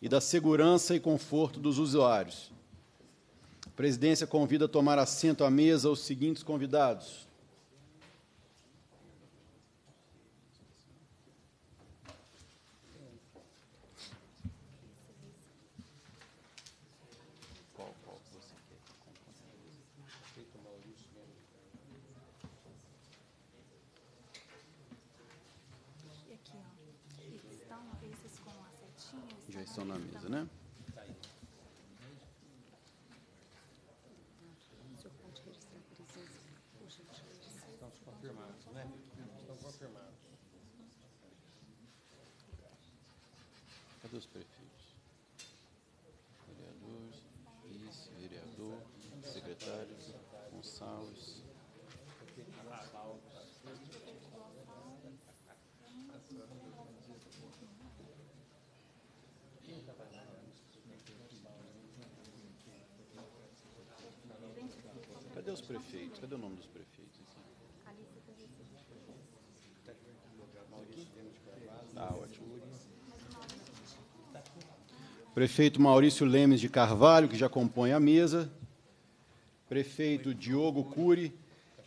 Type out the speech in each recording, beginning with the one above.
e da segurança e conforto dos usuários. A presidência convida a tomar assento à mesa os seguintes convidados: prefeito Maurício Lemes de Carvalho, que já compõe a mesa, prefeito Diogo Cury,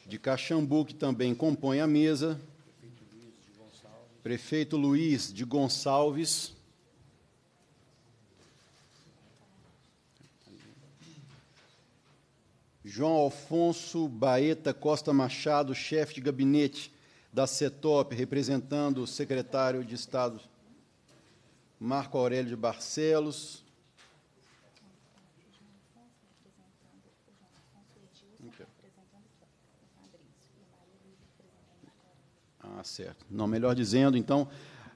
de Caxambu, que também compõe a mesa, prefeito Luiz de Gonçalves, João Alfonso Baeta Costa Machado, chefe de gabinete da CETOP, representando o secretário de Estado Marco Aurélio de Barcelos. Ah, certo. Não, melhor dizendo, então,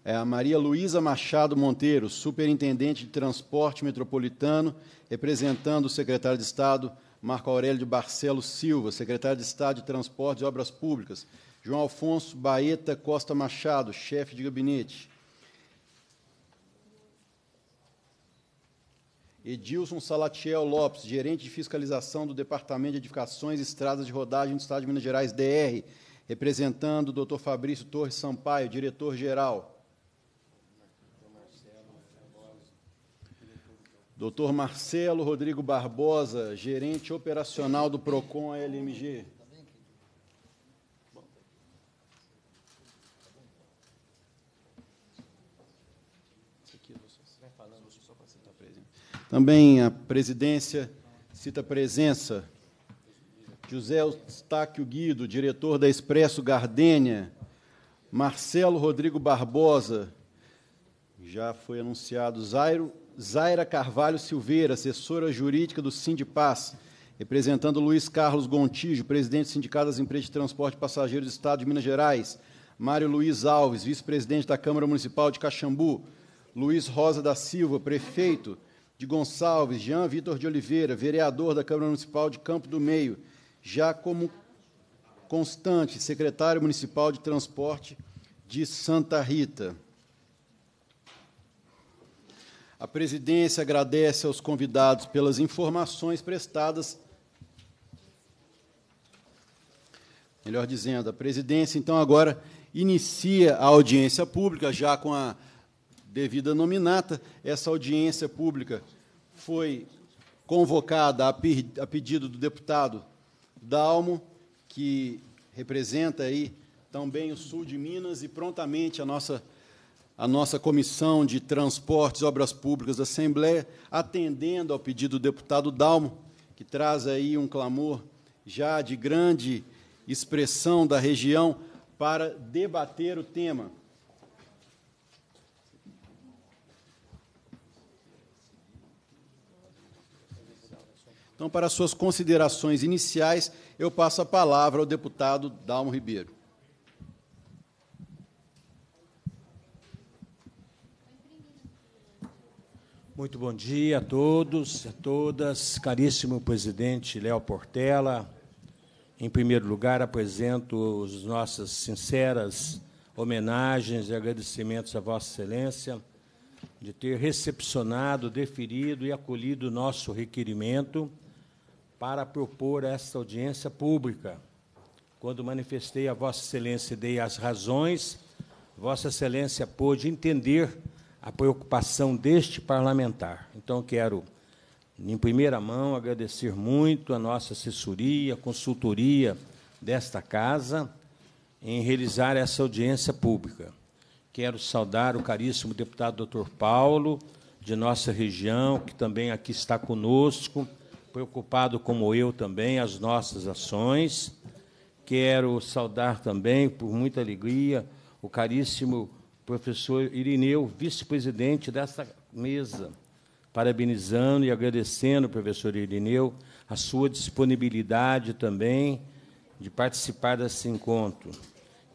é a Maria Luísa Machado Monteiro, Superintendente de Transporte Metropolitano, representando o secretário de Estado, Marco Aurélio de Barcelos Silva, secretário de Estado de Transporte e Obras Públicas, João Alfonso Baeta Costa Machado, chefe de gabinete, Edilson Salatiel Lopes, gerente de fiscalização do Departamento de Edificações e Estradas de Rodagem do Estado de Minas Gerais, DR, representando o Dr. Fabrício Torres Sampaio, diretor-geral. Dr. Marcelo Rodrigo Barbosa, gerente operacional do PROCON almg Também a presidência cita a presença José Eustáquio Guido, diretor da Expresso Gardênia, Marcelo Rodrigo Barbosa, já foi anunciado, Zairo, Zaira Carvalho Silveira, assessora jurídica do Sindipaz, representando Luiz Carlos Gontijo, presidente do Sindicato das Empresas de Transporte Passageiros do Estado de Minas Gerais, Mário Luiz Alves, vice-presidente da Câmara Municipal de Caxambu, Luiz Rosa da Silva, prefeito, de Gonçalves, Jean Vitor de Oliveira, vereador da Câmara Municipal de Campo do Meio, já como constante secretário municipal de transporte de Santa Rita. A presidência agradece aos convidados pelas informações prestadas. Melhor dizendo, a presidência, então, agora inicia a audiência pública, já com a devida nominata. Essa audiência pública foi convocada a, pedido do deputado Dalmo, que representa aí também o sul de Minas, e prontamente a nossa, a nossa Comissão de Transportes e Obras Públicas da Assembleia, atendendo ao pedido do deputado Dalmo, que traz aí um clamor já de grande expressão da região para debater o tema. Então, para suas considerações iniciais, eu passo a palavra ao deputado Dalmo Ribeiro. Muito bom dia a todos, a todas. Caríssimo presidente Léo Portela, em primeiro lugar, apresento as nossas sinceras homenagens e agradecimentos à Vossa Excelência de ter recepcionado, deferido e acolhido o nosso requerimento para propor esta audiência pública. Quando manifestei a Vossa Excelência e dei as razões, Vossa Excelência pôde entender a preocupação deste parlamentar. Então, quero, em primeira mão, agradecer muito a nossa assessoria, consultoria desta Casa em realizar essa audiência pública. Quero saudar o caríssimo deputado Dr. Paulo, de nossa região, que também aqui está conosco preocupado como eu também as nossas ações. Quero saudar também, por muita alegria, o caríssimo professor Irineu, vice-presidente desta mesa, parabenizando e agradecendo, professor Irineu, a sua disponibilidade também de participar desse encontro.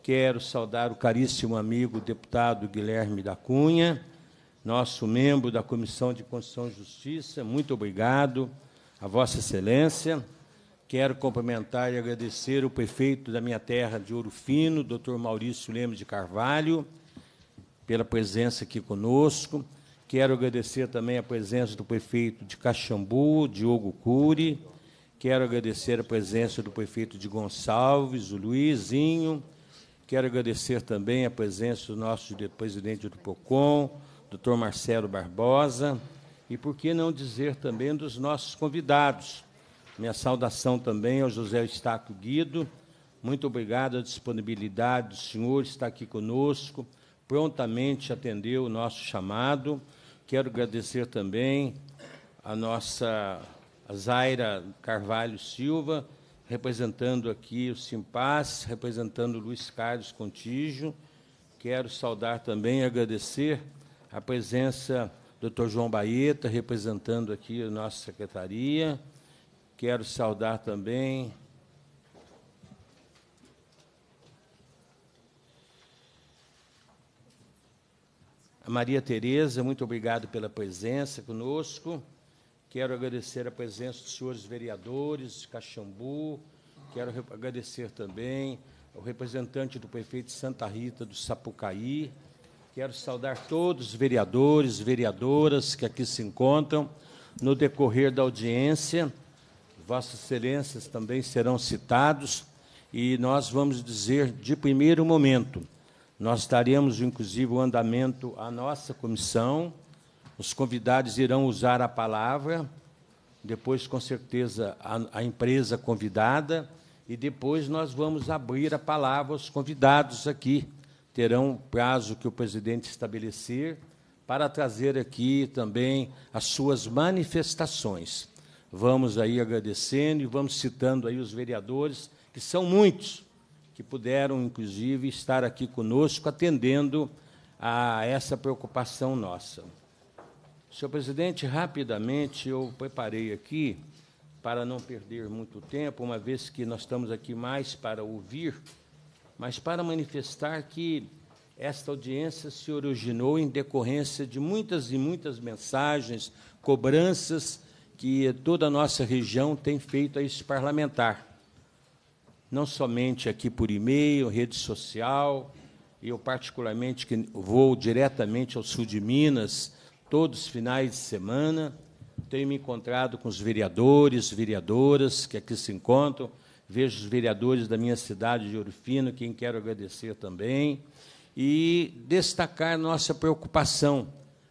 Quero saudar o caríssimo amigo deputado Guilherme da Cunha, nosso membro da Comissão de Constituição e Justiça. Muito obrigado a Vossa Excelência. Quero cumprimentar e agradecer o prefeito da minha terra de Ouro Fino, Dr. Maurício Lemos de Carvalho, pela presença aqui conosco. Quero agradecer também a presença do prefeito de Caxambu, Diogo Cury. Quero agradecer a presença do prefeito de Gonçalves, o Luizinho. Quero agradecer também a presença do nosso presidente do PROCON, doutor Marcelo Barbosa. E por que não dizer também dos nossos convidados? Minha saudação também ao José Estaco Guido. Muito obrigado à disponibilidade do senhor estar aqui conosco. Prontamente atendeu o nosso chamado. Quero agradecer também a nossa Zaira Carvalho Silva, representando aqui o Simpaz, representando o Luiz Carlos Contígio. Quero saudar também e agradecer a presença Dr. João Baeta, representando aqui a nossa secretaria. Quero saudar também a Maria Tereza, muito obrigado pela presença conosco. Quero agradecer a presença dos senhores vereadores de Caxambu. Quero agradecer também ao representante do prefeito de Santa Rita do Sapucaí, Quero saudar todos os vereadores, vereadoras que aqui se encontram. No decorrer da audiência, Vossas Excelências também serão citados e nós vamos dizer de primeiro momento. Nós daremos, inclusive, o andamento à nossa comissão. Os convidados irão usar a palavra, depois, com certeza, a, a empresa convidada, e depois nós vamos abrir a palavra aos convidados aqui terão o prazo que o presidente estabelecer para trazer aqui também as suas manifestações. Vamos aí agradecendo e vamos citando aí os vereadores, que são muitos, que puderam, inclusive, estar aqui conosco atendendo a essa preocupação nossa. Senhor presidente, rapidamente eu preparei aqui, para não perder muito tempo, uma vez que nós estamos aqui mais para ouvir mas para manifestar que esta audiência se originou em decorrência de muitas e muitas mensagens, cobranças que toda a nossa região tem feito a esse parlamentar. Não somente aqui por e-mail, rede social, eu particularmente que vou diretamente ao sul de Minas todos os finais de semana, tenho me encontrado com os vereadores, vereadoras que aqui se encontram, vejo os vereadores da minha cidade de Orofino, quem quero agradecer também, e destacar nossa preocupação,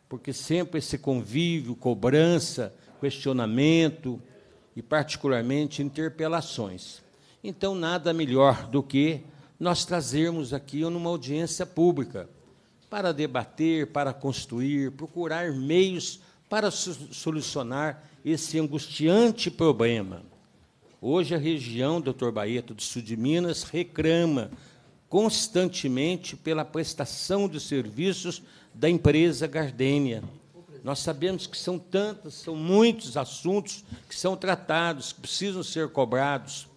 porque sempre esse convívio, cobrança, questionamento e, particularmente, interpelações. Então, nada melhor do que nós trazermos aqui numa audiência pública para debater, para construir, procurar meios para solucionar esse angustiante problema. Hoje a região, doutor Baeta, do sul de Minas, reclama constantemente pela prestação dos serviços da empresa Gardênia. Nós sabemos que são tantos, são muitos assuntos que são tratados, que precisam ser cobrados.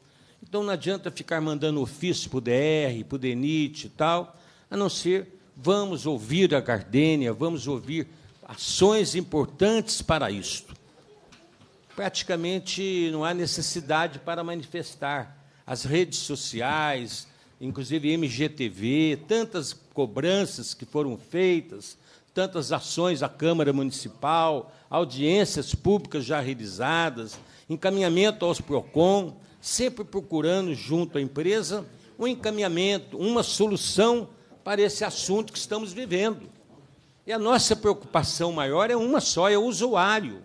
Então não adianta ficar mandando ofício para o DR, para o DENIT e tal, a não ser vamos ouvir a Gardênia, vamos ouvir ações importantes para isto praticamente não há necessidade para manifestar. As redes sociais, inclusive MGTV, tantas cobranças que foram feitas, tantas ações à Câmara Municipal, audiências públicas já realizadas, encaminhamento aos PROCON, sempre procurando, junto à empresa, um encaminhamento, uma solução para esse assunto que estamos vivendo. E a nossa preocupação maior é uma só: é o usuário.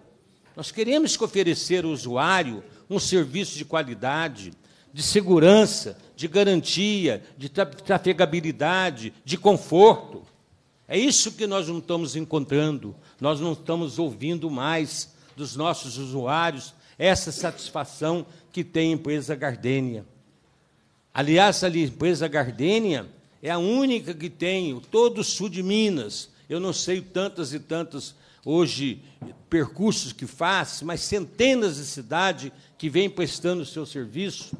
Nós queremos que oferecer ao usuário um serviço de qualidade, de segurança, de garantia, de trafegabilidade, de conforto. É isso que nós não estamos encontrando, nós não estamos ouvindo mais dos nossos usuários essa satisfação que tem a empresa Gardênia. Aliás, a empresa Gardênia é a única que tem todo o sul de Minas. Eu não sei tantas e tantas hoje percursos que faz, mas centenas de cidades que vêm prestando o seu serviço.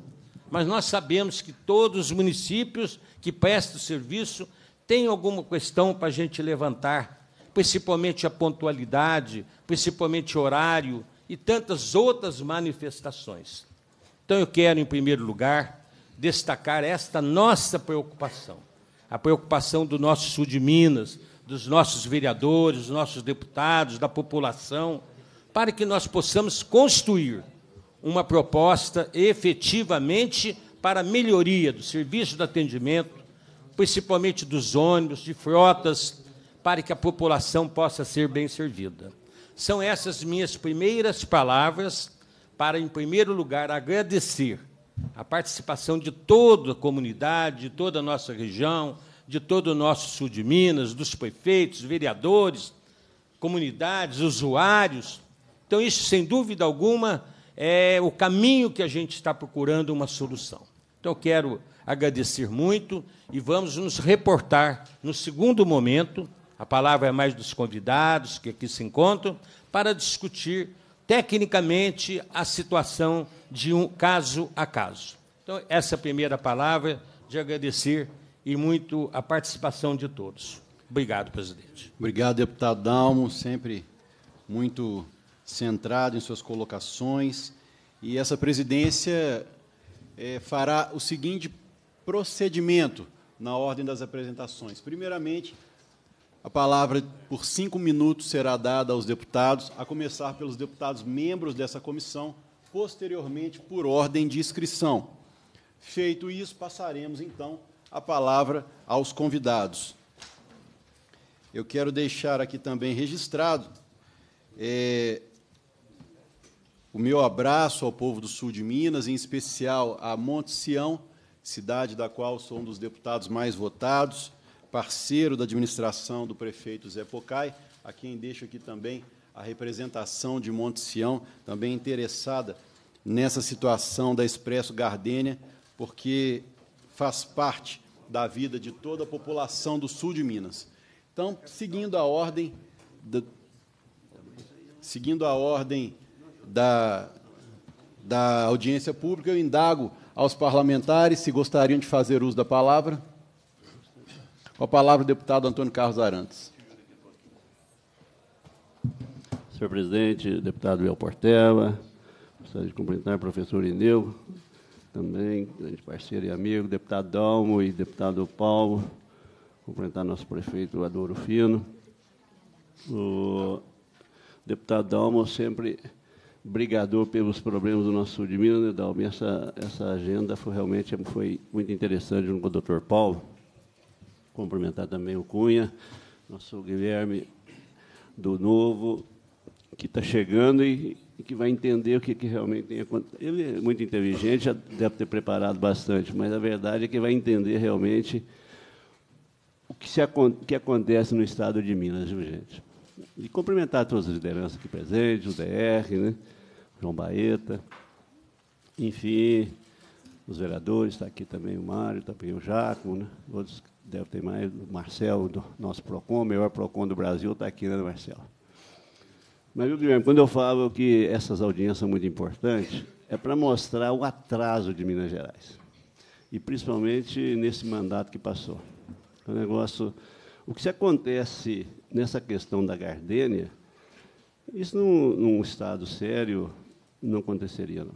Mas nós sabemos que todos os municípios que prestam serviço têm alguma questão para a gente levantar, principalmente a pontualidade, principalmente horário e tantas outras manifestações. Então, eu quero, em primeiro lugar, destacar esta nossa preocupação, a preocupação do nosso sul de Minas, dos nossos vereadores, dos nossos deputados, da população, para que nós possamos construir uma proposta efetivamente para melhoria do serviço de atendimento, principalmente dos ônibus, de frotas, para que a população possa ser bem servida. São essas minhas primeiras palavras para, em primeiro lugar, agradecer a participação de toda a comunidade, de toda a nossa região, de todo o nosso sul de Minas, dos prefeitos, vereadores, comunidades, usuários. Então, isso, sem dúvida alguma, é o caminho que a gente está procurando uma solução. Então, eu quero agradecer muito e vamos nos reportar no segundo momento. A palavra é mais dos convidados que aqui se encontram para discutir tecnicamente a situação de um caso a caso. Então, essa é a primeira palavra de agradecer e muito a participação de todos. Obrigado, presidente. Obrigado, deputado Dalmo, sempre muito centrado em suas colocações. E essa presidência é, fará o seguinte procedimento na ordem das apresentações. Primeiramente, a palavra por cinco minutos será dada aos deputados, a começar pelos deputados membros dessa comissão, posteriormente por ordem de inscrição. Feito isso, passaremos então a palavra aos convidados. Eu quero deixar aqui também registrado é, o meu abraço ao povo do sul de Minas, em especial a Monte Sião, cidade da qual sou um dos deputados mais votados, parceiro da administração do prefeito Zé Pocai, a quem deixo aqui também a representação de Monte Sião, também interessada nessa situação da Expresso Gardênia, porque faz parte da vida de toda a população do sul de Minas. Então, seguindo a ordem, da, seguindo a ordem da, da audiência pública, eu indago aos parlamentares se gostariam de fazer uso da palavra. Com a palavra, o deputado Antônio Carlos Arantes. Senhor presidente, deputado Léo Portela, gostaria de cumprimentar o professor Ineu, também, grande parceiro e amigo, deputado Dalmo e deputado Paulo, cumprimentar nosso prefeito Adoro Fino. O deputado Dalmo sempre brigador pelos problemas do nosso sul de Minas, né, Dalmo? Essa, essa agenda foi, realmente foi muito interessante junto com o doutor Paulo. Cumprimentar também o Cunha, nosso Guilherme do Novo, que está chegando e e que vai entender o que, que realmente tem acontecido. Ele é muito inteligente, já deve ter preparado bastante, mas a verdade é que vai entender realmente o que, se, que acontece no estado de Minas, viu, gente? E cumprimentar todas as lideranças aqui presentes, o DR, né? João Baeta, enfim, os vereadores, está aqui também o Mário, está aqui o Jaco, né? outros deve ter mais, o Marcelo, do nosso PROCON, o melhor PROCON do Brasil, está aqui, né, Marcelo? Mas, Guilherme, quando eu falo que essas audiências são muito importantes, é para mostrar o atraso de Minas Gerais. E principalmente nesse mandato que passou. O é negócio. O que se acontece nessa questão da Gardênia, isso num, num estado sério não aconteceria, não.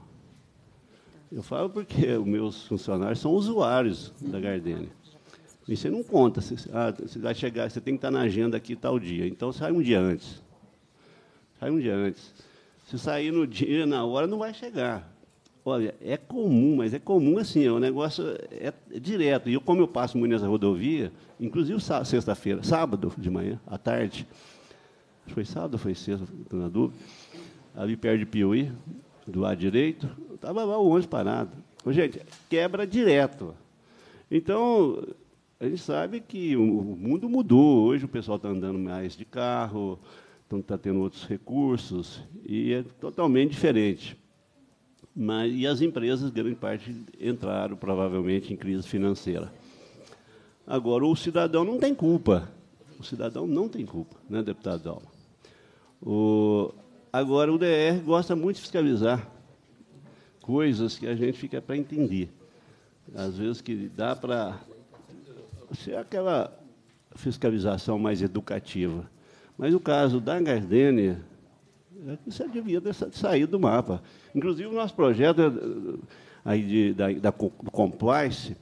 Eu falo porque os meus funcionários são usuários da Gardênia. E você não conta. Você, ah, você vai chegar, você tem que estar na agenda aqui tal dia. Então sai um dia antes sai um dia antes. Se sair no dia, na hora, não vai chegar. Olha, é comum, mas é comum assim, é um negócio é, é direto. E eu, como eu passo muito nessa rodovia, inclusive sexta-feira, sábado de manhã, à tarde, foi sábado ou foi sexta, estou na dúvida, ali perto de Piuí, do lado direito, estava lá o ônibus parado. Gente, quebra direto. Então, a gente sabe que o mundo mudou. Hoje o pessoal está andando mais de carro, estão está tendo outros recursos, e é totalmente diferente. Mas, e as empresas, grande parte, entraram provavelmente em crise financeira. Agora, o cidadão não tem culpa. O cidadão não tem culpa, né, deputado Dalma? O, agora, o DR gosta muito de fiscalizar coisas que a gente fica para entender. Às vezes que dá para ser aquela fiscalização mais educativa. Mas o caso da Gardênia, isso é devia sair do mapa. Inclusive, o nosso projeto é, aí de, da, da, do Complice,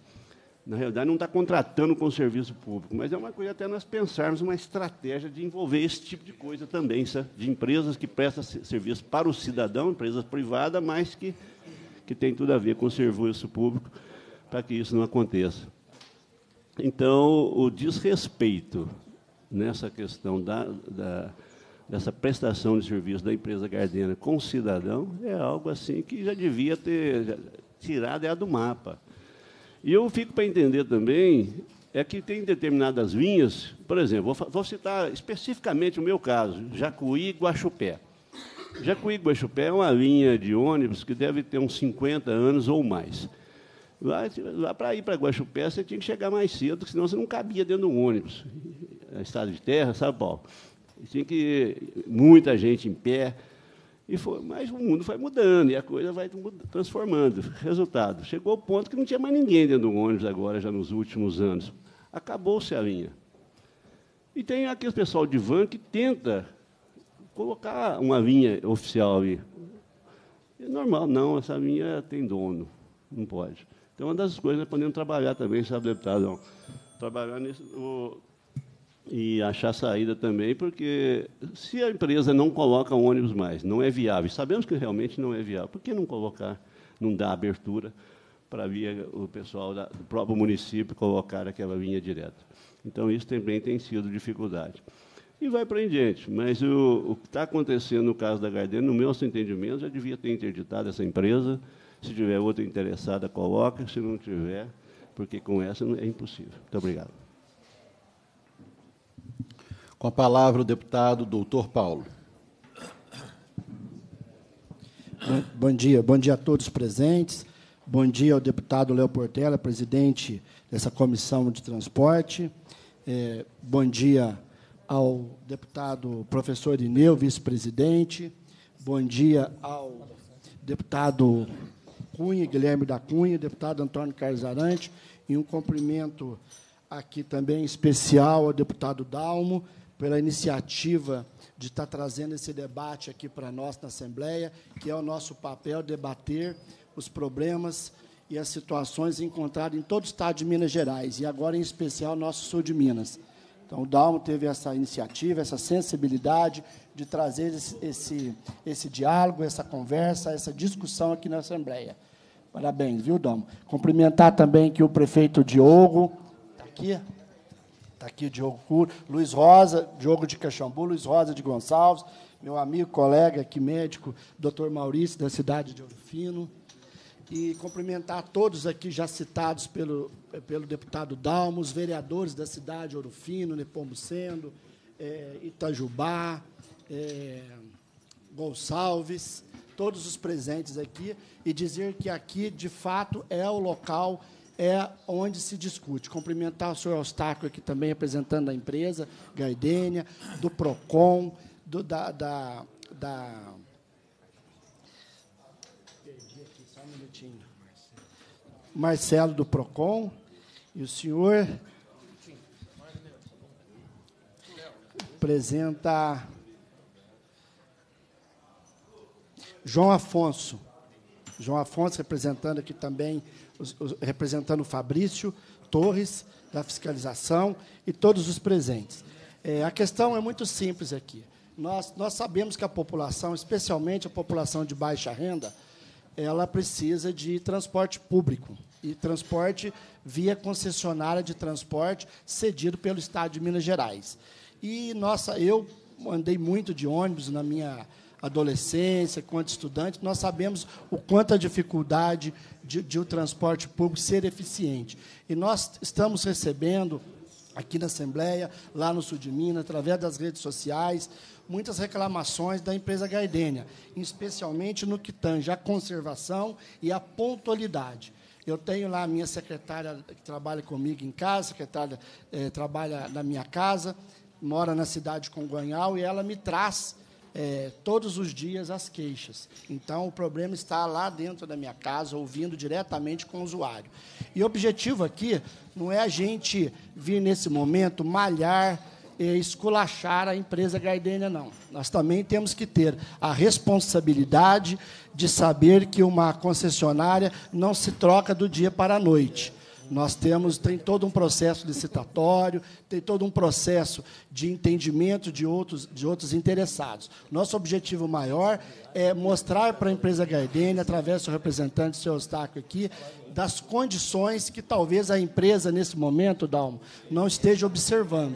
na realidade, não está contratando com o serviço público, mas é uma coisa até nós pensarmos uma estratégia de envolver esse tipo de coisa também, de empresas que prestam serviço para o cidadão, empresas privadas, mas que, que tem tudo a ver com o serviço público, para que isso não aconteça. Então, o desrespeito nessa questão da, da, dessa prestação de serviço da empresa Gardena com o cidadão é algo assim que já devia ter tirado ela é do mapa. E eu fico para entender também é que tem determinadas linhas por exemplo, vou, vou citar especificamente o meu caso, Jacuí Guaxupé. Jacuí Guaxupé é uma linha de ônibus que deve ter uns 50 anos ou mais. Lá, lá para ir para Guaxupé, você tinha que chegar mais cedo, senão você não cabia dentro do ônibus. É, estado de terra, sabe, Paulo? Tinha que muita gente em pé. E foi, mas o mundo vai mudando e a coisa vai transformando. Resultado, chegou ao ponto que não tinha mais ninguém dentro do ônibus agora, já nos últimos anos. Acabou-se a linha. E tem aquele pessoal de van que tenta colocar uma linha oficial aí. É normal, não, essa linha tem dono, não pode. Então, é uma das coisas que nós né, podemos trabalhar também, sabe, deputado? Trabalhar nisso, e achar saída também, porque se a empresa não coloca um ônibus mais, não é viável, sabemos que realmente não é viável, por que não colocar, não dar abertura para via o pessoal da, do próprio município colocar aquela linha direta? Então, isso também tem sido dificuldade. E vai para em diante, mas o, o que está acontecendo no caso da Gardena, no meu entendimento, já devia ter interditado essa empresa, se tiver outra interessada, coloca, se não tiver, porque com essa é impossível. Muito obrigado. Com a palavra o deputado doutor Paulo. Bom dia, bom dia a todos presentes. Bom dia ao deputado Léo Portela, presidente dessa comissão de transporte. É, bom dia ao deputado professor Ineu, vice-presidente. Bom dia ao deputado Cunha, Guilherme da Cunha, deputado Antônio Carlos Arante. E um cumprimento aqui também especial ao deputado Dalmo pela iniciativa de estar tá trazendo esse debate aqui para nós na Assembleia, que é o nosso papel debater os problemas e as situações encontradas em todo o estado de Minas Gerais, e agora em especial nosso sul de Minas. Então, o Dalmo teve essa iniciativa, essa sensibilidade de trazer esse, esse, esse diálogo, essa conversa, essa discussão aqui na Assembleia. Parabéns, viu, Dalmo? Cumprimentar também que o prefeito Diogo está aqui. Está aqui o Diogo Cura, Luiz Rosa, Diogo de Caxambu, Luiz Rosa de Gonçalves, meu amigo, colega aqui, médico, doutor Maurício, da cidade de Orofino. E cumprimentar todos aqui já citados pelo, eh, pelo deputado Dalmo, os vereadores da cidade, de Orofino, Nepomuceno, é, eh, Itajubá, é, Gonçalves, todos os presentes aqui, e dizer que aqui, de fato, é o local é onde se discute. Cumprimentar o senhor Eustáquio aqui também, apresentando a empresa, Gaidênia, do PROCON, do, da, da, da... Perdi aqui, só um minutinho. Marcelo do PROCON e o senhor apresenta João Afonso João Afonso representando aqui também, os, os, representando o Fabrício Torres, da fiscalização, e todos os presentes. É, a questão é muito simples aqui. Nós, nós sabemos que a população, especialmente a população de baixa renda, ela precisa de transporte público e transporte via concessionária de transporte cedido pelo Estado de Minas Gerais. E nossa, eu andei muito de ônibus na minha adolescência, quanto estudante, nós sabemos o quanto a dificuldade de, de o transporte público ser eficiente. E nós estamos recebendo aqui na Assembleia, lá no Sul de Minas, através das redes sociais, muitas reclamações da empresa Gardênia, especialmente no que tange à conservação e à pontualidade. Eu tenho lá a minha secretária que trabalha comigo em casa, secretária eh, trabalha na minha casa, mora na cidade de Congonhal, e ela me traz é, todos os dias as queixas. Então, o problema está lá dentro da minha casa, ouvindo diretamente com o usuário. E o objetivo aqui não é a gente vir nesse momento malhar e esculachar a empresa Gardenia, não. Nós também temos que ter a responsabilidade de saber que uma concessionária não se troca do dia para a noite. Nós temos, tem todo um processo licitatório, tem todo um processo de entendimento de outros, de outros interessados. Nosso objetivo maior é mostrar para a empresa Gardene, através do seu representante, seu Eustáquio aqui, das condições que talvez a empresa, nesse momento, Dalmo, não esteja observando.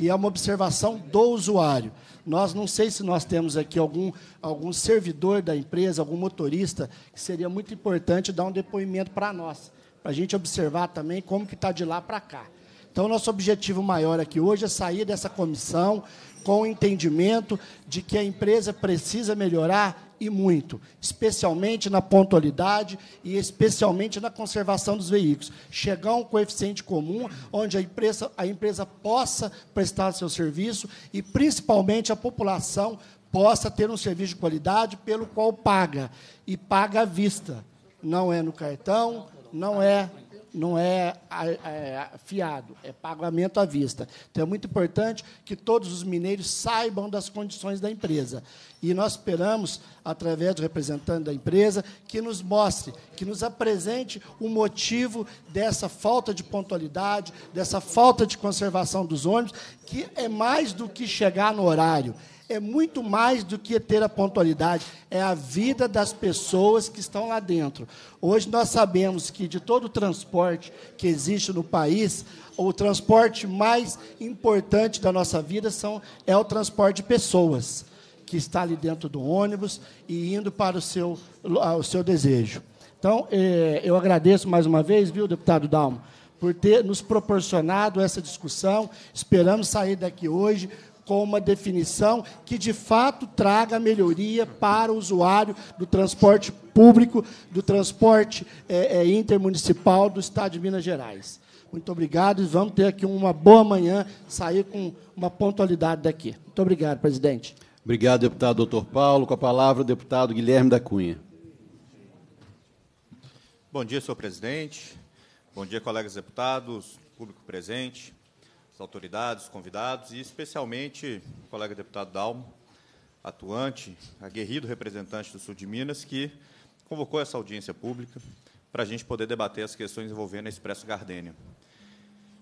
E é uma observação do usuário. Nós não sei se nós temos aqui algum, algum servidor da empresa, algum motorista, que seria muito importante dar um depoimento para nós para a gente observar também como que está de lá para cá. Então, nosso objetivo maior aqui hoje é sair dessa comissão com o entendimento de que a empresa precisa melhorar e muito, especialmente na pontualidade e especialmente na conservação dos veículos. Chegar a um coeficiente comum onde a empresa, a empresa possa prestar seu serviço e, principalmente, a população possa ter um serviço de qualidade pelo qual paga, e paga à vista, não é no cartão, não é, não é, é, é fiado, é pagamento à vista. Então é muito importante que todos os mineiros saibam das condições da empresa. E nós esperamos, através do representante da empresa, que nos mostre, que nos apresente o motivo dessa falta de pontualidade, dessa falta de conservação dos ônibus, que é mais do que chegar no horário é muito mais do que ter a pontualidade, é a vida das pessoas que estão lá dentro. Hoje nós sabemos que de todo o transporte que existe no país, o transporte mais importante da nossa vida são, é o transporte de pessoas, que está ali dentro do ônibus e indo para o seu, o seu desejo. Então, é, eu agradeço mais uma vez, viu, deputado Dalmo? por ter nos proporcionado essa discussão. Esperamos sair daqui hoje com uma definição que de fato traga melhoria para o usuário do transporte público, do transporte é, é, intermunicipal do Estado de Minas Gerais. Muito obrigado e vamos ter aqui uma boa manhã, sair com uma pontualidade daqui. Muito obrigado, presidente. Obrigado, deputado doutor Paulo. Com a palavra, o deputado Guilherme da Cunha. Bom dia, senhor presidente. Bom dia, colegas deputados, público presente as autoridades, convidados e especialmente o colega deputado Dalmo, atuante, aguerrido representante do Sul de Minas, que convocou essa audiência pública para a gente poder debater as questões envolvendo a Expresso Gardênia.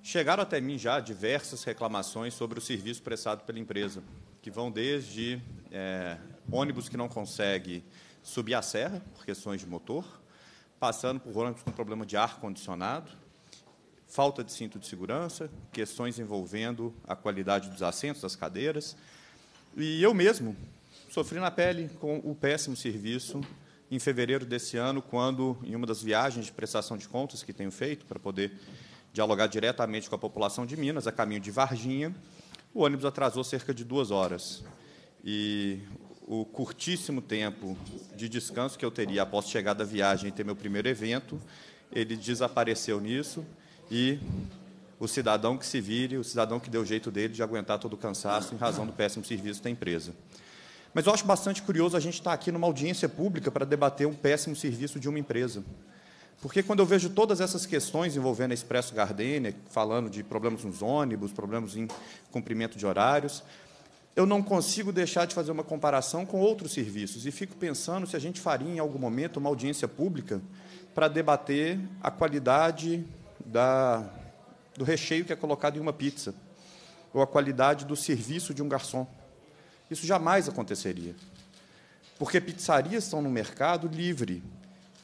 Chegaram até mim já diversas reclamações sobre o serviço prestado pela empresa, que vão desde é, ônibus que não consegue subir a serra por questões de motor, passando por ônibus com problema de ar-condicionado, falta de cinto de segurança, questões envolvendo a qualidade dos assentos, das cadeiras. E eu mesmo sofri na pele com o péssimo serviço em fevereiro desse ano, quando, em uma das viagens de prestação de contas que tenho feito para poder dialogar diretamente com a população de Minas, a caminho de Varginha, o ônibus atrasou cerca de duas horas. E o curtíssimo tempo de descanso que eu teria após chegar da viagem e ter meu primeiro evento, ele desapareceu nisso e o cidadão que se vire, o cidadão que deu o jeito dele de aguentar todo o cansaço em razão do péssimo serviço da empresa. Mas eu acho bastante curioso a gente estar aqui numa audiência pública para debater um péssimo serviço de uma empresa. Porque quando eu vejo todas essas questões envolvendo a Expresso Gardenia, falando de problemas nos ônibus, problemas em cumprimento de horários, eu não consigo deixar de fazer uma comparação com outros serviços e fico pensando se a gente faria em algum momento uma audiência pública para debater a qualidade da, do recheio que é colocado em uma pizza, ou a qualidade do serviço de um garçom. Isso jamais aconteceria. Porque pizzarias estão no mercado livre.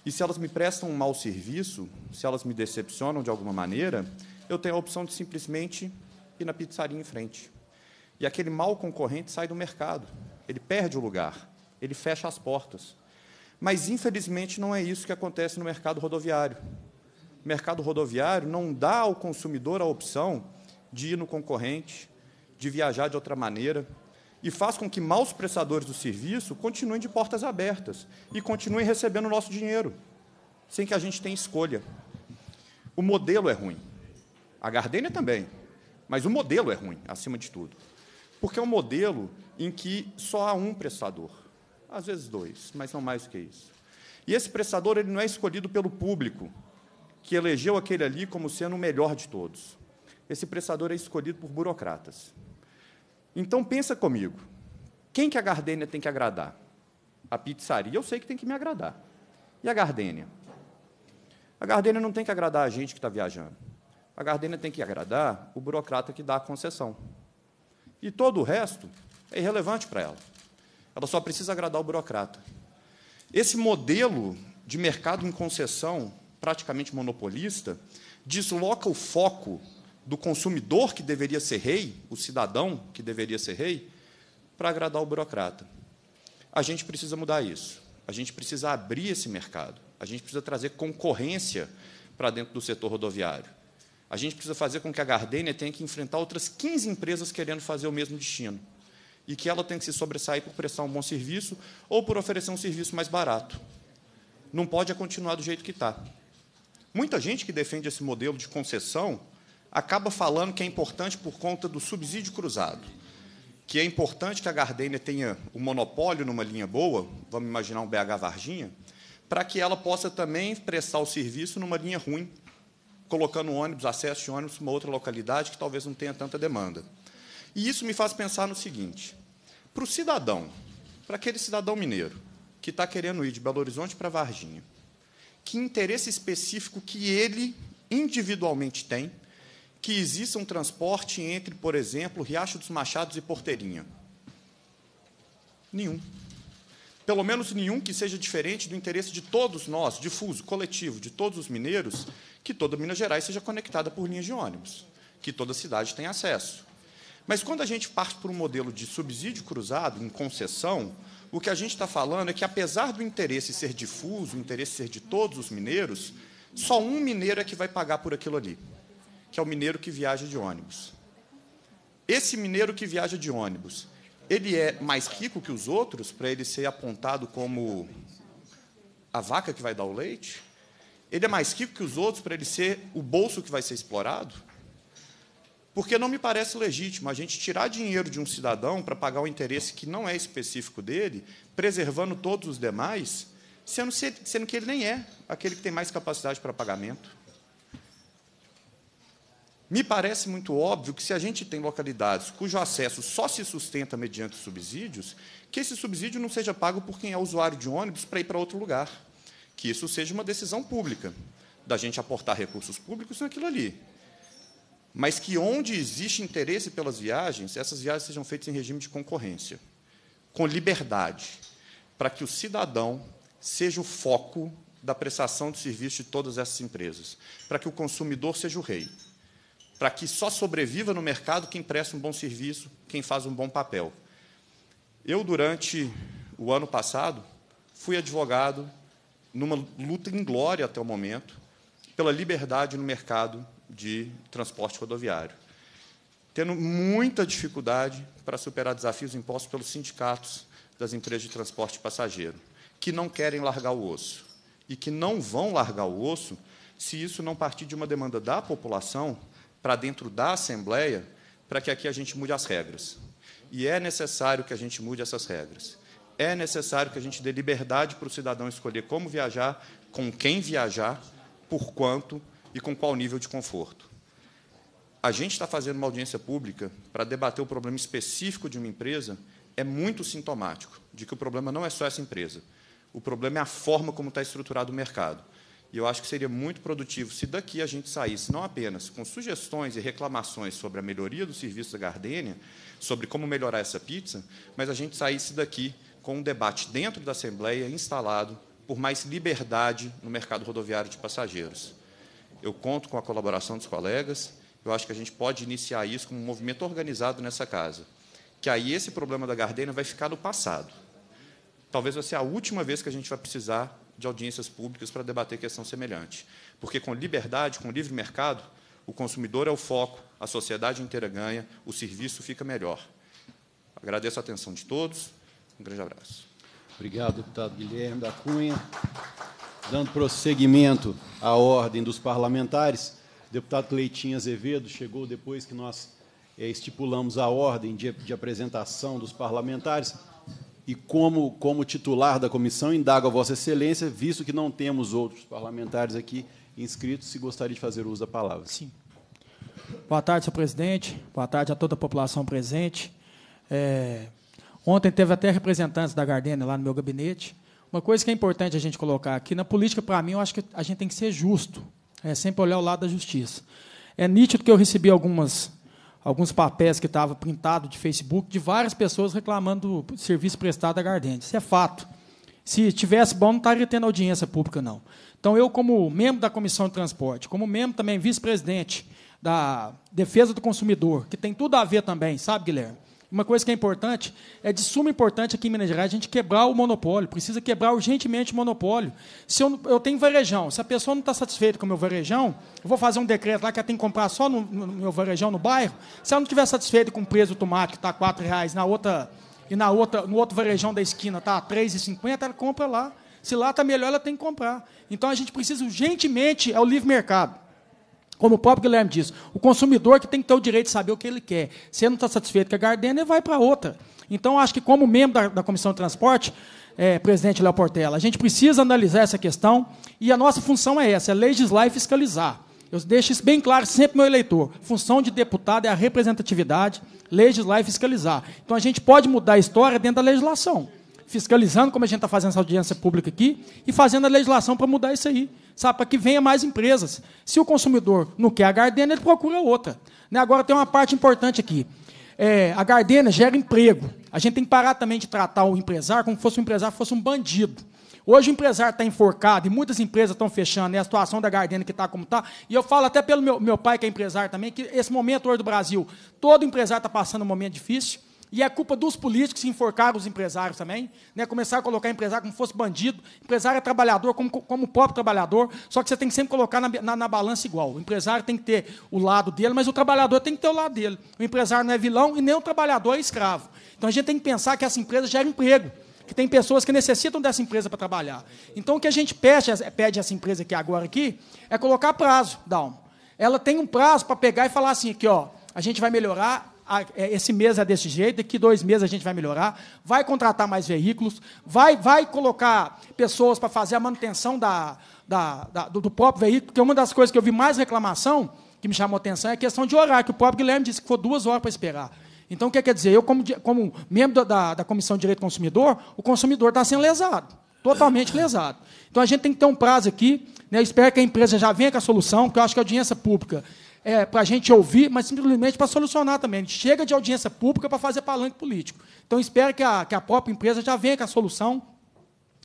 E se elas me prestam um mau serviço, se elas me decepcionam de alguma maneira, eu tenho a opção de simplesmente ir na pizzaria em frente. E aquele mau concorrente sai do mercado, ele perde o lugar, ele fecha as portas. Mas, infelizmente, não é isso que acontece no mercado rodoviário mercado rodoviário não dá ao consumidor a opção de ir no concorrente, de viajar de outra maneira, e faz com que maus prestadores do serviço continuem de portas abertas e continuem recebendo o nosso dinheiro, sem que a gente tenha escolha. O modelo é ruim. A Gardênia também, mas o modelo é ruim, acima de tudo. Porque é um modelo em que só há um prestador, às vezes dois, mas não mais do que isso. E esse prestador ele não é escolhido pelo público, que elegeu aquele ali como sendo o melhor de todos. Esse prestador é escolhido por burocratas. Então pensa comigo, quem que a Gardênia tem que agradar? A pizzaria eu sei que tem que me agradar. E a Gardênia? A Gardênia não tem que agradar a gente que está viajando. A Gardênia tem que agradar o burocrata que dá a concessão. E todo o resto é irrelevante para ela. Ela só precisa agradar o burocrata. Esse modelo de mercado em concessão praticamente monopolista, desloca o foco do consumidor que deveria ser rei, o cidadão que deveria ser rei, para agradar o burocrata. A gente precisa mudar isso. A gente precisa abrir esse mercado. A gente precisa trazer concorrência para dentro do setor rodoviário. A gente precisa fazer com que a Gardênia tenha que enfrentar outras 15 empresas querendo fazer o mesmo destino. E que ela tenha que se sobressair por prestar um bom serviço ou por oferecer um serviço mais barato. Não pode continuar do jeito que está. Muita gente que defende esse modelo de concessão acaba falando que é importante por conta do subsídio cruzado, que é importante que a Gardenia tenha o um monopólio numa linha boa, vamos imaginar um BH Varginha, para que ela possa também prestar o serviço numa linha ruim, colocando ônibus, acesso de ônibus para uma outra localidade que talvez não tenha tanta demanda. E isso me faz pensar no seguinte: para o cidadão, para aquele cidadão mineiro que está querendo ir de Belo Horizonte para Varginha, que interesse específico que ele individualmente tem que exista um transporte entre, por exemplo, Riacho dos Machados e Porteirinha? Nenhum. Pelo menos nenhum que seja diferente do interesse de todos nós, difuso, coletivo, de todos os mineiros, que toda Minas Gerais seja conectada por linhas de ônibus, que toda cidade tenha acesso. Mas quando a gente parte para um modelo de subsídio cruzado, em concessão, o que a gente está falando é que, apesar do interesse ser difuso, o interesse ser de todos os mineiros, só um mineiro é que vai pagar por aquilo ali, que é o mineiro que viaja de ônibus. Esse mineiro que viaja de ônibus, ele é mais rico que os outros para ele ser apontado como a vaca que vai dar o leite? Ele é mais rico que os outros para ele ser o bolso que vai ser explorado? Porque não me parece legítimo a gente tirar dinheiro de um cidadão para pagar o um interesse que não é específico dele, preservando todos os demais, sendo, sendo que ele nem é aquele que tem mais capacidade para pagamento. Me parece muito óbvio que, se a gente tem localidades cujo acesso só se sustenta mediante subsídios, que esse subsídio não seja pago por quem é usuário de ônibus para ir para outro lugar. Que isso seja uma decisão pública, da gente aportar recursos públicos naquilo ali mas que onde existe interesse pelas viagens, essas viagens sejam feitas em regime de concorrência, com liberdade, para que o cidadão seja o foco da prestação de serviço de todas essas empresas, para que o consumidor seja o rei, para que só sobreviva no mercado quem presta um bom serviço, quem faz um bom papel. Eu, durante o ano passado, fui advogado numa luta inglória até o momento pela liberdade no mercado de transporte rodoviário, tendo muita dificuldade para superar desafios impostos pelos sindicatos das empresas de transporte passageiro, que não querem largar o osso e que não vão largar o osso se isso não partir de uma demanda da população para dentro da Assembleia, para que aqui a gente mude as regras. E é necessário que a gente mude essas regras. É necessário que a gente dê liberdade para o cidadão escolher como viajar, com quem viajar, por quanto e com qual nível de conforto. A gente está fazendo uma audiência pública para debater o problema específico de uma empresa é muito sintomático de que o problema não é só essa empresa. O problema é a forma como está estruturado o mercado. E eu acho que seria muito produtivo se daqui a gente saísse não apenas com sugestões e reclamações sobre a melhoria do serviço da Gardênia, sobre como melhorar essa pizza, mas a gente saísse daqui com um debate dentro da Assembleia instalado por mais liberdade no mercado rodoviário de passageiros. Eu conto com a colaboração dos colegas. Eu acho que a gente pode iniciar isso como um movimento organizado nessa casa. Que aí esse problema da Gardena vai ficar no passado. Talvez vai ser a última vez que a gente vai precisar de audiências públicas para debater questão semelhante. Porque com liberdade, com livre mercado, o consumidor é o foco, a sociedade inteira ganha, o serviço fica melhor. Agradeço a atenção de todos. Um grande abraço. Obrigado, deputado Guilherme da Cunha. Dando prosseguimento à ordem dos parlamentares, o deputado Cleitinho Azevedo chegou depois que nós é, estipulamos a ordem de, de, apresentação dos parlamentares e, como, como titular da comissão, indago a Vossa Excelência, visto que não temos outros parlamentares aqui inscritos, se gostaria de fazer uso da palavra. Sim. Boa tarde, senhor presidente. Boa tarde a toda a população presente. É, ontem teve até representantes da Gardena lá no meu gabinete. Uma coisa que é importante a gente colocar aqui, na política, para mim, eu acho que a gente tem que ser justo. É sempre olhar o lado da justiça. É nítido que eu recebi algumas, alguns papéis que estavam printados de Facebook de várias pessoas reclamando do serviço prestado à Gardente. Isso é fato. Se tivesse bom, não estaria tendo audiência pública, não. Então, eu, como membro da Comissão de Transporte, como membro também vice-presidente da Defesa do Consumidor, que tem tudo a ver também, sabe, Guilherme? Uma coisa que é importante, é de suma importância aqui em Minas Gerais a gente quebrar o monopólio, precisa quebrar urgentemente o monopólio. Se eu, eu tenho varejão, se a pessoa não está satisfeita com o meu varejão, eu vou fazer um decreto lá que ela tem que comprar só no, no meu varejão, no bairro. Se ela não estiver satisfeita com o preço do tomate, que está R$ reais na outra e na outra, no outro varejão da esquina está R$ 3,50, ela compra lá. Se lá está melhor, ela tem que comprar. Então a gente precisa urgentemente, é o livre mercado. Como o próprio Guilherme diz, o consumidor que tem que ter o direito de saber o que ele quer. Se ele não está satisfeito com a Gardena, ele vai para outra. Então, acho que, como membro da, da Comissão de Transporte, é, presidente Léo Portela, a gente precisa analisar essa questão e a nossa função é essa, é legislar e fiscalizar. Eu deixo isso bem claro sempre meu eleitor. Função de deputado é a representatividade, legislar e fiscalizar. Então a gente pode mudar a história dentro da legislação, fiscalizando como a gente está fazendo essa audiência pública aqui e fazendo a legislação para mudar isso aí sabe? Para que venha mais empresas. Se o consumidor não quer a Gardena, ele procura outra. Né? Agora tem uma parte importante aqui. É, a Gardena gera emprego. A gente tem que parar também de tratar o empresário como se fosse um empresário fosse um bandido. Hoje o empresário está enforcado e muitas empresas estão fechando, e né? a situação da Gardena que está como está. E eu falo até pelo meu, meu pai, que é empresário também, que esse momento hoje do Brasil, todo empresário está passando um momento difícil. E é culpa dos políticos que enforcaram os empresários também. Né? Começaram a colocar empresário como fosse bandido. Empresário é trabalhador, como, como o próprio trabalhador. Só que você tem que sempre colocar na, na, na, balança igual. O empresário tem que ter o lado dele, mas o trabalhador tem que ter o lado dele. O empresário não é vilão e nem o trabalhador é escravo. Então a gente tem que pensar que essa empresa gera emprego. Que tem pessoas que necessitam dessa empresa para trabalhar. Então o que a gente pede, pede a essa empresa aqui agora aqui é colocar prazo, Dalmo. Ela tem um prazo para pegar e falar assim aqui, ó, a gente vai melhorar é, esse mês é desse jeito, daqui dois meses a gente vai melhorar, vai contratar mais veículos, vai, vai colocar pessoas para fazer a manutenção da, da, da, do, do, próprio veículo, porque uma das coisas que eu vi mais reclamação, que me chamou atenção, é a questão de horário, que o próprio Guilherme disse que foi duas horas para esperar. Então, o que quer dizer? Eu, como, como membro da, da Comissão de Direito do Consumidor, o consumidor está sendo lesado, totalmente lesado. Então, a gente tem que ter um prazo aqui. Né? espero que a empresa já venha com a solução, porque eu acho que a audiência pública é, para a gente ouvir, mas simplesmente para solucionar também. A gente chega de audiência pública para fazer palanque político. Então, espero que a, que a própria empresa já venha com a solução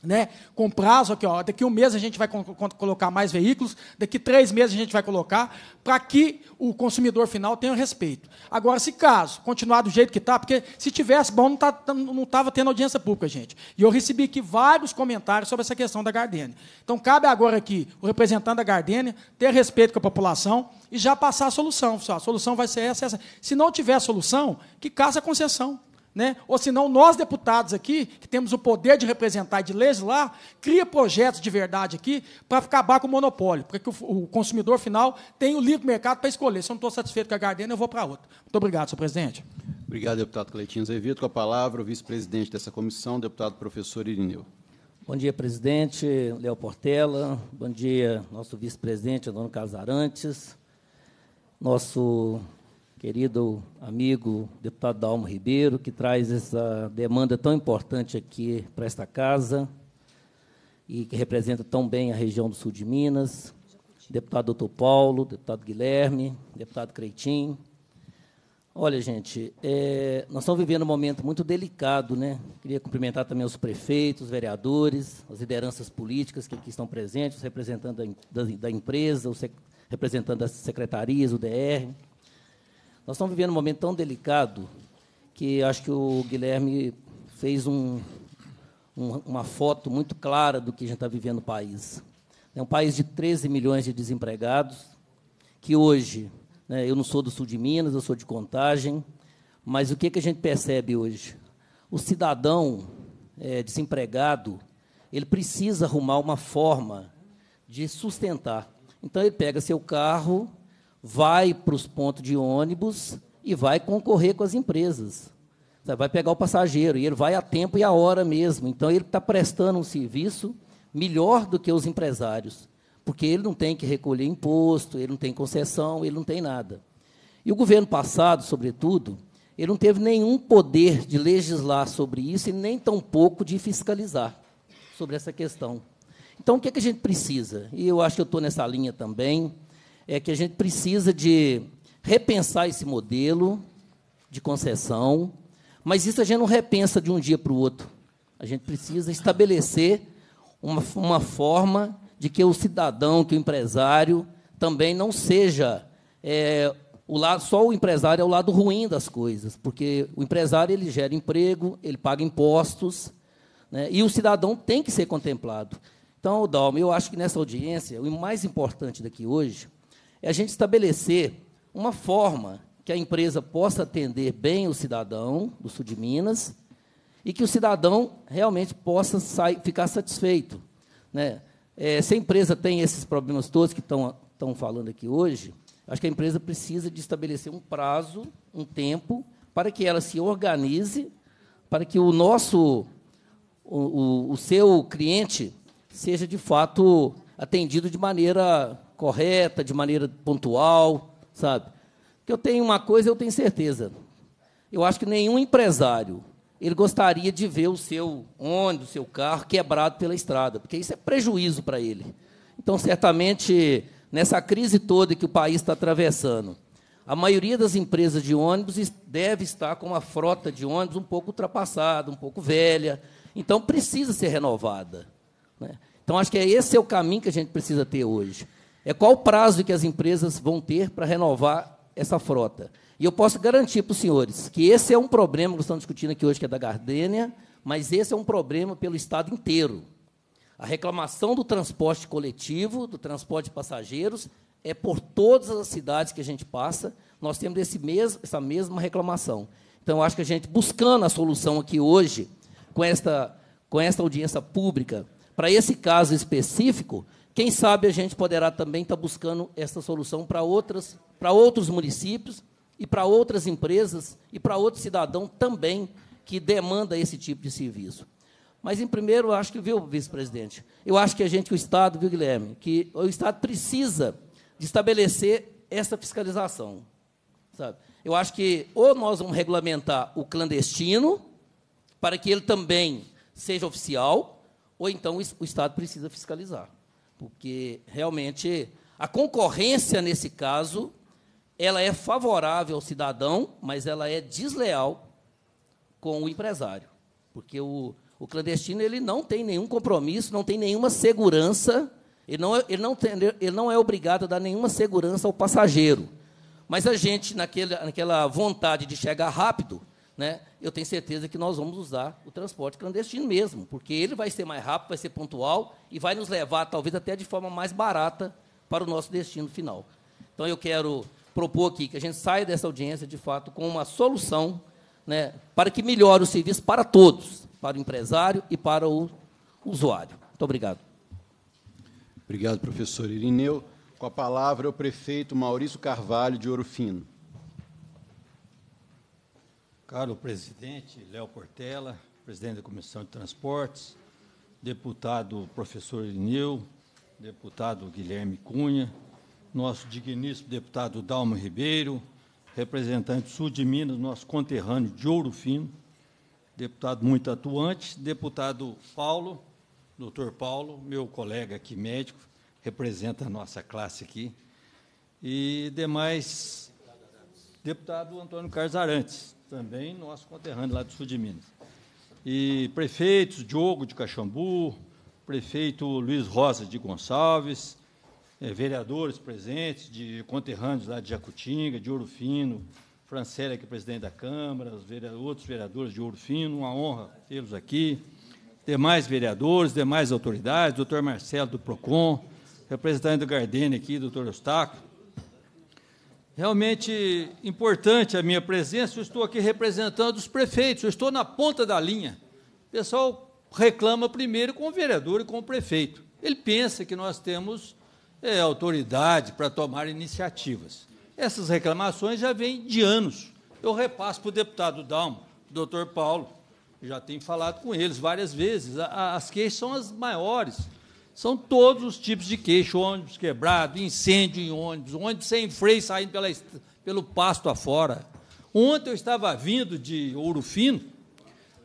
né, com prazo, aqui, ó, daqui um mês a gente vai colocar mais veículos, daqui três meses a gente vai colocar, para que o consumidor final tenha respeito. Agora, se caso continuar do jeito que está, porque se tivesse bom, não tá, estava tendo audiência pública, gente. E eu recebi aqui vários comentários sobre essa questão da Gardênia. Então, cabe agora aqui o representante da Gardênia ter respeito com a população e já passar a solução. A solução vai ser essa, essa. Se não tiver solução, que caça a concessão né? ou senão nós deputados aqui, que temos o poder de representar e de legislar, cria projetos de verdade aqui para acabar com o monopólio, para que o, consumidor final tenha o livre mercado para escolher. Se eu não estou satisfeito com a Gardena, eu vou para outra. Muito obrigado, senhor presidente. Obrigado, deputado Cleitinho Zevito. Com a palavra, o vice-presidente dessa comissão, deputado professor Irineu. Bom dia, presidente Léo Portela. Bom dia, nosso vice-presidente, dono Casarantes. Nosso querido amigo deputado Dalmo Ribeiro, que traz essa demanda tão importante aqui para esta casa e que representa tão bem a região do sul de Minas. Deputado Doutor Paulo, deputado Guilherme, deputado Creitim. Olha, gente, é, nós estamos vivendo um momento muito delicado, né? Queria cumprimentar também os prefeitos, os vereadores, as lideranças políticas que aqui estão presentes, os representantes da, da, da empresa, os representantes das secretarias, o DR, nós estamos vivendo um momento tão delicado que acho que o Guilherme fez um, um, uma foto muito clara do que a gente está vivendo no país. É um país de 13 milhões de desempregados, que hoje, né, eu não sou do sul de Minas, eu sou de Contagem, mas o que, que a gente percebe hoje? O cidadão é, desempregado, ele precisa arrumar uma forma de sustentar. Então, ele pega seu carro, vai para os pontos de ônibus e vai concorrer com as empresas. Vai pegar o passageiro, e ele vai a tempo e a hora mesmo. Então, ele está prestando um serviço melhor do que os empresários, porque ele não tem que recolher imposto, ele não tem concessão, ele não tem nada. E o governo passado, sobretudo, ele não teve nenhum poder de legislar sobre isso e nem tampouco de fiscalizar sobre essa questão. Então, o que, é que a gente precisa? E eu acho que eu estou nessa linha também é que a gente precisa de repensar esse modelo de concessão, mas isso a gente não repensa de um dia para o outro. A gente precisa estabelecer uma, uma forma de que o cidadão, que o empresário também não seja é, o lado, só o empresário é o lado ruim das coisas, porque o empresário ele gera emprego, ele paga impostos, né, e o cidadão tem que ser contemplado. Então, Dalma, eu acho que nessa audiência, o mais importante daqui hoje é a gente estabelecer uma forma que a empresa possa atender bem o cidadão do sul de Minas e que o cidadão realmente possa sair, ficar satisfeito. Né? É, se a empresa tem esses problemas todos que estão falando aqui hoje, acho que a empresa precisa de estabelecer um prazo, um tempo, para que ela se organize, para que o nosso, o, o, o seu cliente seja de fato atendido de maneira correta, de maneira pontual, sabe? Que eu tenho uma coisa, eu tenho certeza. Eu acho que nenhum empresário ele gostaria de ver o seu ônibus, o seu carro quebrado pela estrada, porque isso é prejuízo para ele. Então, certamente, nessa crise toda que o país está atravessando, a maioria das empresas de ônibus deve estar com uma frota de ônibus um pouco ultrapassada, um pouco velha. Então, precisa ser renovada. Né? Então, acho que é esse é o caminho que a gente precisa ter hoje é qual o prazo que as empresas vão ter para renovar essa frota. E eu posso garantir para os senhores que esse é um problema que estamos discutindo aqui hoje, que é da Gardênia, mas esse é um problema pelo Estado inteiro. A reclamação do transporte coletivo, do transporte de passageiros, é por todas as cidades que a gente passa, nós temos esse mesmo, essa mesma reclamação. Então, acho que a gente, buscando a solução aqui hoje, com esta, com esta audiência pública, para esse caso específico, quem sabe a gente poderá também estar tá buscando essa solução para outras, para outros municípios e para outras empresas e para outro cidadão também que demanda esse tipo de serviço. Mas em primeiro, eu acho que viu, vice-presidente. Eu acho que a gente, o Estado, viu, Guilherme, que o Estado precisa de estabelecer essa fiscalização, sabe? Eu acho que ou nós vamos regulamentar o clandestino para que ele também seja oficial, ou então o Estado precisa fiscalizar porque realmente a concorrência nesse caso ela é favorável ao cidadão, mas ela é desleal com o empresário, porque o, o clandestino ele não tem nenhum compromisso, não tem nenhuma segurança, ele não, é, ele, não tem, ele não é obrigado a dar nenhuma segurança ao passageiro. Mas a gente, naquele, naquela vontade de chegar rápido, né, eu tenho certeza que nós vamos usar o transporte clandestino mesmo, porque ele vai ser mais rápido, vai ser pontual e vai nos levar, talvez até de forma mais barata, para o nosso destino final. Então, eu quero propor aqui que a gente saia dessa audiência, de fato, com uma solução né, para que melhore o serviço para todos, para o empresário e para o usuário. Muito obrigado. Obrigado, professor Irineu. Com a palavra, o prefeito Maurício Carvalho, de Ouro Fino. Caro presidente Léo Portela, presidente da Comissão de Transportes, deputado professor Inil, deputado Guilherme Cunha, nosso digníssimo deputado Dalmo Ribeiro, representante sul de Minas, nosso conterrâneo de Ouro Fino, deputado muito atuante, deputado Paulo, doutor Paulo, meu colega aqui médico, representa a nossa classe aqui, e demais deputado Antônio Carlos Arantes, também nosso conterrâneo lá do sul de Minas. E prefeitos Diogo de Caxambu, prefeito Luiz Rosa de Gonçalves, eh, vereadores presentes, de conterrâneos lá de Jacutinga, de Ouro Fino, Francélia, que é presidente da Câmara, os outros vereadores de Ouro Fino, uma honra tê-los aqui, demais vereadores, demais autoridades, doutor Marcelo do PROCON, representante do Gardene aqui, doutor Eustáquio, realmente importante a minha presença. Eu estou aqui representando os prefeitos, eu estou na ponta da linha. O pessoal reclama primeiro com o vereador e com o prefeito. Ele pensa que nós temos é, autoridade para tomar iniciativas. Essas reclamações já vêm de anos. Eu repasso para o deputado Dalmo, doutor Paulo, já tenho falado com eles várias vezes. As queixas são as maiores são todos os tipos de queixo, ônibus quebrado, incêndio em ônibus, ônibus sem freio saindo pela, pelo pasto afora. Ontem eu estava vindo de Ouro Fino,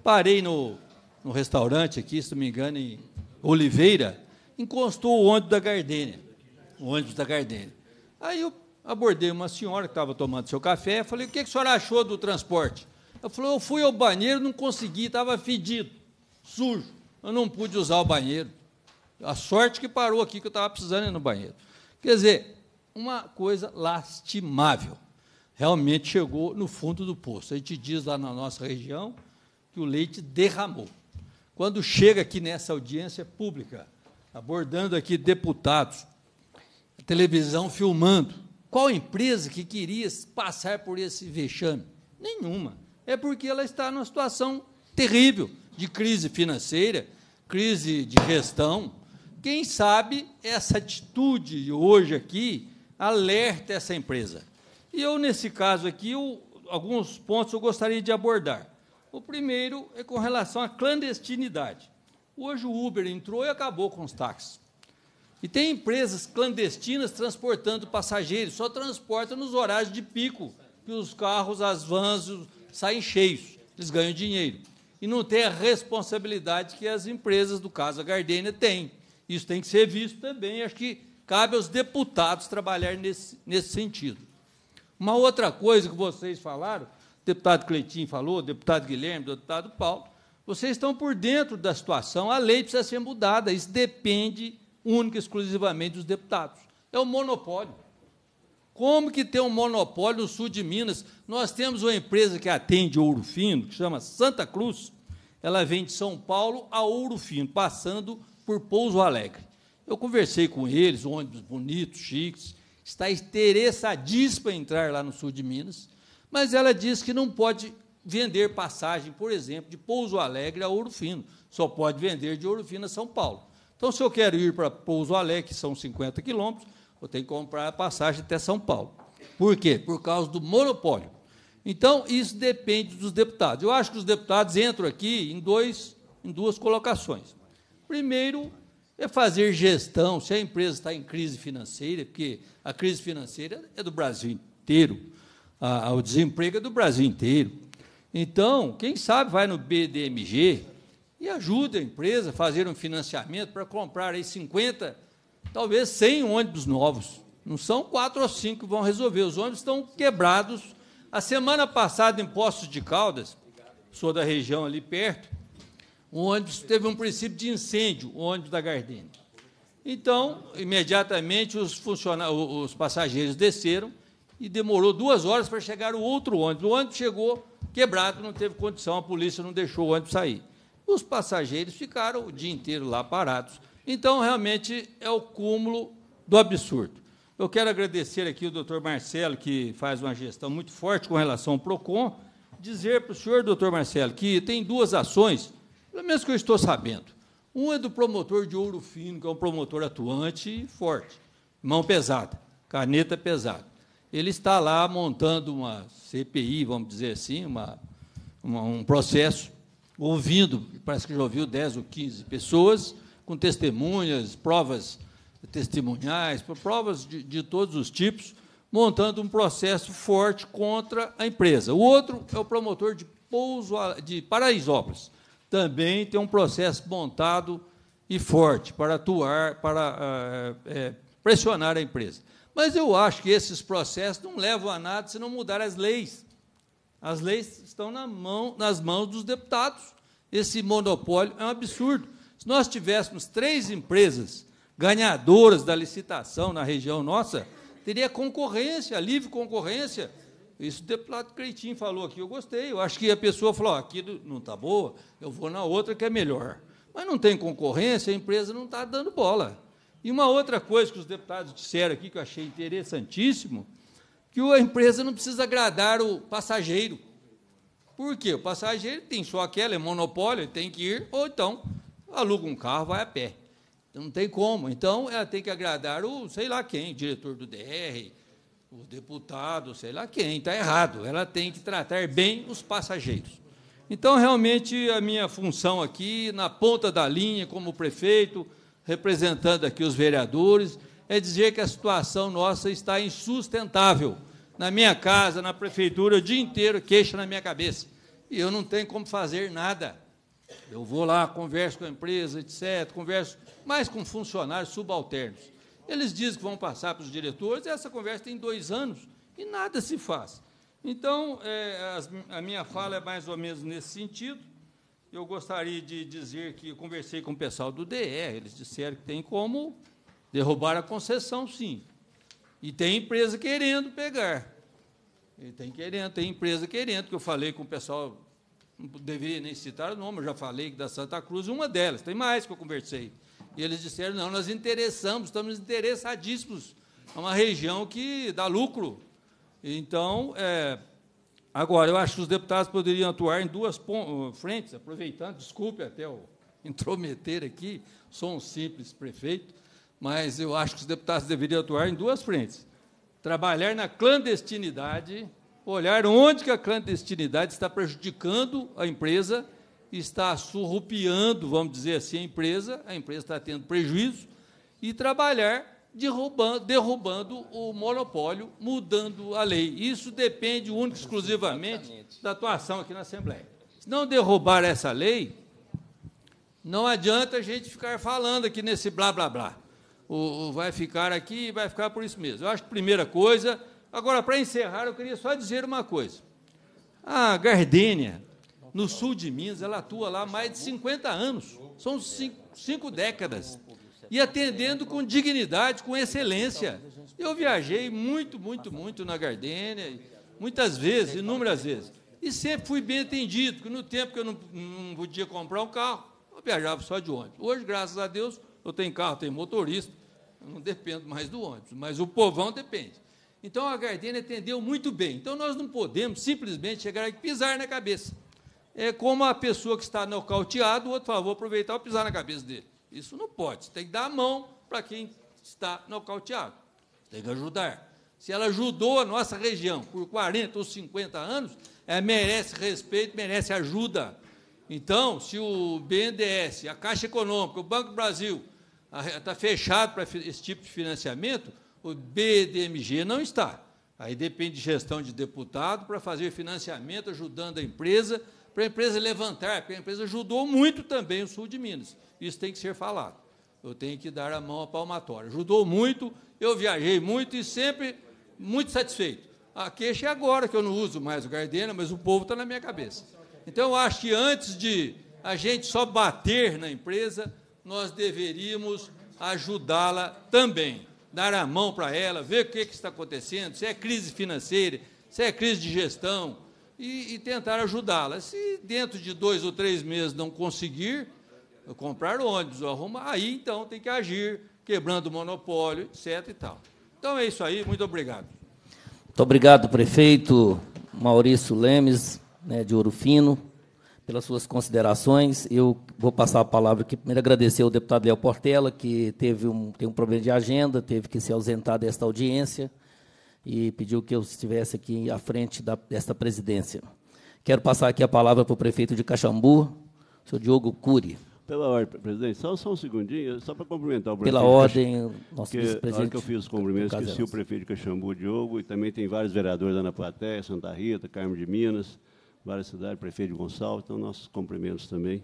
parei no, no restaurante aqui, se não me engano, em Oliveira, encostou o ônibus da Gardênia, o ônibus da Gardênia. Aí eu abordei uma senhora que estava tomando seu café, falei, o que, que a senhora achou do transporte? Ela falou, eu fui ao banheiro, não consegui, estava fedido, sujo, eu não pude usar o banheiro. A sorte que parou aqui, que eu estava precisando ir no banheiro. Quer dizer, uma coisa lastimável. Realmente chegou no fundo do poço. A gente diz lá na nossa região que o leite derramou. Quando chega aqui nessa audiência pública, abordando aqui deputados, a televisão filmando, qual empresa que queria passar por esse vexame? Nenhuma. É porque ela está numa situação terrível de crise financeira, crise de gestão, quem sabe essa atitude hoje aqui alerta essa empresa. E eu, nesse caso aqui, eu, alguns pontos eu gostaria de abordar. O primeiro é com relação à clandestinidade. Hoje o Uber entrou e acabou com os táxis. E tem empresas clandestinas transportando passageiros, só transporta nos horários de pico, que os carros, as vans saem cheios, eles ganham dinheiro. E não tem a responsabilidade que as empresas, do caso a Gardênia, têm. Isso tem que ser visto também. Acho que cabe aos deputados trabalhar nesse, nesse sentido. Uma outra coisa que vocês falaram, o deputado Cleitinho falou, o deputado Guilherme, o deputado Paulo, vocês estão por dentro da situação, a lei precisa ser mudada, isso depende única e exclusivamente dos deputados. É o um monopólio. Como que tem um monopólio no sul de Minas? Nós temos uma empresa que atende ouro fino, que chama Santa Cruz, ela vem de São Paulo a ouro fino, passando por Pouso Alegre. Eu conversei com eles, ônibus bonitos, chiques, está interessadíssima em entrar lá no sul de Minas, mas ela diz que não pode vender passagem, por exemplo, de Pouso Alegre a Ouro Fino, só pode vender de Ouro Fino a São Paulo. Então, se eu quero ir para Pouso Alegre, que são 50 quilômetros, eu tenho que comprar a passagem até São Paulo. Por quê? Por causa do monopólio. Então, isso depende dos deputados. Eu acho que os deputados entram aqui em, dois, em duas colocações. Primeiro é fazer gestão, se a empresa está em crise financeira, porque a crise financeira é do Brasil inteiro, o desemprego é do Brasil inteiro. Então, quem sabe vai no BDMG e ajuda a empresa a fazer um financiamento para comprar aí 50, talvez 100 ônibus novos. Não são quatro ou cinco que vão resolver, os ônibus estão quebrados. A semana passada, em Poços de Caldas, sou da região ali perto, o ônibus teve um princípio de incêndio, o ônibus da Gardene. Então, imediatamente, os, os passageiros desceram e demorou duas horas para chegar o outro ônibus. O ônibus chegou quebrado, não teve condição, a polícia não deixou o ônibus sair. Os passageiros ficaram o dia inteiro lá parados. Então, realmente, é o cúmulo do absurdo. Eu quero agradecer aqui o doutor Marcelo, que faz uma gestão muito forte com relação ao PROCON, dizer para o senhor, doutor Marcelo, que tem duas ações pelo menos que eu estou sabendo. Um é do promotor de ouro fino, que é um promotor atuante e forte, mão pesada, caneta pesada. Ele está lá montando uma CPI, vamos dizer assim, uma, uma um processo, ouvindo, parece que já ouviu 10 ou 15 pessoas, com testemunhas, provas testemunhais, provas de, de todos os tipos, montando um processo forte contra a empresa. O outro é o promotor de Pouso, de Paraisópolis, também tem um processo montado e forte para atuar, para é, pressionar a empresa. Mas eu acho que esses processos não levam a nada se não mudar as leis. As leis estão na mão, nas mãos dos deputados. Esse monopólio é um absurdo. Se nós tivéssemos três empresas ganhadoras da licitação na região nossa, teria concorrência, livre concorrência, isso o deputado Creitinho falou aqui, eu gostei. Eu acho que a pessoa falou, aqui não está boa, eu vou na outra que é melhor. Mas não tem concorrência, a empresa não está dando bola. E uma outra coisa que os deputados disseram aqui, que eu achei interessantíssimo, que a empresa não precisa agradar o passageiro. Por quê? O passageiro tem só aquela, é monopólio, ele tem que ir, ou então aluga um carro, vai a pé. Então, não tem como. Então, ela tem que agradar o, sei lá quem, diretor do DR, o deputado, sei lá quem, está errado. Ela tem que tratar bem os passageiros. Então, realmente, a minha função aqui, na ponta da linha, como prefeito, representando aqui os vereadores, é dizer que a situação nossa está insustentável. Na minha casa, na prefeitura, o dia inteiro queixa na minha cabeça. E eu não tenho como fazer nada. Eu vou lá, converso com a empresa, etc., converso mais com funcionários subalternos. Eles dizem que vão passar para os diretores, e essa conversa tem dois anos e nada se faz. Então, é, as, a minha fala é mais ou menos nesse sentido. Eu gostaria de dizer que conversei com o pessoal do DE, eles disseram que tem como derrubar a concessão, sim. E tem empresa querendo pegar. E tem querendo, tem empresa querendo, que eu falei com o pessoal, não deveria nem citar o nome, eu já falei da Santa Cruz, uma delas, tem mais que eu conversei. E eles disseram: não, nós interessamos, estamos interessadíssimos. É uma região que dá lucro. Então, é, agora, eu acho que os deputados poderiam atuar em duas eh, frentes, aproveitando, desculpe até o intrometer aqui, sou um simples prefeito, mas eu acho que os deputados deveriam atuar em duas frentes. Trabalhar na clandestinidade, olhar onde que a clandestinidade está prejudicando a empresa está surrupiando, vamos dizer assim, a empresa, a empresa está tendo prejuízo, e trabalhar derrubando, derrubando o monopólio, mudando a lei. Isso depende única e exclusivamente da atuação aqui na Assembleia. Se não derrubar essa lei, não adianta a gente ficar falando aqui nesse blá blá blá. O, vai ficar aqui e vai ficar por isso mesmo. Eu acho que primeira coisa. Agora, para encerrar, eu queria só dizer uma coisa. A Gardênia no sul de Minas, ela atua lá há mais de 50 anos, são cinco, cinco décadas, e atendendo com dignidade, com excelência. Eu viajei muito, muito, muito na Gardênia, muitas vezes, inúmeras vezes, e sempre fui bem atendido, porque no tempo que eu não, não podia comprar um carro, eu viajava só de ônibus. Hoje, graças a Deus, eu tenho carro, tenho motorista, não dependo mais do ônibus, mas o povão depende. Então a Gardênia atendeu muito bem. Então nós não podemos simplesmente chegar e pisar na cabeça é como a pessoa que está nocauteada, o outro fala, vou aproveitar e pisar na cabeça dele. Isso não pode. Você tem que dar a mão para quem está nocauteado. tem que ajudar. Se ela ajudou a nossa região por 40 ou 50 anos, ela é, merece respeito, merece ajuda. Então, se o BNDES, a Caixa Econômica, o Banco do Brasil está fechado para esse tipo de financiamento, o BDMG não está. Aí depende de gestão de deputado para fazer financiamento, ajudando a empresa para a empresa levantar, porque a empresa ajudou muito também o sul de Minas. Isso tem que ser falado. Eu tenho que dar a mão à palmatória. Ajudou muito, eu viajei muito e sempre muito satisfeito. A queixa é agora que eu não uso mais o Gardena, mas o povo está na minha cabeça. Então, eu acho que antes de a gente só bater na empresa, nós deveríamos ajudá-la também, dar a mão para ela, ver o que, que está acontecendo, se é crise financeira, se é crise de gestão, e, e tentar ajudá-la. Se dentro de dois ou três meses não conseguir comprar ônibus ou arrumar, aí então tem que agir, quebrando o monopólio, etc. E tal. Então é isso aí, muito obrigado. Muito obrigado, prefeito Maurício Lemes, né, de Ouro Fino, pelas suas considerações. Eu vou passar a palavra aqui. Primeiro, agradecer ao deputado Léo Portela, que teve um, tem um problema de agenda, teve que se ausentar desta audiência e pediu que eu estivesse aqui à frente da, desta presidência. Quero passar aqui a palavra para o prefeito de Caxambu, o senhor Diogo Cury. Pela ordem, presidente, só, só um segundinho, só para cumprimentar o prefeito. Pela ordem, nosso vice-presidente. Na hora que eu fiz os cumprimentos, esqueci o prefeito de Caxambu, Diogo, e também tem vários vereadores da Anaplaté, Santa Rita, Carmo de Minas, várias cidades, prefeito de Gonçalves, então nossos cumprimentos também.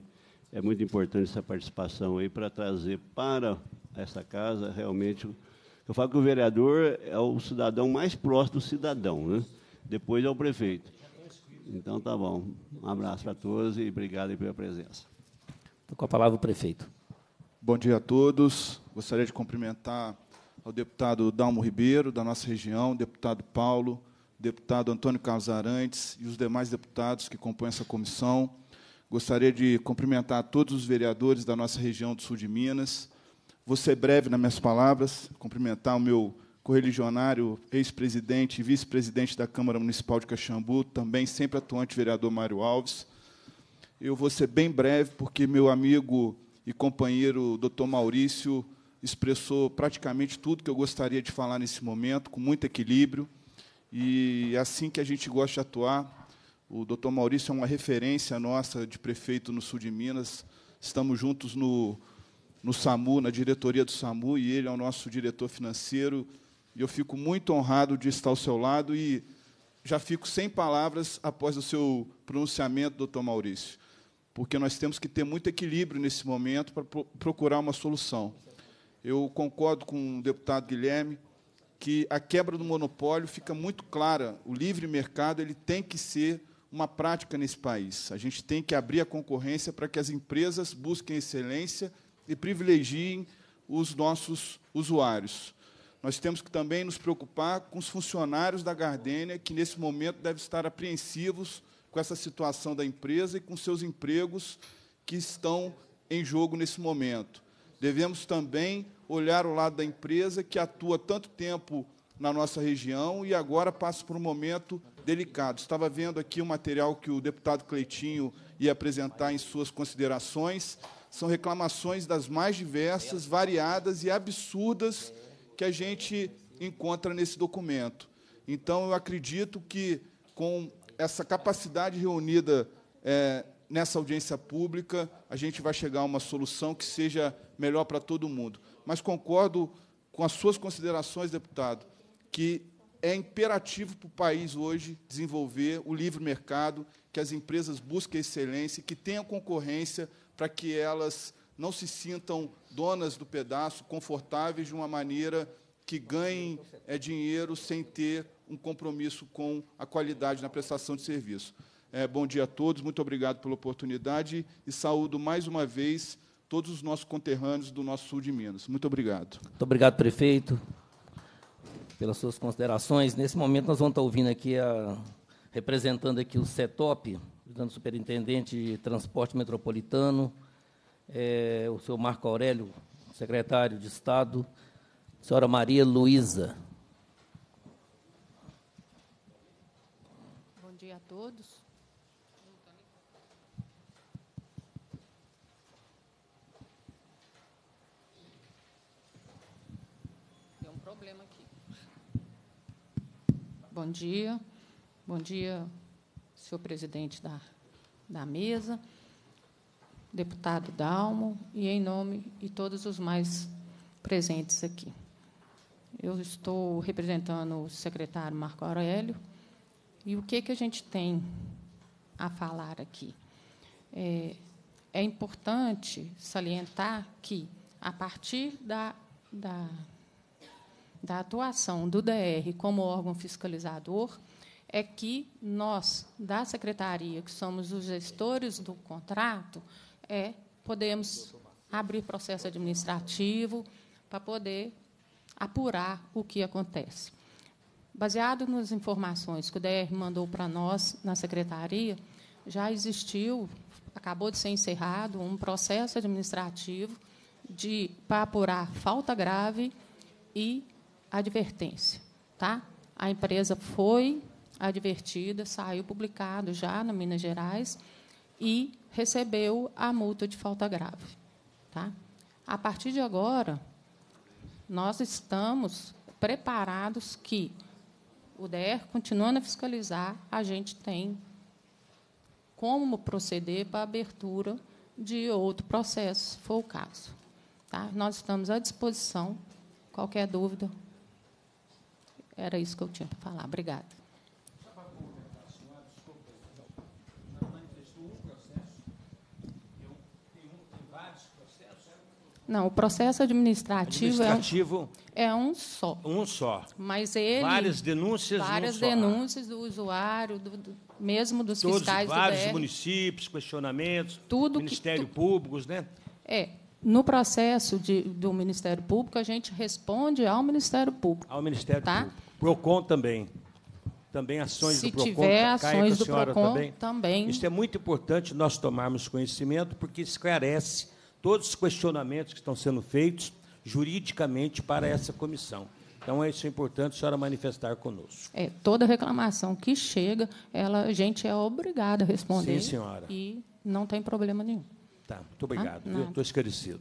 É muito importante essa participação aí para trazer para essa casa realmente eu falo que o vereador é o cidadão mais próximo do cidadão, né? Depois é o prefeito. Então tá bom. Um abraço para todos e obrigado pela presença. Estou com a palavra o prefeito. Bom dia a todos. Gostaria de cumprimentar ao deputado Dalmo Ribeiro, da nossa região, deputado Paulo, deputado Antônio Carlos Arantes e os demais deputados que compõem essa comissão. Gostaria de cumprimentar todos os vereadores da nossa região do sul de Minas, Vou ser breve nas minhas palavras, cumprimentar o meu correligionário, ex-presidente e vice-presidente da Câmara Municipal de Caxambu, também sempre atuante vereador Mário Alves. Eu vou ser bem breve, porque meu amigo e companheiro doutor Maurício expressou praticamente tudo que eu gostaria de falar nesse momento, com muito equilíbrio. E é assim que a gente gosta de atuar. O doutor Maurício é uma referência nossa de prefeito no sul de Minas. Estamos juntos no no SAMU, na diretoria do SAMU, e ele é o nosso diretor financeiro. E eu fico muito honrado de estar ao seu lado e já fico sem palavras após o seu pronunciamento, doutor Maurício, porque nós temos que ter muito equilíbrio nesse momento para procurar uma solução. Eu concordo com o deputado Guilherme que a quebra do monopólio fica muito clara. O livre mercado ele tem que ser uma prática nesse país. A gente tem que abrir a concorrência para que as empresas busquem excelência e privilegiem os nossos usuários. Nós temos que também nos preocupar com os funcionários da Gardênia, que nesse momento devem estar apreensivos com essa situação da empresa e com seus empregos que estão em jogo nesse momento. Devemos também olhar o lado da empresa que atua tanto tempo na nossa região e agora passa por um momento delicado. Estava vendo aqui o material que o deputado Cleitinho ia apresentar em suas considerações são reclamações das mais diversas, variadas e absurdas que a gente encontra nesse documento. Então, eu acredito que, com essa capacidade reunida é, nessa audiência pública, a gente vai chegar a uma solução que seja melhor para todo mundo. Mas concordo com as suas considerações, deputado, que é imperativo para o país hoje desenvolver o livre mercado, que as empresas busquem excelência, que tenham concorrência para que elas não se sintam donas do pedaço, confortáveis de uma maneira que ganhem é, dinheiro sem ter um compromisso com a qualidade na prestação de serviço. É, bom dia a todos, muito obrigado pela oportunidade e saúdo mais uma vez todos os nossos conterrâneos do nosso sul de Minas. Muito obrigado. Muito obrigado, prefeito, pelas suas considerações. Nesse momento, nós vamos estar ouvindo aqui, a, representando aqui o CETOP, ajudando o superintendente de transporte metropolitano, é, o senhor Marco Aurélio, secretário de Estado, a senhora Maria Luísa. Bom dia a todos. Tem um problema aqui. Bom dia. Bom dia, senhor presidente da, da mesa, deputado Dalmo, e em nome e todos os mais presentes aqui. Eu estou representando o secretário Marco Aurélio, e o que, que a gente tem a falar aqui? É, é importante salientar que, a partir da, da, da atuação do DR como órgão fiscalizador, é que nós, da secretaria, que somos os gestores do contrato, é, podemos abrir processo administrativo para poder apurar o que acontece. Baseado nas informações que o DR mandou para nós na secretaria, já existiu, acabou de ser encerrado, um processo administrativo de para apurar falta grave e advertência, tá? A empresa foi advertida, saiu publicado já na Minas Gerais e recebeu a multa de falta grave. Tá? A partir de agora, nós estamos preparados que o DER, continuando a fiscalizar, a gente tem como proceder para a abertura de outro processo, se for o caso. Tá? Nós estamos à disposição. Qualquer dúvida, era isso que eu tinha para falar. Obrigada. Não, o processo administrativo, administrativo é, um, é, um, só. Um só. Mas ele. Várias denúncias. Várias um denúncias do usuário, do, do, mesmo dos Todos, fiscais vários do Vários municípios, questionamentos. Tudo Ministério que, tu, Públicos, né? É. No processo de, do Ministério Público, a gente responde ao Ministério Público. Ao Ministério tá? Público. PROCON também. Também ações Se do PROCON. Se tiver ações do PROCON, também. também. Isso é muito importante nós tomarmos conhecimento, porque esclarece todos os questionamentos que estão sendo feitos juridicamente para essa comissão. Então, é isso é importante a senhora manifestar conosco. É, toda reclamação que chega, ela, a gente é obrigada a responder. Sim, senhora. E não tem problema nenhum. Tá, muito obrigado. Ah, Eu estou esclarecido.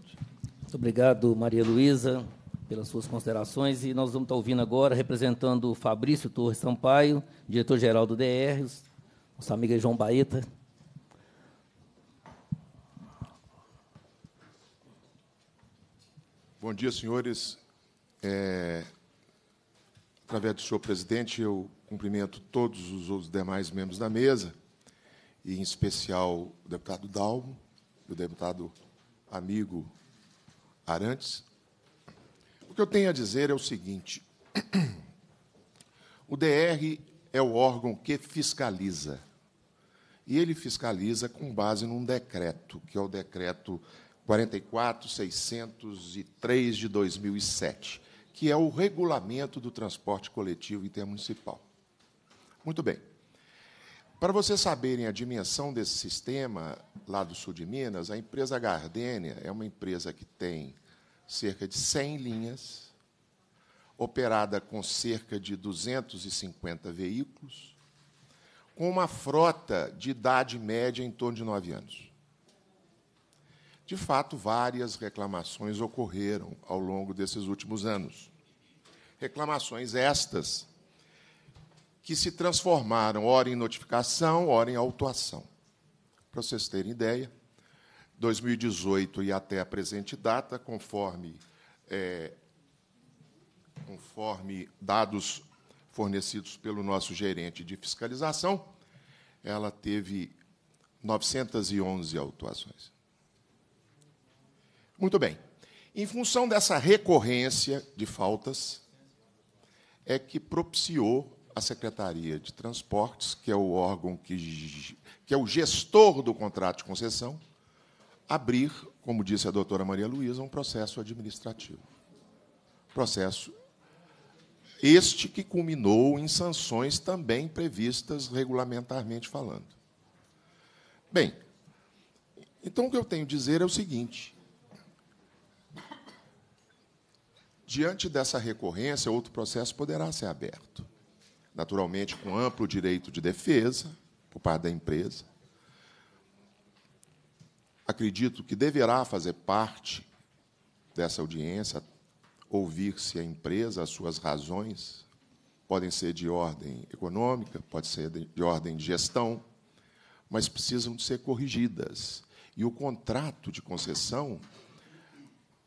Muito obrigado, Maria Luísa, pelas suas considerações. E nós vamos estar ouvindo agora, representando o Fabrício Torres Sampaio, diretor-geral do DR, nossa amiga João Baeta, Bom dia, senhores. É, através do senhor presidente, eu cumprimento todos os, outros demais membros da mesa, e em especial o deputado Dalmo, o deputado amigo Arantes. O que eu tenho a dizer é o seguinte: o DR é o órgão que fiscaliza. E ele fiscaliza com base num decreto, que é o decreto 44603 de 2007, que é o regulamento do transporte coletivo intermunicipal. Muito bem. Para vocês saberem a dimensão desse sistema lá do sul de Minas, a empresa Gardênia é uma empresa que tem cerca de 100 linhas, operada com cerca de 250 veículos, com uma frota de idade média em torno de 9 anos. De fato, várias reclamações ocorreram ao longo desses últimos anos. Reclamações estas que se transformaram, ora em notificação, ora em autuação. Para vocês terem ideia, 2018 e até a presente data, conforme, é, conforme dados fornecidos pelo nosso gerente de fiscalização, ela teve 911 autuações. Muito bem. Em função dessa recorrência de faltas, é que propiciou a Secretaria de Transportes, que é o órgão que, que é o gestor do contrato de concessão, abrir, como disse a doutora Maria Luísa, um processo administrativo. Processo este que culminou em sanções também previstas regulamentarmente falando. Bem, então o que eu tenho a dizer é o seguinte: Diante dessa recorrência, outro processo poderá ser aberto. Naturalmente, com amplo direito de defesa por parte da empresa. Acredito que deverá fazer parte dessa audiência ouvir-se a empresa, as suas razões. Podem ser de ordem econômica, pode ser de ordem de gestão, mas precisam de ser corrigidas. E o contrato de concessão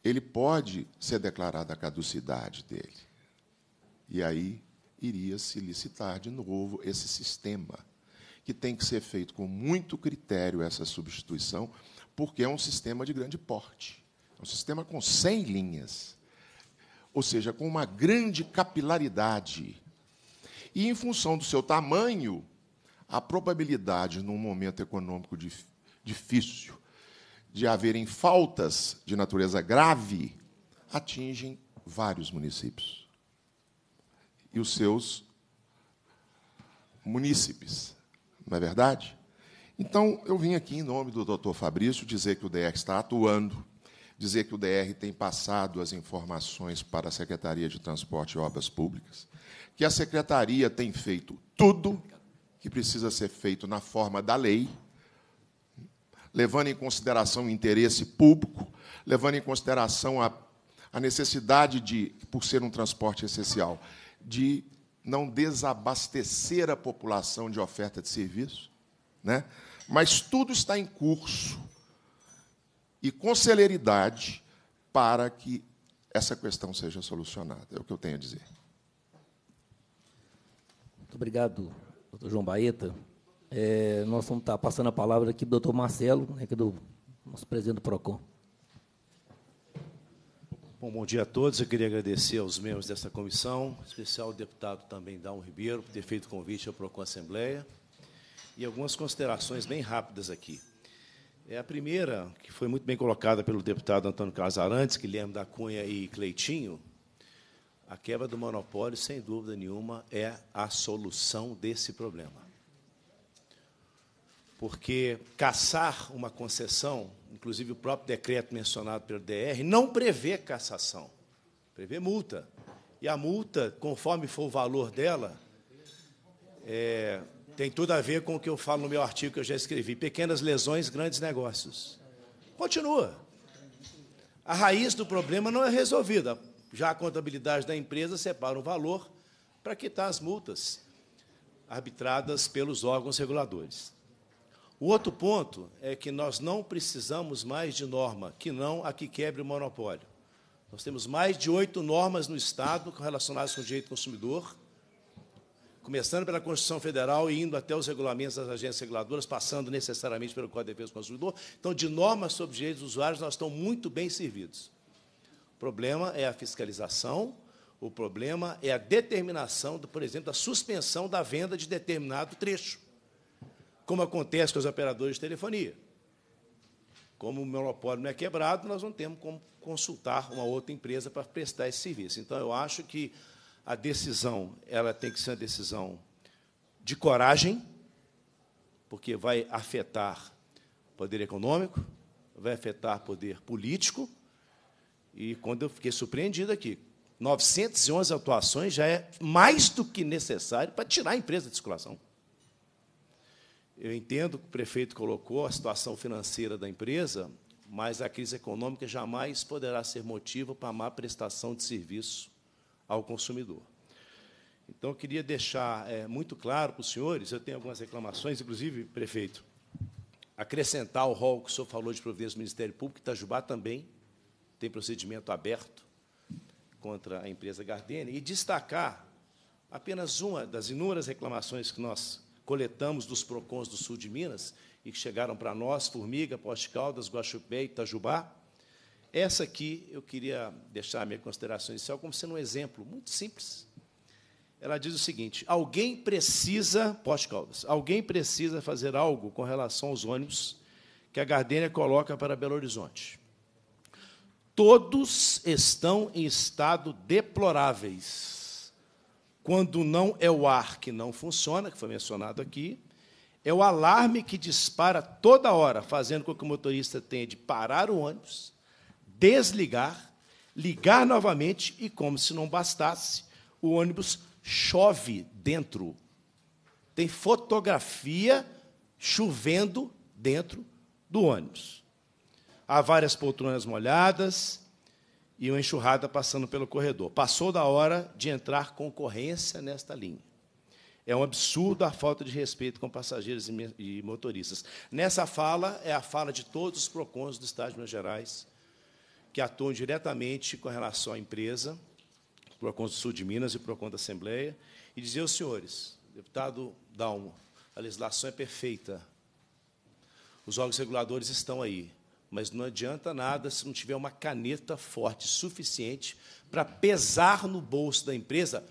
ele pode ser declarada a caducidade dele. E aí iria se licitar de novo esse sistema, que tem que ser feito com muito critério essa substituição, porque é um sistema de grande porte. É um sistema com 100 linhas, ou seja, com uma grande capilaridade. E em função do seu tamanho, a probabilidade, num momento econômico difícil, de haverem faltas de natureza grave, atingem vários municípios e os seus munícipes, não é verdade? Então, eu vim aqui em nome do Dr. Fabrício dizer que o DR está atuando, dizer que o DR tem passado as informações para a Secretaria de Transporte e Obras Públicas, que a secretaria tem feito tudo que precisa ser feito na forma da lei, levando em consideração o interesse público, levando em consideração a, a necessidade de, por ser um transporte essencial, de não desabastecer a população de oferta de serviço, né? mas tudo está em curso e com celeridade para que essa questão seja solucionada. É o que eu tenho a dizer. Muito obrigado, doutor João Baeta. É, nós vamos estar tá passando a palavra aqui para o doutor Marcelo, né, que é do nosso presidente do PROCON. Bom, bom dia a todos. Eu queria agradecer aos membros dessa comissão, em especial o deputado também Dão Ribeiro, por ter feito o convite ao PROCON Assembleia. E algumas considerações bem rápidas aqui. É a primeira, que foi muito bem colocada pelo deputado Antônio Casarantes, Guilherme da Cunha e Cleitinho, a quebra do monopólio, sem dúvida nenhuma, é a solução desse problema porque caçar uma concessão, inclusive o próprio decreto mencionado pelo DR, não prevê cassação, prevê multa. E a multa, conforme for o valor dela, é, tem tudo a ver com o que eu falo no meu artigo que eu já escrevi: pequenas lesões, grandes negócios. Continua. A raiz do problema não é resolvida. Já a contabilidade da empresa separa o valor para quitar as multas arbitradas pelos órgãos reguladores. O outro ponto é que nós não precisamos mais de norma, que não a que quebre o monopólio. Nós temos mais de oito normas no Estado relacionadas com o direito do consumidor, começando pela Constituição Federal e indo até os regulamentos das agências reguladoras, passando necessariamente pelo Código de Defesa do Consumidor. Então, de normas sobre direitos dos usuários, nós estamos muito bem servidos. O problema é a fiscalização, o problema é a determinação, por exemplo, da suspensão da venda de determinado trecho como acontece com os operadores de telefonia. Como o monopólio não é quebrado, nós não temos como consultar uma outra empresa para prestar esse serviço. Então, eu acho que a decisão ela tem que ser uma decisão de coragem, porque vai afetar poder econômico, vai afetar poder político. E quando eu fiquei surpreendido aqui, 911 atuações já é mais do que necessário para tirar a empresa de circulação. Eu entendo que o prefeito colocou a situação financeira da empresa, mas a crise econômica jamais poderá ser motivo para má prestação de serviço ao consumidor. Então, eu queria deixar é, muito claro para os senhores, eu tenho algumas reclamações, inclusive, prefeito, acrescentar o rol que o senhor falou de providência do Ministério Público, Itajubá também tem procedimento aberto contra a empresa Gardene, e destacar apenas uma das inúmeras reclamações que nós coletamos dos PROCONs do sul de Minas e que chegaram para nós, Formiga, Poste Caldas, Guaxupé, Itajubá. Essa aqui eu queria deixar a minha consideração inicial como sendo um exemplo muito simples. Ela diz o seguinte: alguém precisa, Poste Caldas, alguém precisa fazer algo com relação aos ônibus que a Gardênia coloca para Belo Horizonte. Todos estão em estado deploráveis quando não é o ar que não funciona, que foi mencionado aqui, é o alarme que dispara toda hora, fazendo com que o motorista tenha de parar o ônibus, desligar, ligar novamente e, como se não bastasse, o ônibus chove dentro. Tem fotografia chovendo dentro do ônibus. Há várias poltronas molhadas, e uma enxurrada passando pelo corredor. Passou da hora de entrar concorrência nesta linha. É um absurdo a falta de respeito com passageiros e motoristas. Nessa fala, é a fala de todos os PROCONs do Estado de Minas Gerais, que atuam diretamente com relação à empresa, PROCON do Sul de Minas e PROCON da Assembleia, e dizer aos senhores, deputado Dalmo, a legislação é perfeita, os órgãos reguladores estão aí, mas não adianta nada se não tiver uma caneta forte suficiente para pesar no bolso da empresa.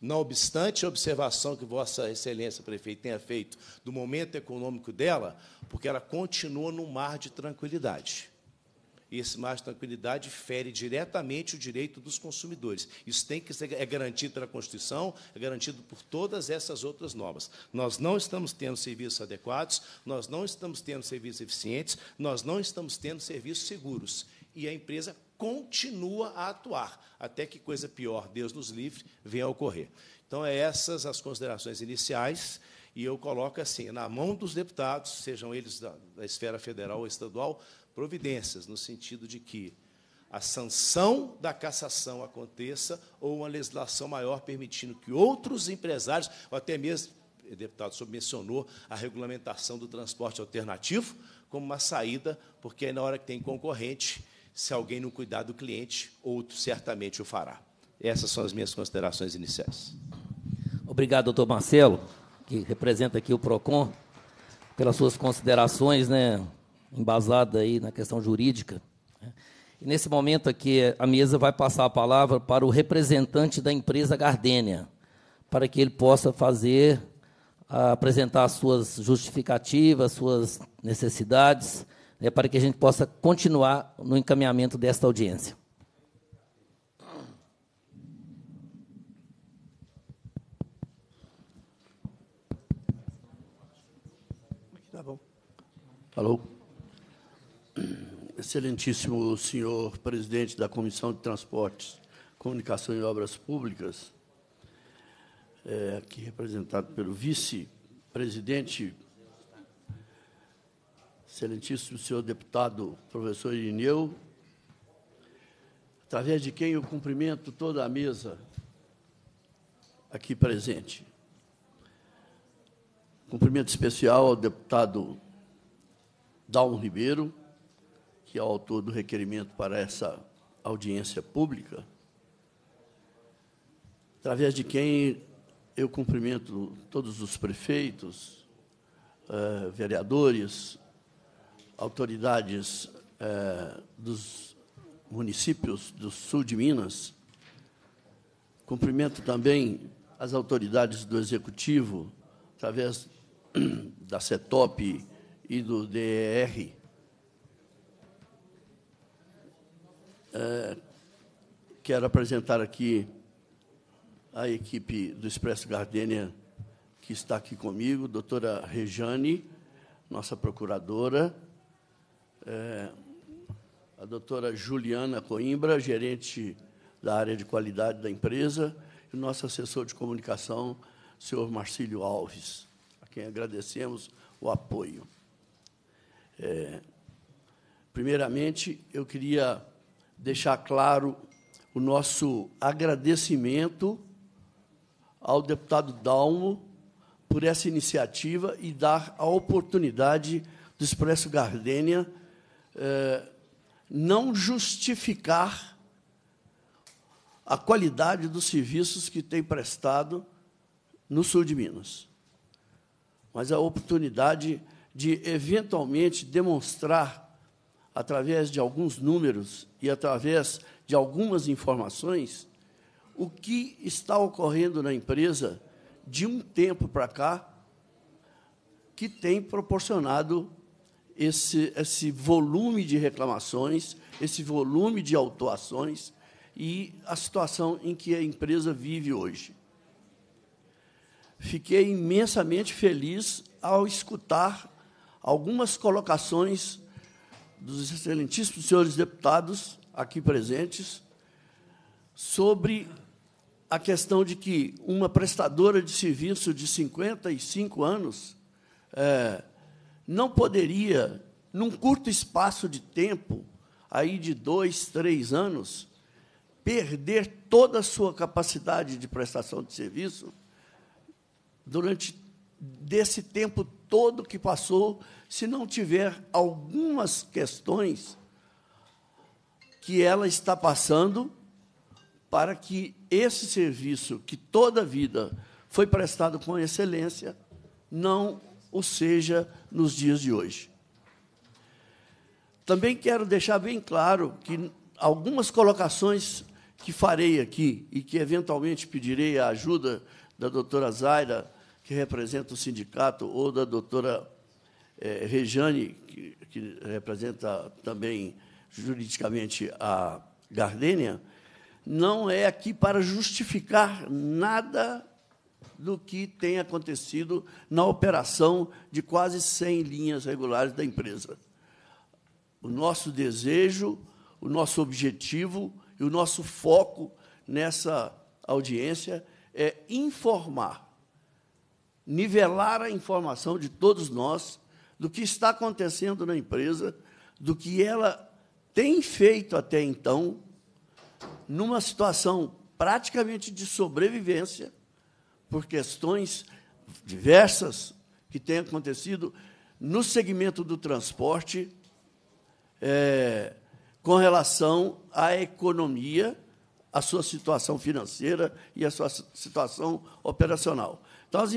Não obstante a observação que Vossa Excelência prefeito tenha feito do momento econômico dela, porque ela continua num mar de tranquilidade. E esse margem de tranquilidade fere diretamente o direito dos consumidores. Isso tem que ser é garantido pela Constituição, é garantido por todas essas outras normas. Nós não estamos tendo serviços adequados, nós não estamos tendo serviços eficientes, nós não estamos tendo serviços seguros. E a empresa continua a atuar, até que coisa pior, Deus nos livre, venha a ocorrer. Então, é essas as considerações iniciais, e eu coloco assim, na mão dos deputados, sejam eles da, da esfera federal ou estadual, providências, no sentido de que a sanção da cassação aconteça ou uma legislação maior permitindo que outros empresários, ou até mesmo, o deputado só mencionou a regulamentação do transporte alternativo como uma saída, porque aí, na hora que tem concorrente, se alguém não cuidar do cliente, outro certamente o fará. Essas são as minhas considerações iniciais. Obrigado, doutor Marcelo, que representa aqui o PROCON, pelas suas considerações, né, embasada aí na questão jurídica. Né? E nesse momento aqui, a mesa vai passar a palavra para o representante da empresa Gardênia, para que ele possa fazer, apresentar suas justificativas, suas necessidades, né, para que a gente possa continuar no encaminhamento desta audiência. É tá, Alô Excelentíssimo senhor presidente da Comissão de Transportes, Comunicação e Obras Públicas, é, aqui representado pelo vice-presidente, excelentíssimo senhor deputado professor Ineu, através de quem eu cumprimento toda a mesa aqui presente. Cumprimento especial ao deputado Dalmo Ribeiro, que é o autor do requerimento para essa audiência pública, através de quem eu cumprimento todos os prefeitos, eh, vereadores, autoridades eh, dos municípios do sul de Minas, cumprimento também as autoridades do Executivo, através da CETOP e do DER, É, quero apresentar aqui a equipe do Expresso Gardênia que está aqui comigo, doutora Rejane, nossa procuradora, é, a doutora Juliana Coimbra, gerente da área de qualidade da empresa, e o nosso assessor de comunicação, senhor Marcílio Alves, a quem agradecemos o apoio. É, primeiramente, eu queria deixar claro o nosso agradecimento ao deputado Dalmo por essa iniciativa e dar a oportunidade do Expresso Gardênia eh, não justificar a qualidade dos serviços que tem prestado no sul de Minas, mas a oportunidade de, eventualmente, demonstrar através de alguns números e através de algumas informações, o que está ocorrendo na empresa de um tempo para cá que tem proporcionado esse, esse volume de reclamações, esse volume de autuações e a situação em que a empresa vive hoje. Fiquei imensamente feliz ao escutar algumas colocações dos excelentíssimos senhores deputados aqui presentes sobre a questão de que uma prestadora de serviço de 55 anos é, não poderia, num curto espaço de tempo, aí de dois, três anos, perder toda a sua capacidade de prestação de serviço durante desse tempo todo que passou, se não tiver algumas questões que ela está passando, para que esse serviço, que toda a vida foi prestado com excelência, não o seja nos dias de hoje. Também quero deixar bem claro que algumas colocações que farei aqui e que eventualmente pedirei a ajuda da doutora Zaira que representa o sindicato, ou da doutora eh, Rejane, que, que, representa também juridicamente a Gardênia, não é aqui para justificar nada do que tem acontecido na operação de quase 100 linhas regulares da empresa. O nosso desejo, o nosso objetivo e o nosso foco nessa audiência é informar nivelar a informação de todos nós do que está acontecendo na empresa, do que ela tem feito até então, numa situação praticamente de sobrevivência, por questões diversas que têm acontecido no segmento do transporte, é, com relação à economia, à sua situação financeira e à sua situação operacional. Então, as,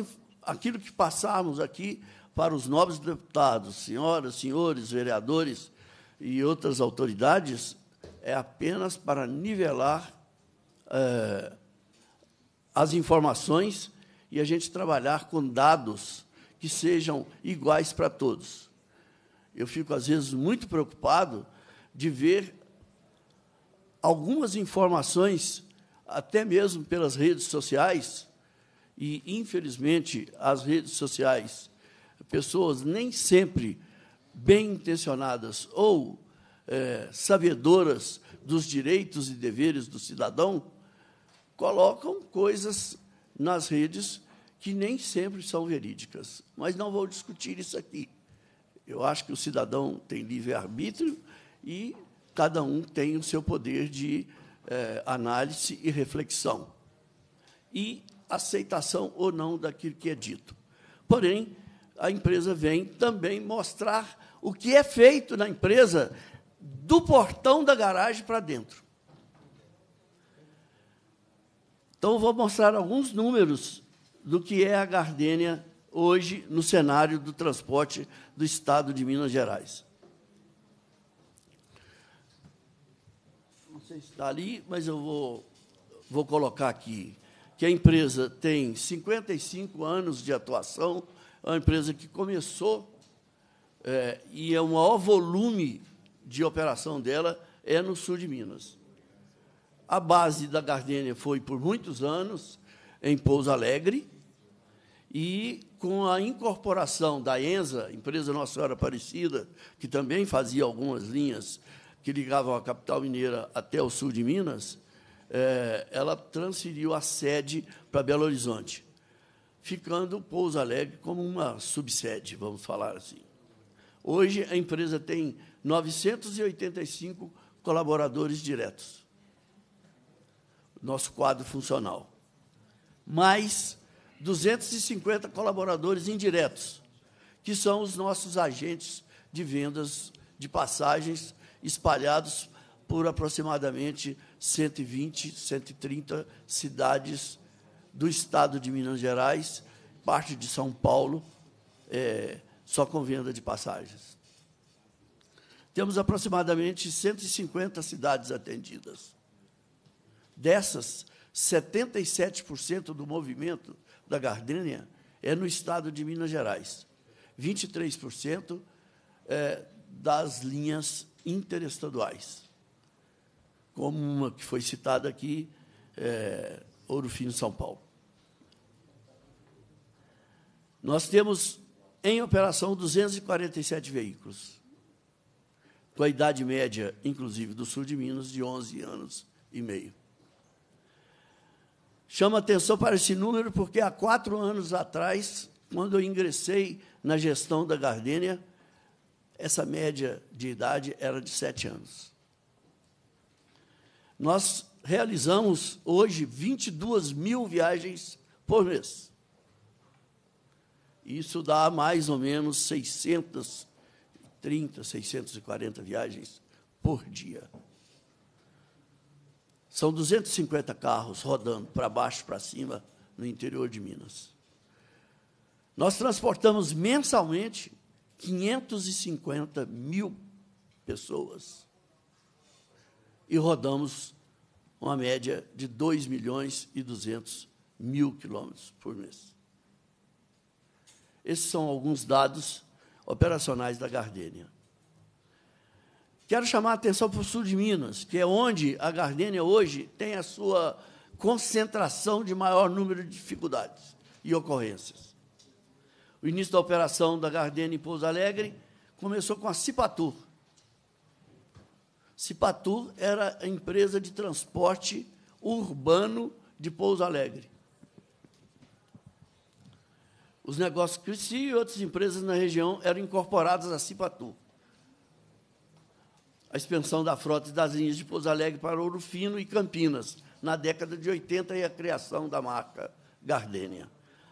aquilo que passarmos aqui para os novos deputados, senhoras, senhores, vereadores e outras autoridades, é apenas para nivelar é, as informações e a gente trabalhar com dados que sejam iguais para todos. Eu fico, às vezes, muito preocupado de ver algumas informações, até mesmo pelas redes sociais, e, infelizmente, as redes sociais, pessoas nem sempre bem intencionadas ou é, sabedoras dos direitos e deveres do cidadão, colocam coisas nas redes que nem sempre são verídicas. Mas não vou discutir isso aqui. Eu acho que o cidadão tem livre-arbítrio e cada um tem o seu poder de é, análise e reflexão. E aceitação ou não daquilo que é dito. Porém, a empresa vem também mostrar o que é feito na empresa do portão da garagem para dentro. Então, vou mostrar alguns números do que é a Gardênia hoje no cenário do transporte do Estado de Minas Gerais. Não sei se está ali, mas eu vou, vou colocar aqui que a empresa tem 55 anos de atuação, é uma empresa que começou é, e é o maior volume de operação dela é no sul de Minas. A base da Gardênia foi por muitos anos em Pouso Alegre e com a incorporação da ENSA, empresa Nossa Senhora Aparecida, que também fazia algumas linhas que ligavam a capital mineira até o sul de Minas, é, ela transferiu a sede para Belo Horizonte, ficando Pouso Alegre como uma subsede, vamos falar assim. Hoje, a empresa tem 985 colaboradores diretos. Nosso quadro funcional. Mais 250 colaboradores indiretos, que são os nossos agentes de vendas de passagens espalhados por aproximadamente 120, 130 cidades do estado de Minas Gerais, parte de São Paulo, é, só com venda de passagens. Temos aproximadamente 150 cidades atendidas. Dessas, 77% do movimento da gardênia é no estado de Minas Gerais, 23% é das linhas interestaduais como uma que foi citada aqui, é, Ouro Fino, São Paulo. Nós temos em operação 247 veículos, com a idade média, inclusive do sul de Minas, de 11 anos e meio. Chama atenção para esse número porque há quatro anos atrás, quando eu ingressei na gestão da Gardênia, essa média de idade era de sete anos. Nós realizamos hoje 22 mil viagens por mês. Isso dá mais ou menos 630, 640 viagens por dia. São 250 carros rodando para baixo, para cima, no interior de Minas. Nós transportamos mensalmente 550 mil pessoas e rodamos uma média de 2 milhões e 200 mil quilômetros por mês. Esses são alguns dados operacionais da Gardênia. Quero chamar a atenção para o sul de Minas, que é onde a Gardênia hoje tem a sua concentração de maior número de dificuldades e ocorrências. O início da operação da Gardênia em Pouso Alegre começou com a Cipatur, Cipatur era a empresa de transporte urbano de Pouso Alegre. Os negócios cresciam e outras empresas na região eram incorporadas à Cipatur. A expansão da frota e das linhas de Pouso Alegre para Ouro Fino e Campinas, na década de 80, e a criação da marca Gardênia.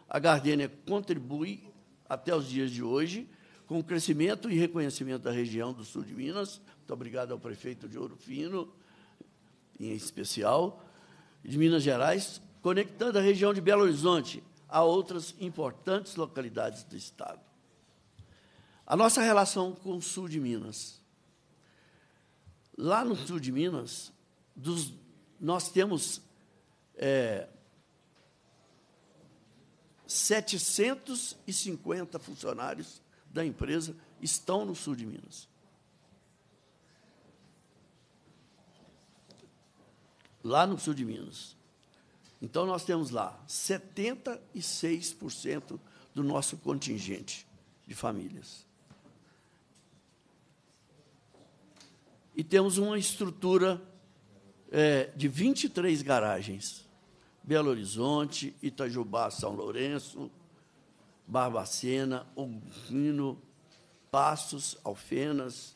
A Gardênia contribui, até os dias de hoje, com o crescimento e reconhecimento da região do sul de Minas, muito obrigado ao prefeito de Ouro Fino, em especial, de Minas Gerais, conectando a região de Belo Horizonte a outras importantes localidades do Estado. A nossa relação com o sul de Minas. Lá no sul de Minas, dos, nós temos é, 750 funcionários da empresa estão no sul de Minas. lá no sul de Minas. Então, nós temos lá 76% do nosso contingente de famílias. E temos uma estrutura é, de 23 garagens. Belo Horizonte, Itajubá, São Lourenço, Barbacena, Ogino, Passos, Alfenas,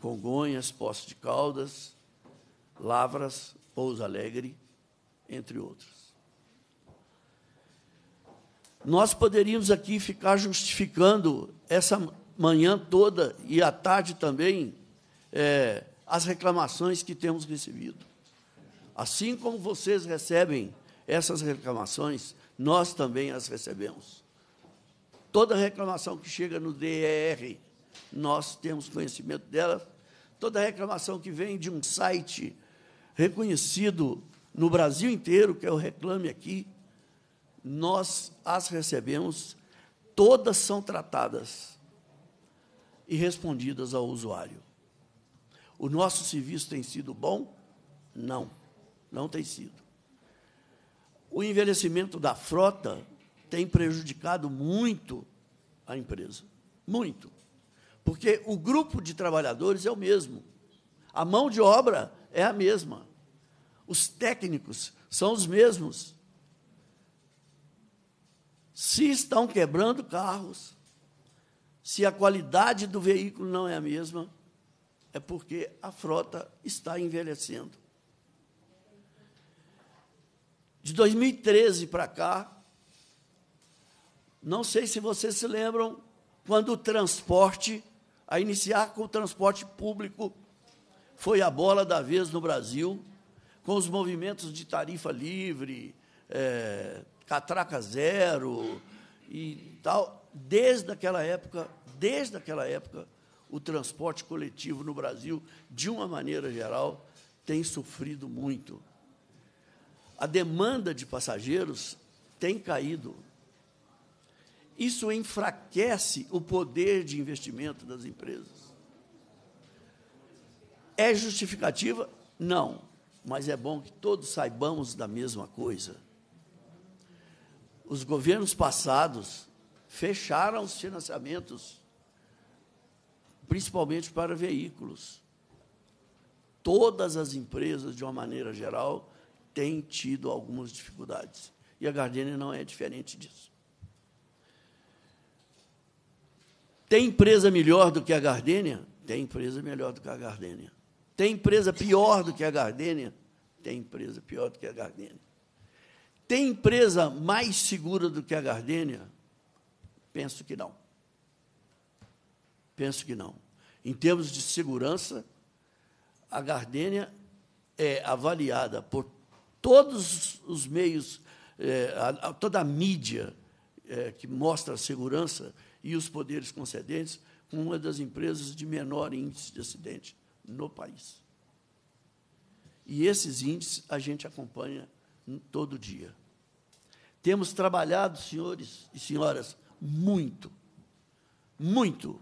Congonhas, Poço de Caldas, Lavras, Pouso Alegre, entre outros. Nós poderíamos aqui ficar justificando essa manhã toda e à tarde também é, as reclamações que temos recebido. Assim como vocês recebem essas reclamações, nós também as recebemos. Toda reclamação que chega no DER, nós temos conhecimento dela. Toda reclamação que vem de um site reconhecido no Brasil inteiro, que é o Reclame Aqui, nós as recebemos, todas são tratadas e respondidas ao usuário. O nosso serviço tem sido bom? Não, não tem sido. O envelhecimento da frota tem prejudicado muito a empresa, muito. Porque o grupo de trabalhadores é o mesmo. A mão de obra é a mesma. Os técnicos são os mesmos. Se estão quebrando carros, se a qualidade do veículo não é a mesma, é porque a frota está envelhecendo. De 2013 para cá, não sei se vocês se lembram, quando o transporte, a iniciar com o transporte público foi a bola da vez no Brasil, com os movimentos de tarifa livre, é, catraca zero e tal. Desde aquela época, desde aquela época, o transporte coletivo no Brasil, de uma maneira geral, tem sofrido muito. A demanda de passageiros tem caído. Isso enfraquece o poder de investimento das empresas. É justificativa? Não. Mas é bom que todos saibamos da mesma coisa. Os governos passados fecharam os financiamentos, principalmente para veículos. Todas as empresas, de uma maneira geral, têm tido algumas dificuldades. E a Gardenia não é diferente disso. Tem empresa melhor do que a Gardênia? Tem empresa melhor do que a Gardênia. Tem empresa pior do que a Gardênia? Tem empresa pior do que a Gardênia. Tem empresa mais segura do que a Gardênia? Penso que não. Penso que não. Em termos de segurança, a Gardênia é avaliada por todos os meios, é, a, a, toda a mídia é, que mostra a segurança e os poderes concedentes, como uma das empresas de menor índice de acidente no país. E esses índices a gente acompanha todo dia. Temos trabalhado, senhores e senhoras, muito, muito,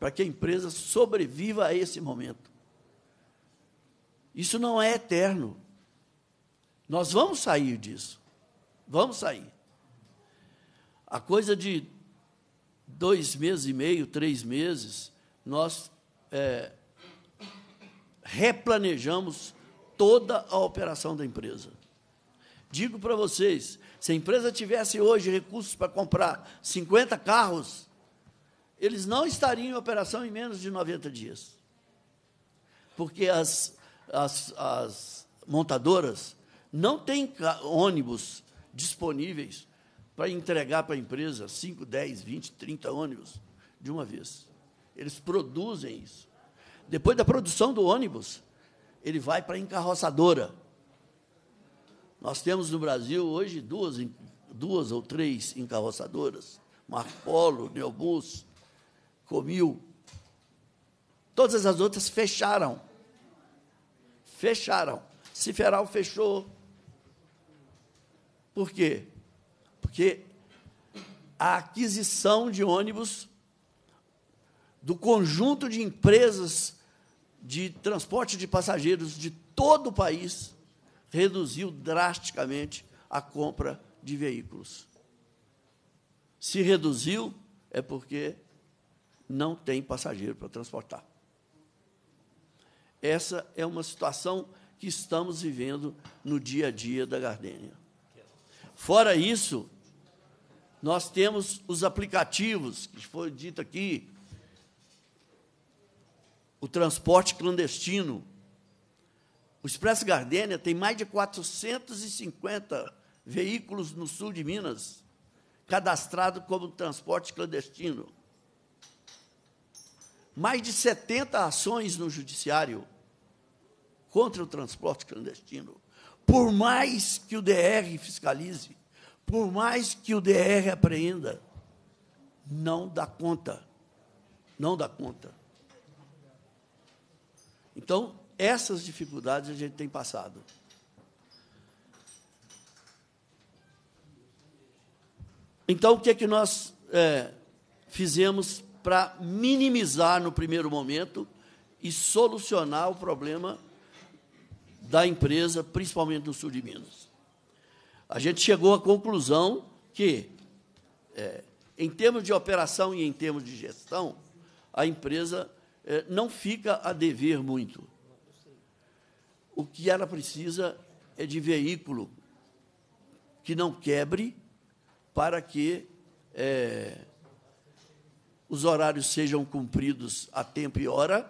para que a empresa sobreviva a esse momento. Isso não é eterno. Nós vamos sair disso. Vamos sair. A coisa de dois meses e meio, três meses, nós é, replanejamos toda a operação da empresa. Digo para vocês, se a empresa tivesse hoje recursos para comprar 50 carros, eles não estariam em operação em menos de 90 dias. Porque as, as, as montadoras não têm ônibus disponíveis para entregar para a empresa 5, 10, 20, 30 ônibus de uma vez. Eles produzem isso. Depois da produção do ônibus, ele vai para a encarroçadora. Nós temos no Brasil hoje duas, duas ou três encarroçadoras, Marco Polo, Neobus, Comil. Todas as outras fecharam. Fecharam. Ciferal fechou. Por quê? Porque a aquisição de ônibus do conjunto de empresas de transporte de passageiros de todo o país reduziu drasticamente a compra de veículos. Se reduziu, é porque não tem passageiro para transportar. Essa é uma situação que estamos vivendo no dia a dia da Gardênia. Fora isso, nós temos os aplicativos, que foi dito aqui, o transporte clandestino. O Expresso Gardênia tem mais de 450 veículos no sul de Minas cadastrados como transporte clandestino. Mais de 70 ações no judiciário contra o transporte clandestino. Por mais que o DR fiscalize, por mais que o DR apreenda, não dá conta. Não dá conta. Então, essas dificuldades a gente tem passado. Então, o que é que nós é, fizemos para minimizar no primeiro momento e solucionar o problema da empresa, principalmente no sul de Minas? A gente chegou à conclusão que, é, em termos de operação e em termos de gestão, a empresa eh, não fica a dever muito. O que ela precisa é de veículo que não quebre para que é, os horários sejam cumpridos a tempo e hora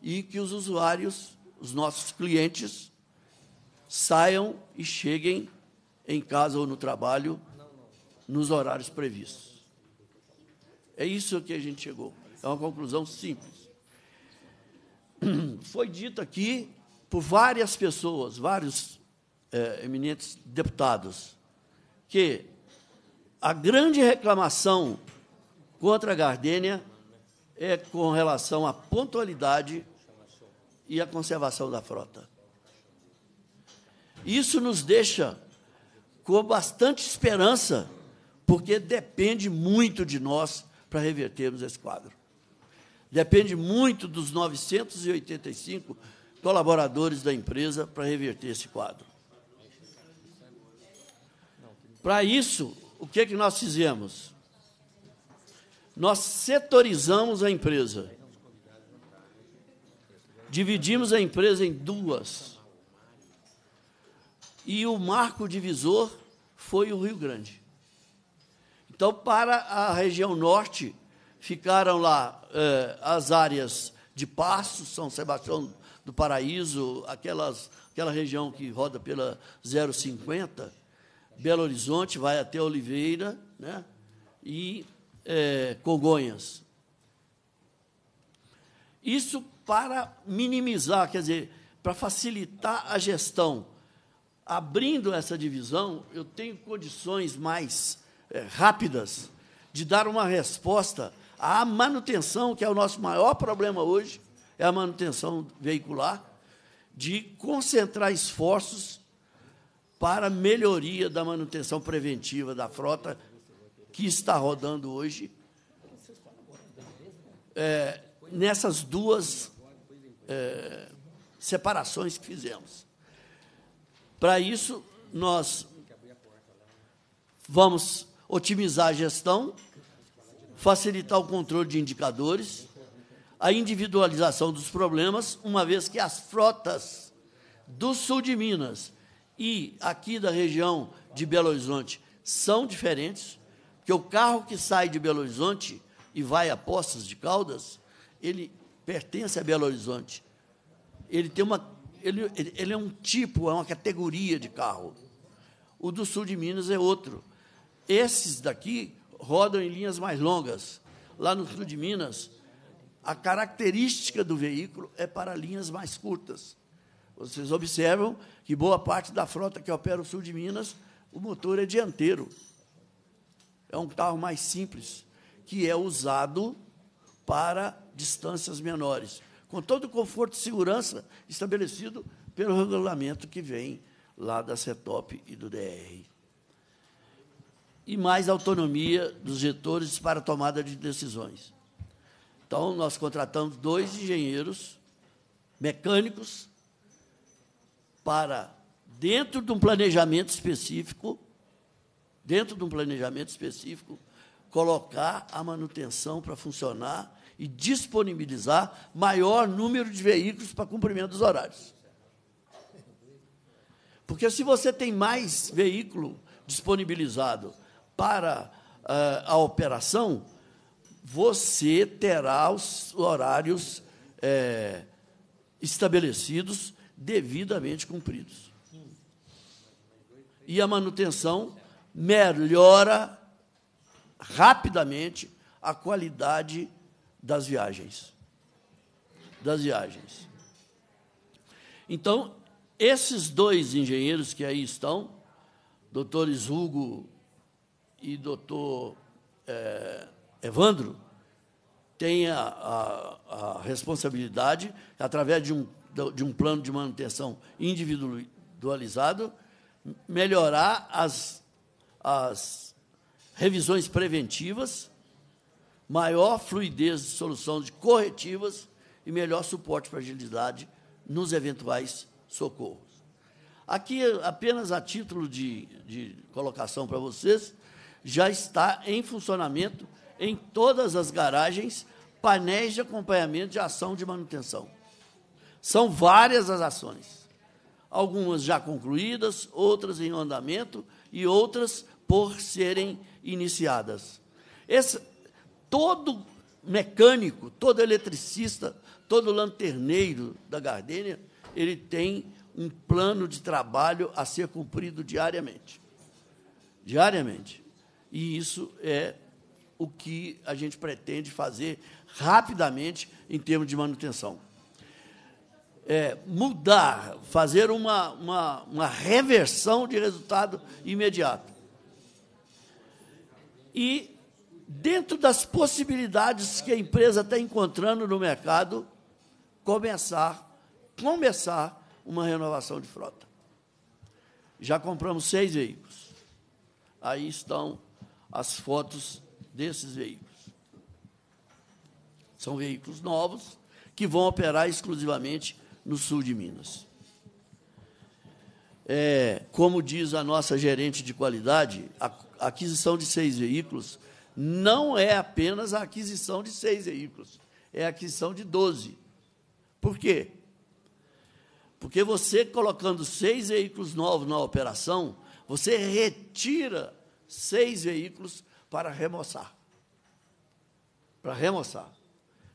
e que os usuários, os nossos clientes, saiam e cheguem em casa ou no trabalho nos horários previstos. É isso que a gente chegou. É uma conclusão simples. Foi dito aqui por várias pessoas, vários é, eminentes deputados, que a grande reclamação contra a Gardênia é com relação à pontualidade e à conservação da frota. Isso nos deixa com bastante esperança, porque depende muito de nós para revertermos esse quadro. Depende muito dos 985 colaboradores da empresa para reverter esse quadro. Para isso, o que, é que nós fizemos? Nós setorizamos a empresa. Dividimos a empresa em duas. E o marco divisor foi o Rio Grande. Então, para a região norte, ficaram lá eh, as áreas de Passos, São Sebastião do Paraíso, aquelas, aquela região que roda pela 050, Belo Horizonte, vai até Oliveira né? e eh, Congonhas. Isso para minimizar, quer dizer, para facilitar a gestão. Abrindo essa divisão, eu tenho condições mais é, rápidas de dar uma resposta a manutenção, que é o nosso maior problema hoje, é a manutenção veicular, de concentrar esforços para melhoria da manutenção preventiva da frota que está rodando hoje é, nessas duas é, separações que fizemos. Para isso, nós vamos otimizar a gestão facilitar o controle de indicadores, a individualização dos problemas, uma vez que as frotas do sul de Minas e aqui da região de Belo Horizonte são diferentes, porque o carro que sai de Belo Horizonte e vai a Poços de Caldas, ele pertence a Belo Horizonte. Ele tem uma ele, ele é um tipo, é uma categoria de carro. O do sul de Minas é outro. Esses daqui rodam em linhas mais longas. Lá no sul de Minas, a característica do veículo é para linhas mais curtas. Vocês observam que boa parte da frota que opera o sul de Minas, o motor é dianteiro. É um carro mais simples, que é usado para distâncias menores, com todo o conforto e segurança estabelecido pelo regulamento que vem lá da CETOP e do DR e mais autonomia dos gestores para tomada de decisões. Então, nós contratamos dois engenheiros mecânicos para, dentro de um planejamento específico, dentro de um planejamento específico, colocar a manutenção para funcionar e disponibilizar maior número de veículos para cumprimento dos horários. Porque se você tem mais veículo disponibilizado para uh, a operação, você terá os horários é, estabelecidos devidamente cumpridos. E a manutenção melhora rapidamente a qualidade das viagens. Das viagens. Então, esses dois engenheiros que aí estão, doutores Hugo e doutor é, Evandro têm a, a, a, responsabilidade, através de um, de um plano de manutenção individualizado, melhorar as, as revisões preventivas, maior fluidez de solução de corretivas e melhor suporte para agilidade nos eventuais socorros. Aqui, apenas a título de, de colocação para vocês, já está em funcionamento em todas as garagens painéis de acompanhamento de ação de manutenção. São várias as ações, algumas já concluídas, outras em andamento e outras por serem iniciadas. Esse, todo mecânico, todo eletricista, todo lanterneiro da Gardênia, ele tem um plano de trabalho a ser cumprido diariamente. Diariamente. E isso é o que a gente pretende fazer rapidamente em termos de manutenção. É, mudar, fazer uma, uma, uma reversão de resultado imediato. E, dentro das possibilidades que a empresa está encontrando no mercado, começar, começar uma renovação de frota. Já compramos seis veículos. Aí estão as fotos desses veículos. São veículos novos que vão operar exclusivamente no sul de Minas. É, como diz a nossa gerente de qualidade, a aquisição de seis veículos não é apenas a aquisição de seis veículos, é a aquisição de doze. Por quê? Porque você colocando seis veículos novos na operação, você retira seis veículos para remoçar. Para remoçar.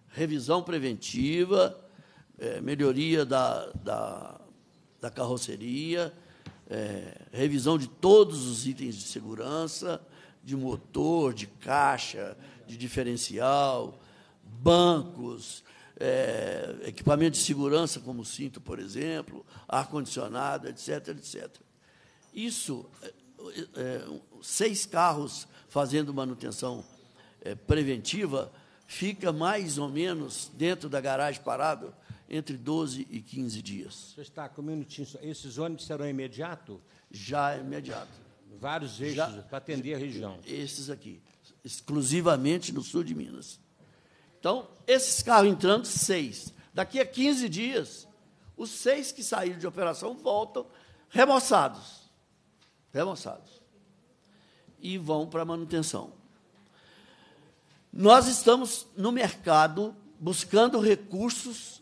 Revisão preventiva, é, melhoria da, da, da carroceria, é, revisão de todos os itens de segurança, de motor, de caixa, de diferencial, bancos, é, equipamento de segurança, como cinto, por exemplo, ar-condicionado, etc, etc. Isso é, seis carros fazendo manutenção é, preventiva, fica mais ou menos dentro da garagem parado entre 12 e 15 dias. Você está com um minutinho. Esses ônibus serão imediato? Já é imediato. Vários eixos para atender a região. Esses aqui, exclusivamente no sul de Minas. Então, esses carros entrando, seis. Daqui a 15 dias, os seis que saíram de operação voltam remoçados né, E vão para manutenção. Nós estamos no mercado buscando recursos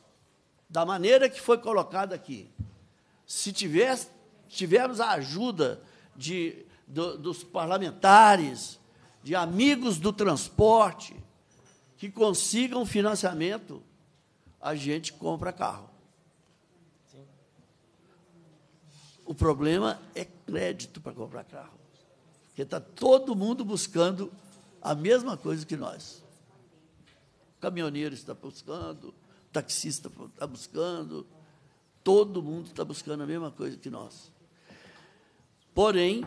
da maneira que foi colocada aqui. Se tiver, tivermos a ajuda de, do, dos parlamentares, de amigos do transporte, que consigam financiamento, a gente compra carro. O problema é crédito para comprar carro. Porque está todo mundo buscando a mesma coisa que nós. O caminhoneiro está buscando, o taxista está buscando, todo mundo está buscando a mesma coisa que nós. Porém,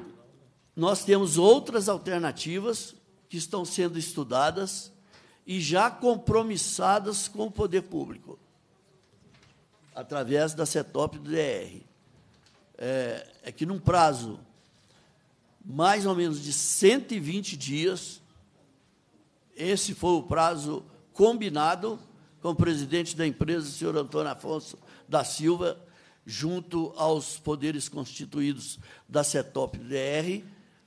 nós temos outras alternativas que estão sendo estudadas e já compromissadas com o poder público, através da CETOP e do DR é, é que num prazo mais ou menos de 120 dias, esse foi o prazo combinado com o presidente da empresa, o senhor Antônio Afonso da Silva, junto aos poderes constituídos da CETOP DR,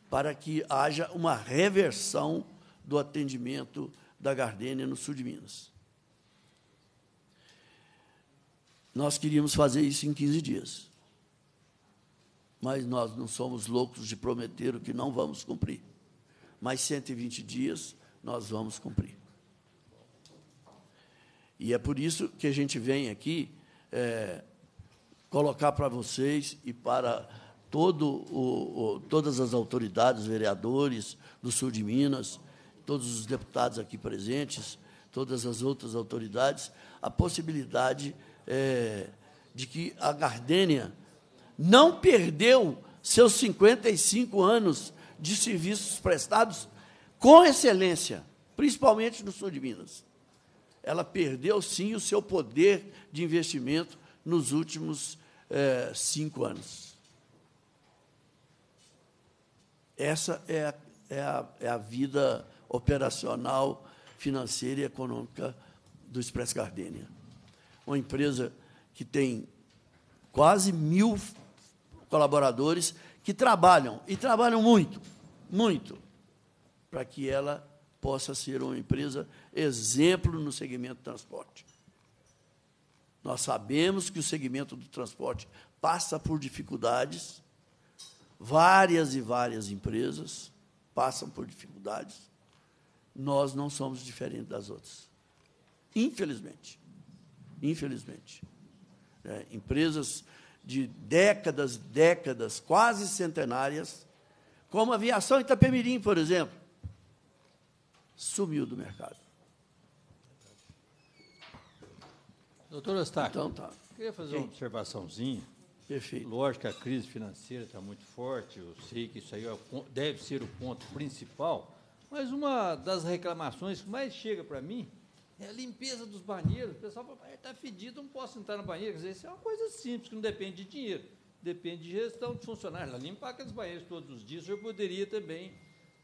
para que haja uma reversão do atendimento da Gardênia no sul de Minas. Nós queríamos fazer isso em 15 dias mas nós não somos loucos de prometer o que não vamos cumprir. Mais 120 dias nós vamos cumprir. E é por isso que a gente vem aqui é, colocar para vocês e para todo o, o, todas as autoridades, vereadores do sul de Minas, todos os deputados aqui presentes, todas as outras autoridades, a possibilidade é, de que a Gardênia não perdeu seus 55 anos de serviços prestados com excelência, principalmente no sul de Minas. Ela perdeu, sim, o seu poder de investimento nos últimos eh, cinco anos. Essa é a, é, a, é a vida operacional, financeira e econômica do Express Gardenia. Uma empresa que tem quase mil colaboradores que trabalham, e trabalham muito, muito, para que ela possa ser uma empresa exemplo no segmento do transporte. Nós sabemos que o segmento do transporte passa por dificuldades, várias e várias empresas passam por dificuldades. Nós não somos diferentes das outras. Infelizmente. Infelizmente. É, empresas de décadas, décadas, quase centenárias, como a aviação Itapemirim, por exemplo, sumiu do mercado. Doutor Eustáquio, então, tá. queria fazer uma observaçãozinha. Perfeito. Lógico que a crise financeira está muito forte, eu sei que isso aí é deve ser o ponto principal, mas uma das reclamações que mais chega para mim é a limpeza dos banheiros. O pessoal fala, está fedido, não posso entrar no banheiro. Quer dizer, isso é uma coisa simples, que não depende de dinheiro, depende de gestão de funcionários. Limpar aqueles banheiros todos os dias, eu poderia também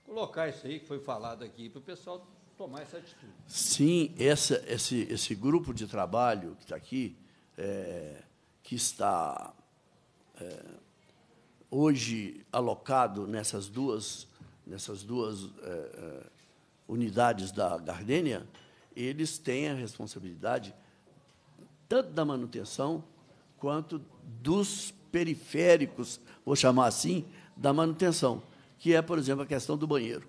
colocar isso aí que foi falado aqui para o pessoal tomar essa atitude. Sim, essa, esse, esse grupo de trabalho que está aqui, é, que está é, hoje alocado nessas duas, nessas duas é, é unidades da Gardênia, eles têm a responsabilidade tanto da manutenção quanto dos periféricos, vou chamar assim, da manutenção, que é, por exemplo, a questão do banheiro.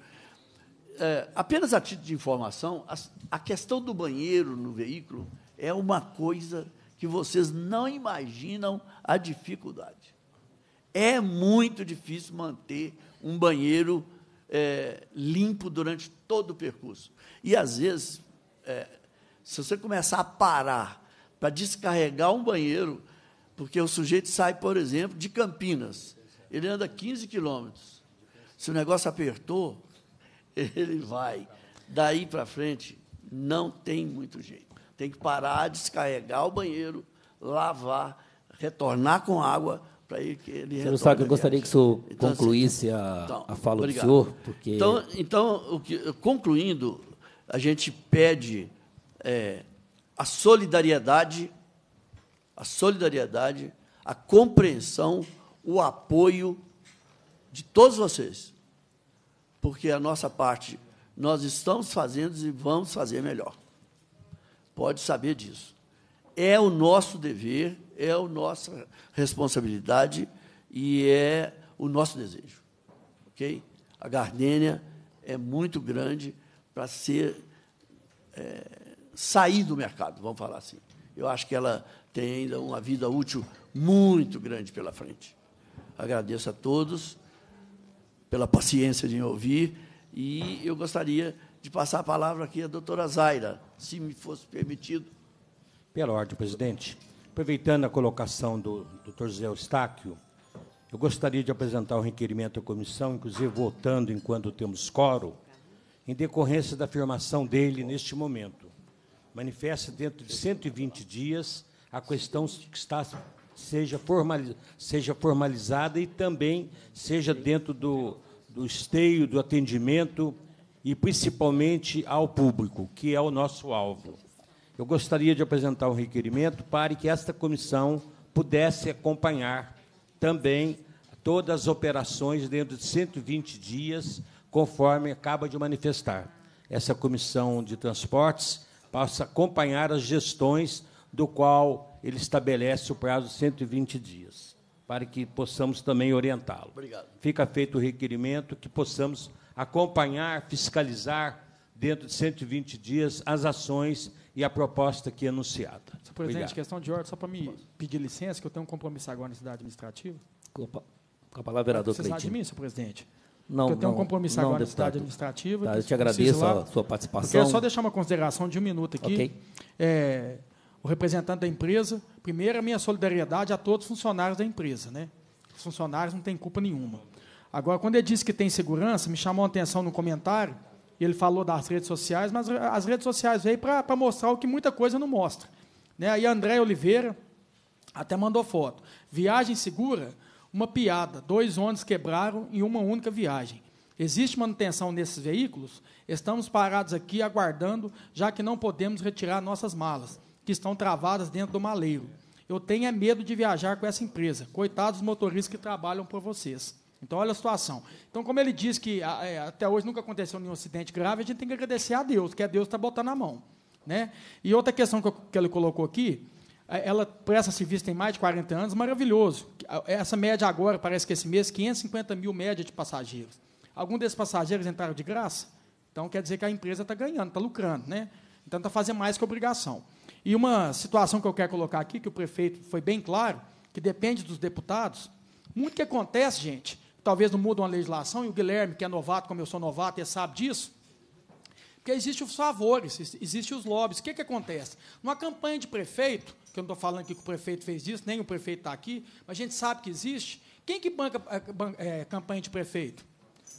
É, apenas a título de informação, a, a questão do banheiro no veículo é uma coisa que vocês não imaginam a dificuldade. É muito difícil manter um banheiro é, limpo durante todo o percurso. E, às vezes, é, se você começar a parar para descarregar um banheiro, porque o sujeito sai, por exemplo, de Campinas, ele anda 15 quilômetros. Se o negócio apertou, ele vai. Daí para frente, não tem muito jeito. Tem que parar, descarregar o banheiro, lavar, retornar com água para ele que ele Você não sabe que eu gostaria que o senhor então, assim, concluísse a, então, a fala obrigado. do senhor, porque... Então, então o que, concluindo, a gente pede é, a solidariedade, a solidariedade, a compreensão, o apoio de todos vocês, porque a nossa parte nós estamos fazendo e vamos fazer melhor. Pode saber disso. É o nosso dever, é a nossa responsabilidade e é o nosso desejo. Ok? A Gardênia é muito grande para ser é, sair do mercado, vamos falar assim. Eu acho que ela tem ainda uma vida útil muito grande pela frente. Agradeço a todos pela paciência de me ouvir e eu gostaria de passar a palavra aqui à doutora Zaira, se me fosse permitido. Pela ordem, presidente. Aproveitando a colocação do doutor Zé Eustáquio, eu gostaria de apresentar o um requerimento à comissão, inclusive votando enquanto temos coro em decorrência da afirmação dele neste momento. Manifesta dentro de 120 dias a questão que está, seja, formaliz, seja formalizada e também seja dentro do, do esteio, do atendimento e principalmente ao público, que é o nosso alvo. Eu gostaria de apresentar um requerimento para que esta comissão pudesse acompanhar também todas as operações dentro de 120 dias conforme acaba de manifestar. Essa comissão de transportes passa a acompanhar as gestões do qual ele estabelece o prazo de 120 dias, para que possamos também orientá-lo. Obrigado. Fica feito o requerimento que possamos acompanhar, fiscalizar, dentro de 120 dias, as ações e a proposta aqui é anunciada. Senhor presidente, Obrigado. questão de ordem, só para me pedir licença, que eu tenho um compromisso agora na cidade administrativa. Com a palavra, vereador Você Cleitinho. sabe de mim, senhor presidente. Não, eu tenho não, um compromisso agora na cidade administrativa. Tá, eu te agradeço a sua participação. Quero só deixar uma consideração de um minuto aqui. Okay. É, o representante da empresa, primeiro, a minha solidariedade a todos os funcionários da empresa. Né? Os funcionários não têm culpa nenhuma. Agora, quando ele disse que tem segurança, me chamou a atenção no comentário, ele falou das redes sociais, mas as redes sociais veio para mostrar o que muita coisa não mostra. Né? Aí André Oliveira até mandou foto. Viagem segura uma piada, dois ônibus quebraram em uma única viagem. Existe manutenção nesses veículos? Estamos parados aqui aguardando, já que não podemos retirar nossas malas, que estão travadas dentro do maleiro. Eu tenho é medo de viajar com essa empresa. Coitados dos motoristas que trabalham por vocês. Então, olha a situação. Então, como ele diz que ah, é, até hoje nunca aconteceu nenhum acidente grave, a gente tem que agradecer a Deus, que é Deus que está botando a mão. Né? E outra questão que, eu, que ele colocou aqui ela presta serviço tem mais de 40 anos, maravilhoso. Essa média agora, parece que esse mês, 550 mil média de passageiros. Alguns desses passageiros entraram de graça? Então quer dizer que a empresa está ganhando, está lucrando, né? Então está fazendo mais que obrigação. E uma situação que eu quero colocar aqui, que o prefeito foi bem claro, que depende dos deputados. Muito que acontece, gente, talvez não muda uma legislação, e o Guilherme, que é novato, como eu sou novato, ele sabe disso. Porque existem os favores, existem os lobbies. O que, que acontece? Numa campanha de prefeito, que eu não estou falando aqui que o prefeito fez isso, nem o prefeito está aqui, mas a gente sabe que existe. Quem que banca é, campanha de prefeito?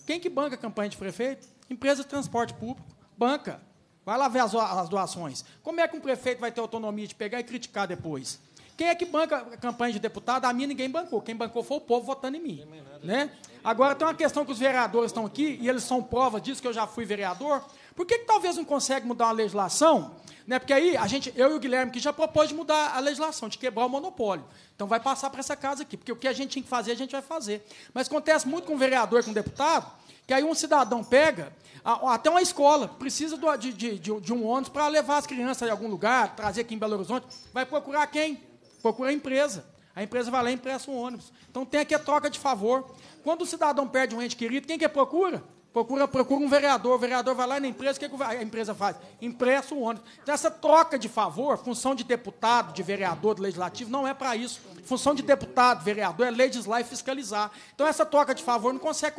Quem que banca campanha de prefeito? Empresa de transporte público, banca. Vai lá ver as, as doações. Como é que um prefeito vai ter autonomia de pegar e criticar depois? Quem é que banca a campanha de deputado? A minha ninguém bancou. Quem bancou foi o povo votando em mim. Né? Agora tem uma questão que os vereadores estão aqui, e eles são prova disso, que eu já fui vereador. Por que, que talvez não consegue mudar uma legislação? Né? Porque aí a gente, eu e o Guilherme que já propôs mudar a legislação, de quebrar o monopólio. Então vai passar para essa casa aqui, porque o que a gente tinha que fazer, a gente vai fazer. Mas acontece muito com o vereador, com o deputado, que aí um cidadão pega, até uma escola, precisa de, de, de um ônibus para levar as crianças a algum lugar, trazer aqui em Belo Horizonte, vai procurar quem? Procura a empresa. A empresa vai lá e empresta um ônibus. Então tem aqui a troca de favor. Quando o cidadão perde um ente querido, quem que procura? Procura, procura um vereador, o vereador vai lá na empresa, o que, que a empresa faz? Impressa o ônibus. Então, essa troca de favor, função de deputado, de vereador, de legislativo, não é para isso. Função de deputado, vereador, é legislar e fiscalizar. Então, essa troca de favor não consegue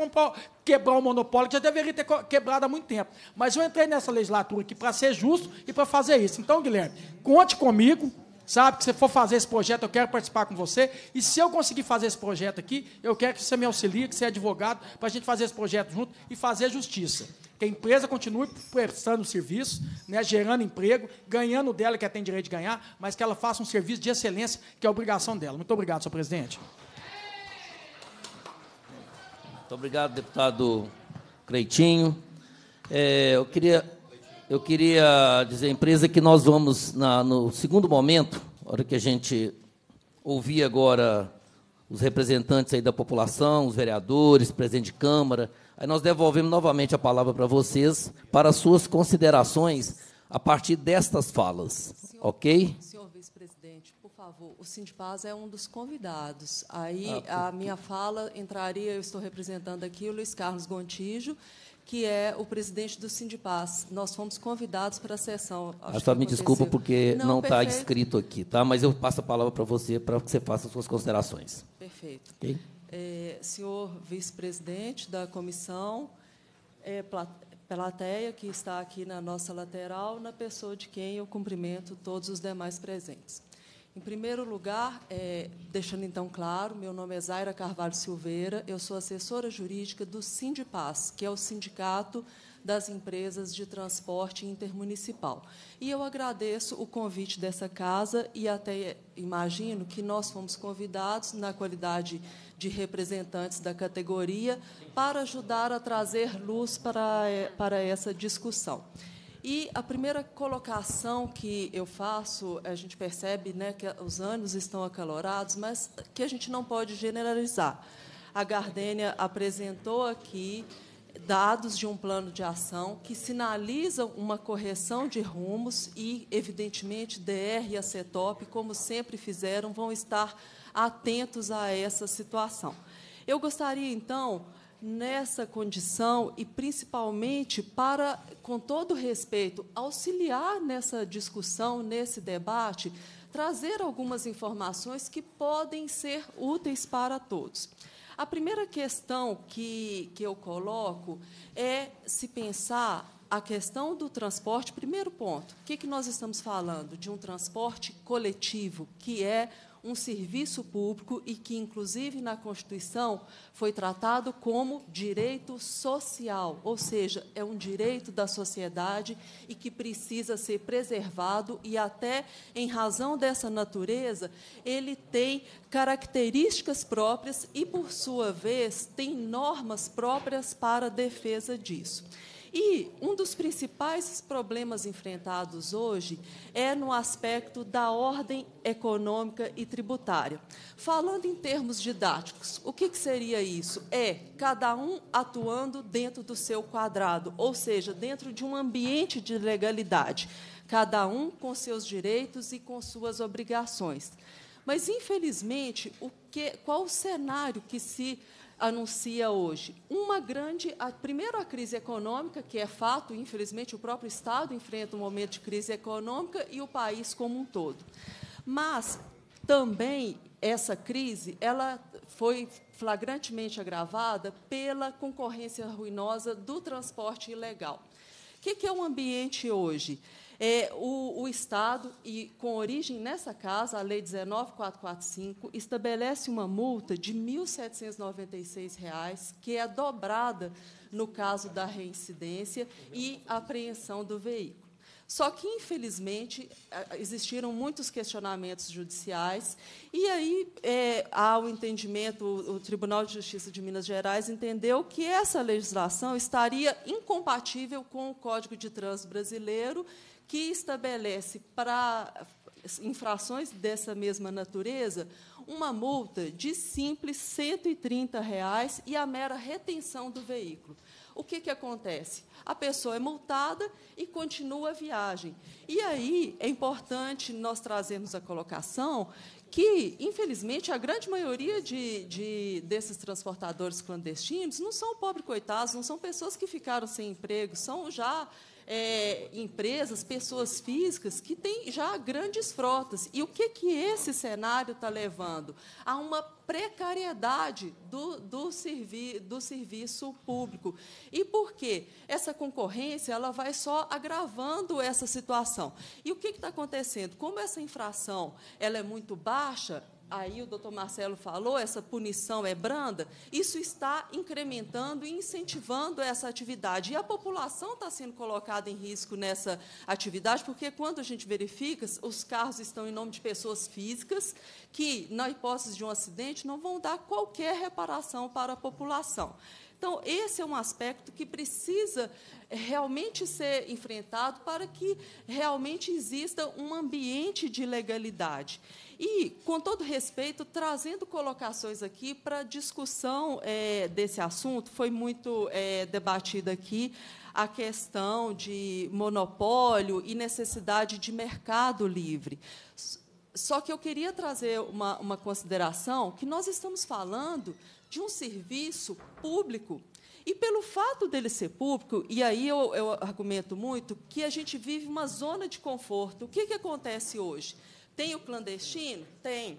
quebrar o monopólio, que já deveria ter quebrado há muito tempo. Mas eu entrei nessa legislatura aqui para ser justo e para fazer isso. Então, Guilherme, conte comigo, sabe? Que você for fazer esse projeto, eu quero participar com você. E se eu conseguir fazer esse projeto aqui, eu quero que você me auxilie, que você é advogado, para a gente fazer esse projeto junto e fazer justiça. Que a empresa continue prestando serviço, né, gerando emprego, ganhando dela que ela tem direito de ganhar, mas que ela faça um serviço de excelência, que é obrigação dela. Muito obrigado, senhor presidente. Muito obrigado, deputado Creitinho. É, eu queria eu queria dizer à empresa que nós vamos, na, no segundo momento, na hora que a gente ouvir agora os representantes aí da população, os vereadores, presidente de Câmara, aí nós devolvemos novamente a palavra para vocês para suas considerações a partir destas falas, senhor, ok? Senhor vice-presidente, por favor, o Sindipaz é um dos convidados. Aí ah, a minha fala entraria, eu estou representando aqui o Luiz Carlos Gontijo, que é o presidente do Sindipaz. Nós fomos convidados para a sessão. A ah, senhora me desculpa porque não está escrito aqui, tá? Mas eu passo a palavra para você para que você faça suas considerações. Perfeito. Okay? É, senhor vice-presidente da comissão, é, plateia que está aqui na nossa lateral, na pessoa de quem eu cumprimento todos os demais presentes. Em primeiro lugar, é, deixando então claro, meu nome é Zaira Carvalho Silveira, eu sou assessora jurídica do Sindipaz, que é o Sindicato das Empresas de Transporte Intermunicipal. E eu agradeço o convite dessa casa e até imagino que nós fomos convidados, na qualidade de representantes da categoria, para ajudar a trazer luz para, é, para essa discussão. E a primeira colocação que eu faço, a gente percebe né, que os anos estão acalorados, mas que a gente não pode generalizar. A Gardênia apresentou aqui dados de um plano de ação que sinalizam uma correção de rumos e, evidentemente, DR e a CETOP, como sempre fizeram, vão estar atentos a essa situação. Eu gostaria, então, nessa condição e, principalmente, para, com todo respeito, auxiliar nessa discussão, nesse debate, trazer algumas informações que podem ser úteis para todos. A primeira questão que, que eu coloco é se pensar a questão do transporte. Primeiro ponto: o que, que nós estamos falando? De um transporte coletivo, que é um serviço público e que, inclusive, na Constituição foi tratado como direito social, ou seja, é um direito da sociedade e que precisa ser preservado e, até em razão dessa natureza, ele tem características próprias e, por sua vez, tem normas próprias para a defesa disso. E um dos principais problemas enfrentados hoje é no aspecto da ordem econômica e tributária. Falando em termos didáticos, o que, que seria isso? É cada um atuando dentro do seu quadrado, ou seja, dentro de um ambiente de legalidade, cada um com seus direitos e com suas obrigações. Mas, infelizmente, o que, qual o cenário que se anuncia hoje? Uma grande, a, primeiro a crise econômica, que é fato, infelizmente o próprio Estado enfrenta um momento de crise econômica e o país como um todo. Mas também essa crise, ela foi flagrantemente agravada pela concorrência ruinosa do transporte ilegal. O que, que é o ambiente hoje? É, o, o, Estado, e com origem nessa casa, a Lei 19445, estabelece uma multa de R$ 1.796, que é dobrada no caso da reincidência e apreensão do veículo. Só que, infelizmente, é, existiram muitos questionamentos judiciais, e aí é, há o um entendimento, o Tribunal de Justiça de Minas Gerais entendeu que essa legislação estaria incompatível com o Código de Trânsito Brasileiro que estabelece para infrações dessa mesma natureza uma multa de simples R$ 130,00 e a mera retenção do veículo. O que, que acontece? A pessoa é multada e continua a viagem. E aí é importante nós trazermos a colocação que, infelizmente, a grande maioria de, de, desses transportadores clandestinos não são pobres coitados, não são pessoas que ficaram sem emprego, são já é, empresas, pessoas físicas que têm já grandes frotas. E o que, que esse cenário está levando? A uma precariedade do, do, servi do serviço público. E por quê? Essa concorrência ela vai só agravando essa situação. E o que está acontecendo? Como essa infração ela é muito baixa, aí o doutor Marcelo falou, essa punição é branda, isso está incrementando e incentivando essa atividade. E a população está sendo colocada em risco nessa atividade, porque quando a gente verifica, os carros estão em nome de pessoas físicas que, na hipótese de um acidente, não vão dar qualquer reparação para a população. Então, esse é um aspecto que precisa eh, realmente ser enfrentado para que realmente exista um ambiente de legalidade. E, com todo respeito, trazendo colocações aqui para discussão é, desse assunto, foi muito é, debatida aqui a questão de monopólio e necessidade de mercado livre. Só que eu queria trazer uma, uma consideração que nós estamos falando de um serviço público e pelo fato dele ser público, e aí eu, eu, argumento muito, que a gente vive uma zona de conforto. O que, que acontece hoje? Tem o clandestino? Tem.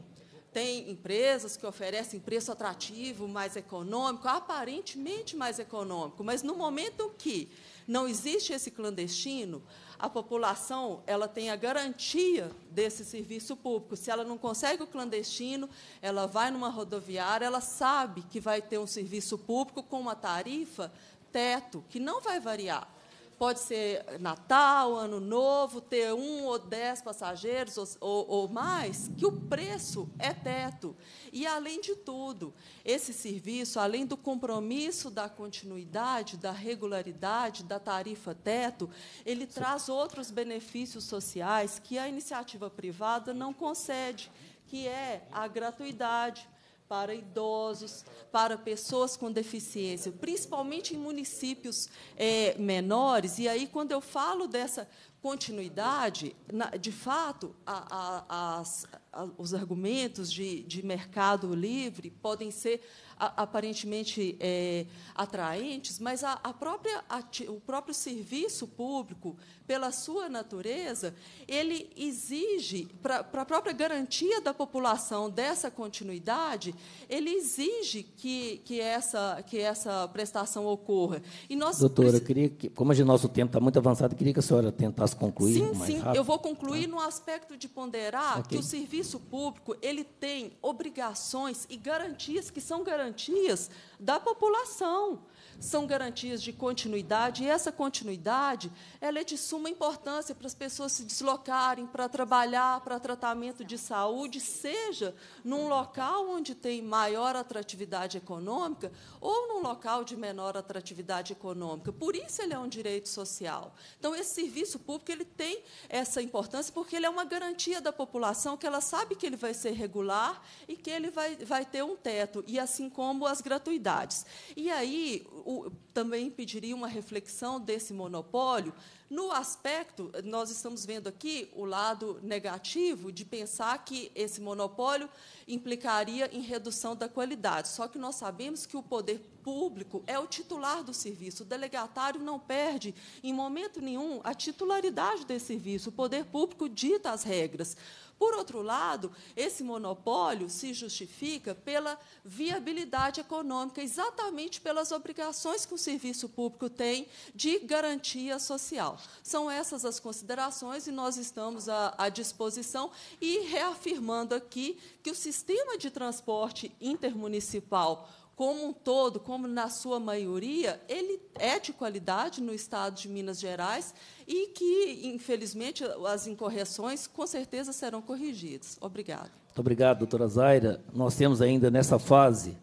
Tem empresas que oferecem preço atrativo, mais econômico, aparentemente mais econômico, mas no momento que não existe esse clandestino, a população ela tem a garantia desse serviço público. Se ela não consegue o clandestino, ela vai numa rodoviária, ela sabe que vai ter um serviço público com uma tarifa teto que não vai variar pode ser Natal, Ano Novo, ter um ou dez passageiros ou, ou, ou, mais, que o preço é teto. E, além de tudo, esse serviço, além do compromisso da continuidade, da regularidade, da tarifa teto, ele Sim. traz outros benefícios sociais que a iniciativa privada não concede, que é a gratuidade para idosos, para pessoas com deficiência, principalmente em municípios é, menores. E aí, quando eu falo dessa continuidade, na, de fato, a, a, as, a, os argumentos de, de mercado livre podem ser aparentemente é, atraentes, mas a, a própria, o próprio serviço público, pela sua natureza, ele exige, para a própria garantia da população dessa continuidade, ele exige que, que, essa, que essa prestação ocorra. E nós Doutora, eu queria que, como o nosso tempo está muito avançado, eu queria que a senhora tentasse concluir. Sim, mais sim, rápido. eu vou tá? concluir no aspecto de ponderar okay. que o serviço público ele tem obrigações e garantias que são garantidas garantias da população são garantias de continuidade, e essa continuidade ela é de suma importância para as pessoas se deslocarem, para trabalhar, para tratamento de saúde, seja num local onde tem maior atratividade econômica ou num local de menor atratividade econômica. Por isso ele é um direito social. Então, esse serviço público ele tem essa importância porque ele é uma garantia da população que ela sabe que ele vai ser regular e que ele vai, vai ter um teto, e assim como as gratuidades. E aí, o, também pediria uma reflexão desse monopólio. No aspecto, nós estamos vendo aqui o lado negativo de pensar que esse monopólio implicaria em redução da qualidade. Só que nós sabemos que o poder público é o titular do serviço. O delegatário não perde, em momento nenhum, a titularidade desse serviço. O poder público dita as regras. Por outro lado, esse monopólio se justifica pela viabilidade econômica, exatamente pelas obrigações que o serviço público tem de garantia social. São essas as considerações e nós estamos à, à disposição e reafirmando aqui que o sistema de transporte intermunicipal como um todo, como na sua maioria, ele é de qualidade no estado de Minas Gerais e que, infelizmente, as incorreções com certeza serão corrigidas. Obrigado. Muito obrigado, doutora Zaira. Nós temos ainda nessa fase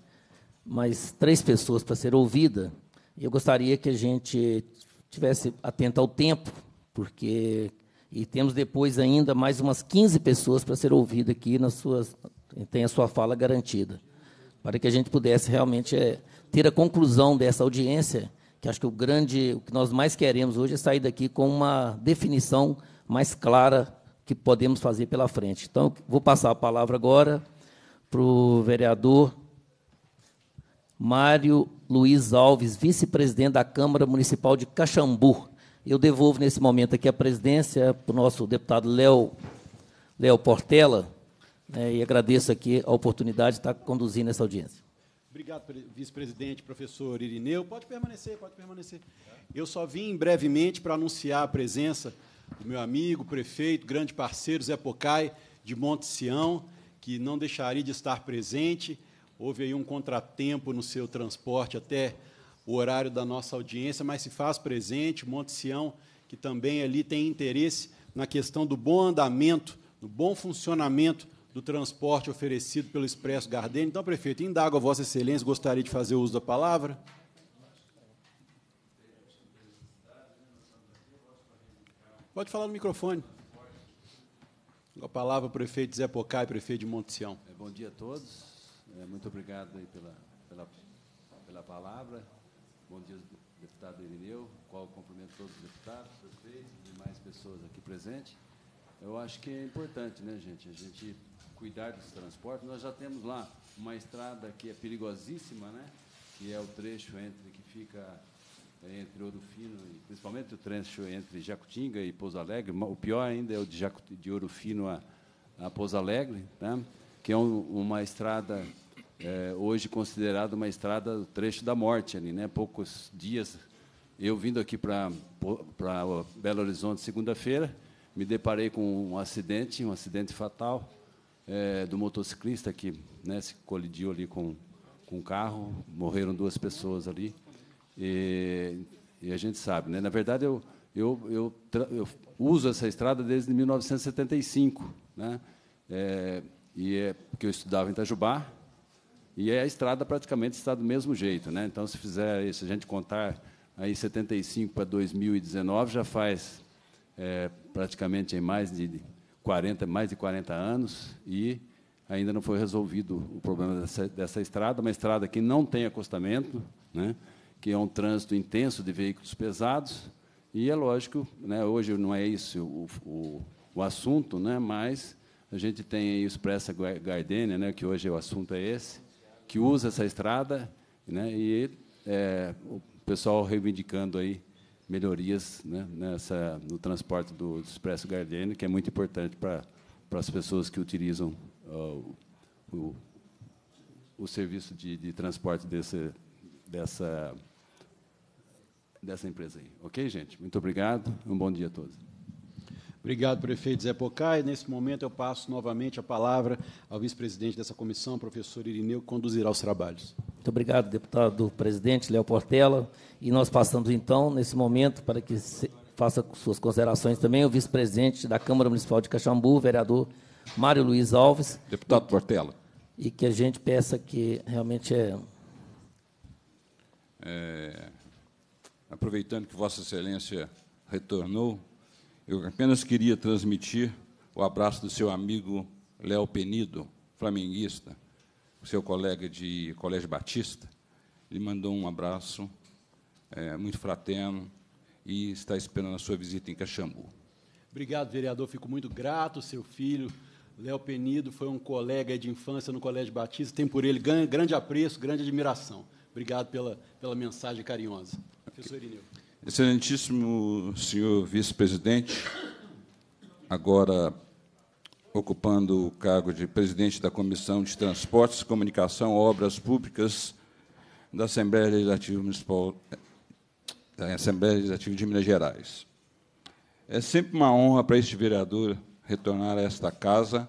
mais três pessoas para ser ouvida. Eu gostaria que a gente tivesse atento ao tempo, porque e temos depois ainda mais umas 15 pessoas para ser ouvida aqui nas suas tem a sua fala garantida para que a gente pudesse realmente é, ter a conclusão dessa audiência, que acho que o grande, o que nós mais queremos hoje é sair daqui com uma definição mais clara que podemos fazer pela frente. Então, vou passar a palavra agora para o vereador Mário Luiz Alves, vice-presidente da Câmara Municipal de Caxambu. Eu devolvo nesse momento aqui a presidência para o nosso deputado Léo, Léo Portela, né, e agradeço aqui a oportunidade de estar conduzindo essa audiência. Obrigado, vice-presidente, professor Irineu. Pode permanecer, pode permanecer. Eu só vim brevemente para anunciar a presença do meu amigo, prefeito, grande parceiro Zé Pocai, de Monte Sião, que não deixaria de estar presente. Houve aí um contratempo no seu transporte até o horário da nossa audiência, mas se faz presente. Monte Sião, que também ali tem interesse na questão do bom andamento, do bom funcionamento do transporte oferecido pelo Expresso Gardênia. Então, prefeito, indago a Vossa Excelência, gostaria de fazer uso da palavra. Pode falar no microfone. A palavra, prefeito Zé Pocai, prefeito de Monticião. É, bom dia a todos. É, muito obrigado aí pela, pela, pela palavra. Bom dia, deputado Irineu, qual cumprimento todos os deputados, prefeitos e demais pessoas aqui presentes. Eu acho que é importante, né, gente? A gente cuidar dos transportes. Nós já temos lá uma estrada que é perigosíssima, né? que é o trecho entre que fica é, entre Ouro Fino e principalmente o trecho entre Jacutinga e Pouso Alegre. O pior ainda é o de, Jacu, de Ouro Fino a, a Pouso Alegre, né? que é um, uma estrada é, hoje considerada uma estrada do trecho da morte ali, né? Poucos dias eu vindo aqui para para Belo Horizonte segunda-feira me deparei com um acidente, um acidente fatal é, do motociclista que né, se colidiu ali com, com o carro, morreram duas pessoas ali. E, e a gente sabe, né? Na verdade, eu, eu, eu, eu, uso essa estrada desde 1975, né? É, e é porque eu estudava em Itajubá, e é a estrada praticamente está do mesmo jeito, né? Então, se fizer, se a gente contar aí 75 para 2019, já faz é, praticamente mais de 40, mais de 40 anos e ainda não foi resolvido o problema dessa, dessa estrada, uma estrada que não tem acostamento, né, que é um trânsito intenso de veículos pesados, e é lógico, né, hoje não é isso o, o, o assunto, né, mas a gente tem aí o Expressa Gardenia, né, que hoje é o assunto é esse, que usa essa estrada, né, e é, o pessoal reivindicando aí melhorias né, nessa, no transporte do, do Expresso Gardênia, que é muito importante para as pessoas que utilizam uh, o, o serviço de, de transporte desse, dessa, dessa empresa aí. Ok, gente? Muito obrigado. Um bom dia a todos. Obrigado, prefeito Zé Pocai. Nesse momento, eu passo novamente a palavra ao vice-presidente dessa comissão, professor Irineu, que conduzirá os trabalhos. Muito obrigado, deputado presidente Léo Portela. E nós passamos, então, nesse momento, para que faça suas considerações também, o vice-presidente da Câmara Municipal de Caxambu, vereador Mário Luiz Alves. Deputado Portela. E que a gente peça que realmente é... é aproveitando que Vossa Excelência retornou, eu apenas queria transmitir o abraço do seu amigo Léo Penido, flamenguista, seu colega de Colégio Batista. Ele mandou um abraço é, muito fraterno e está esperando a sua visita em Caxambu. Obrigado, vereador. Fico muito grato, seu filho. Léo Penido foi um colega de infância no Colégio Batista, tem por ele grande apreço, grande admiração. Obrigado pela, pela mensagem carinhosa. Professor Irineu. Excelentíssimo senhor vice-presidente, agora ocupando o cargo de presidente da Comissão de Transportes, Comunicação, Obras Públicas da Assembleia Legislativa Municipal da Assembleia Legislativa de Minas Gerais. É sempre uma honra para este vereador retornar a esta casa,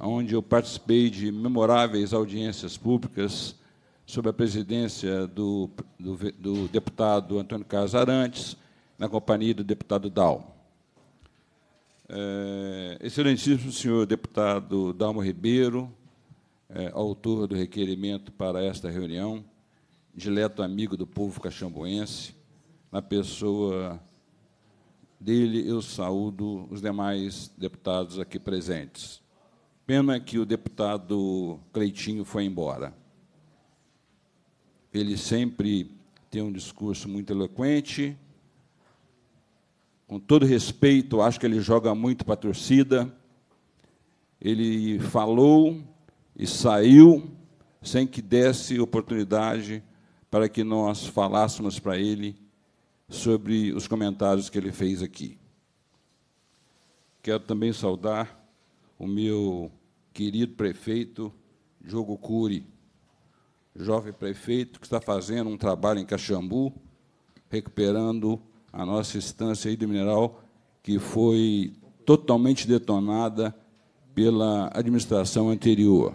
onde eu participei de memoráveis audiências públicas sob a presidência do, do, do deputado Antônio Carlos Arantes, na companhia do deputado Dal. É, excelentíssimo senhor deputado Dalmo Ribeiro, é, autor do requerimento para esta reunião, dileto amigo do povo caxambuense, na pessoa dele eu saúdo os demais deputados aqui presentes. Pena que o deputado Cleitinho foi embora. Ele sempre tem um discurso muito eloquente. Com todo respeito, acho que ele joga muito para a torcida. Ele falou e saiu sem que desse oportunidade para que nós falássemos para ele sobre os comentários que ele fez aqui. Quero também saudar o meu querido prefeito Diogo Cury, jovem prefeito que está fazendo um trabalho em Caxambu, recuperando a nossa estância hidromineral, que foi totalmente detonada pela administração anterior.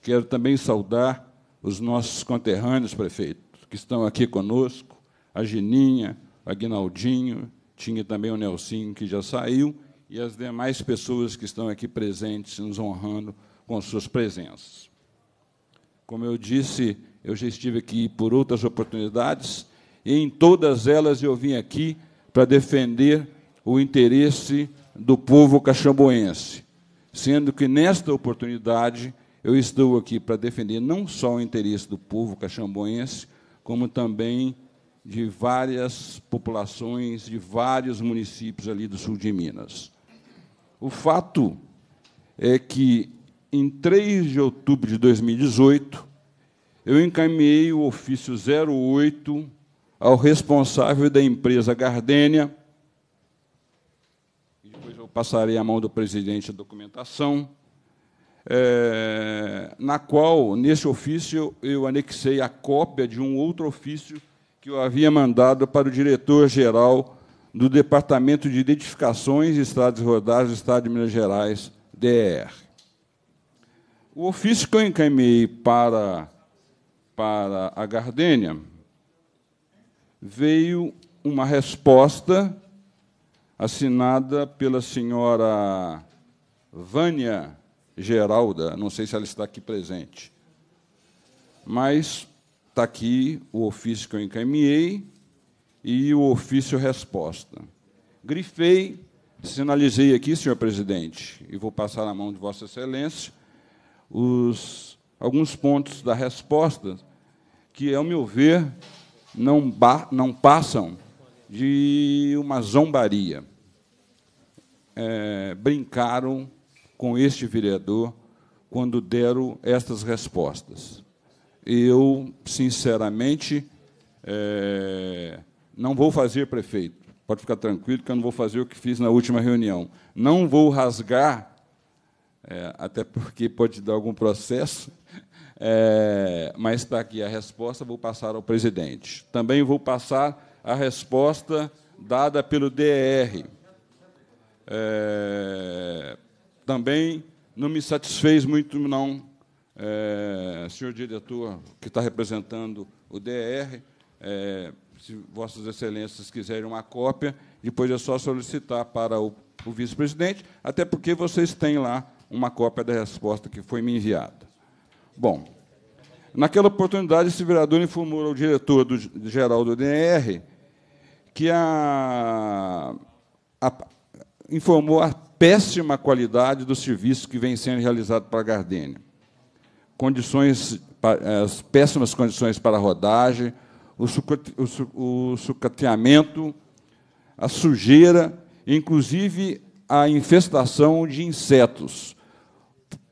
Quero também saudar os nossos conterrâneos, prefeitos que estão aqui conosco, a Gininha, a Guinaldinho, tinha também o Nelsinho, que já saiu, e as demais pessoas que estão aqui presentes, nos honrando com suas presenças. Como eu disse, eu já estive aqui por outras oportunidades e em todas elas eu vim aqui para defender o interesse do povo caxamboense, sendo que nesta oportunidade eu estou aqui para defender não só o interesse do povo caxamboense, como também de várias populações de vários municípios ali do sul de Minas. O fato é que em 3 de outubro de 2018, eu encaminhei o ofício 08 ao responsável da empresa Gardênia, depois eu passarei a mão do presidente a documentação, é, na qual, nesse ofício, eu anexei a cópia de um outro ofício que eu havia mandado para o diretor-geral do Departamento de Identificações e Estradas Rodadas do Estado de Minas Gerais, DER. O ofício que eu encaminhei para, para a Gardênia veio uma resposta assinada pela senhora Vânia Geralda, não sei se ela está aqui presente, mas está aqui o ofício que eu encaminhei e o ofício resposta. Grifei, sinalizei aqui, senhor presidente, e vou passar a mão de Vossa Excelência os, alguns pontos da resposta que, ao meu ver, não, não passam de uma zombaria. É, brincaram com este vereador quando deram estas respostas. Eu, sinceramente, é, não vou fazer prefeito. Pode ficar tranquilo que eu não vou fazer o que fiz na última reunião. Não vou rasgar é, até porque pode dar algum processo, é, mas está aqui a resposta, vou passar ao presidente. Também vou passar a resposta dada pelo DR. É, também não me satisfez muito, não, é, senhor diretor, que está representando o DR, é, se Vossas Excelências quiserem uma cópia, depois é só solicitar para o, o vice-presidente, até porque vocês têm lá uma cópia da resposta que foi me enviada. Bom, naquela oportunidade, esse vereador informou ao diretor do, geral do DR que a, a, informou a péssima qualidade do serviço que vem sendo realizado para a Gardênia. Condições, as péssimas condições para a rodagem, o sucateamento, a sujeira, inclusive a infestação de insetos,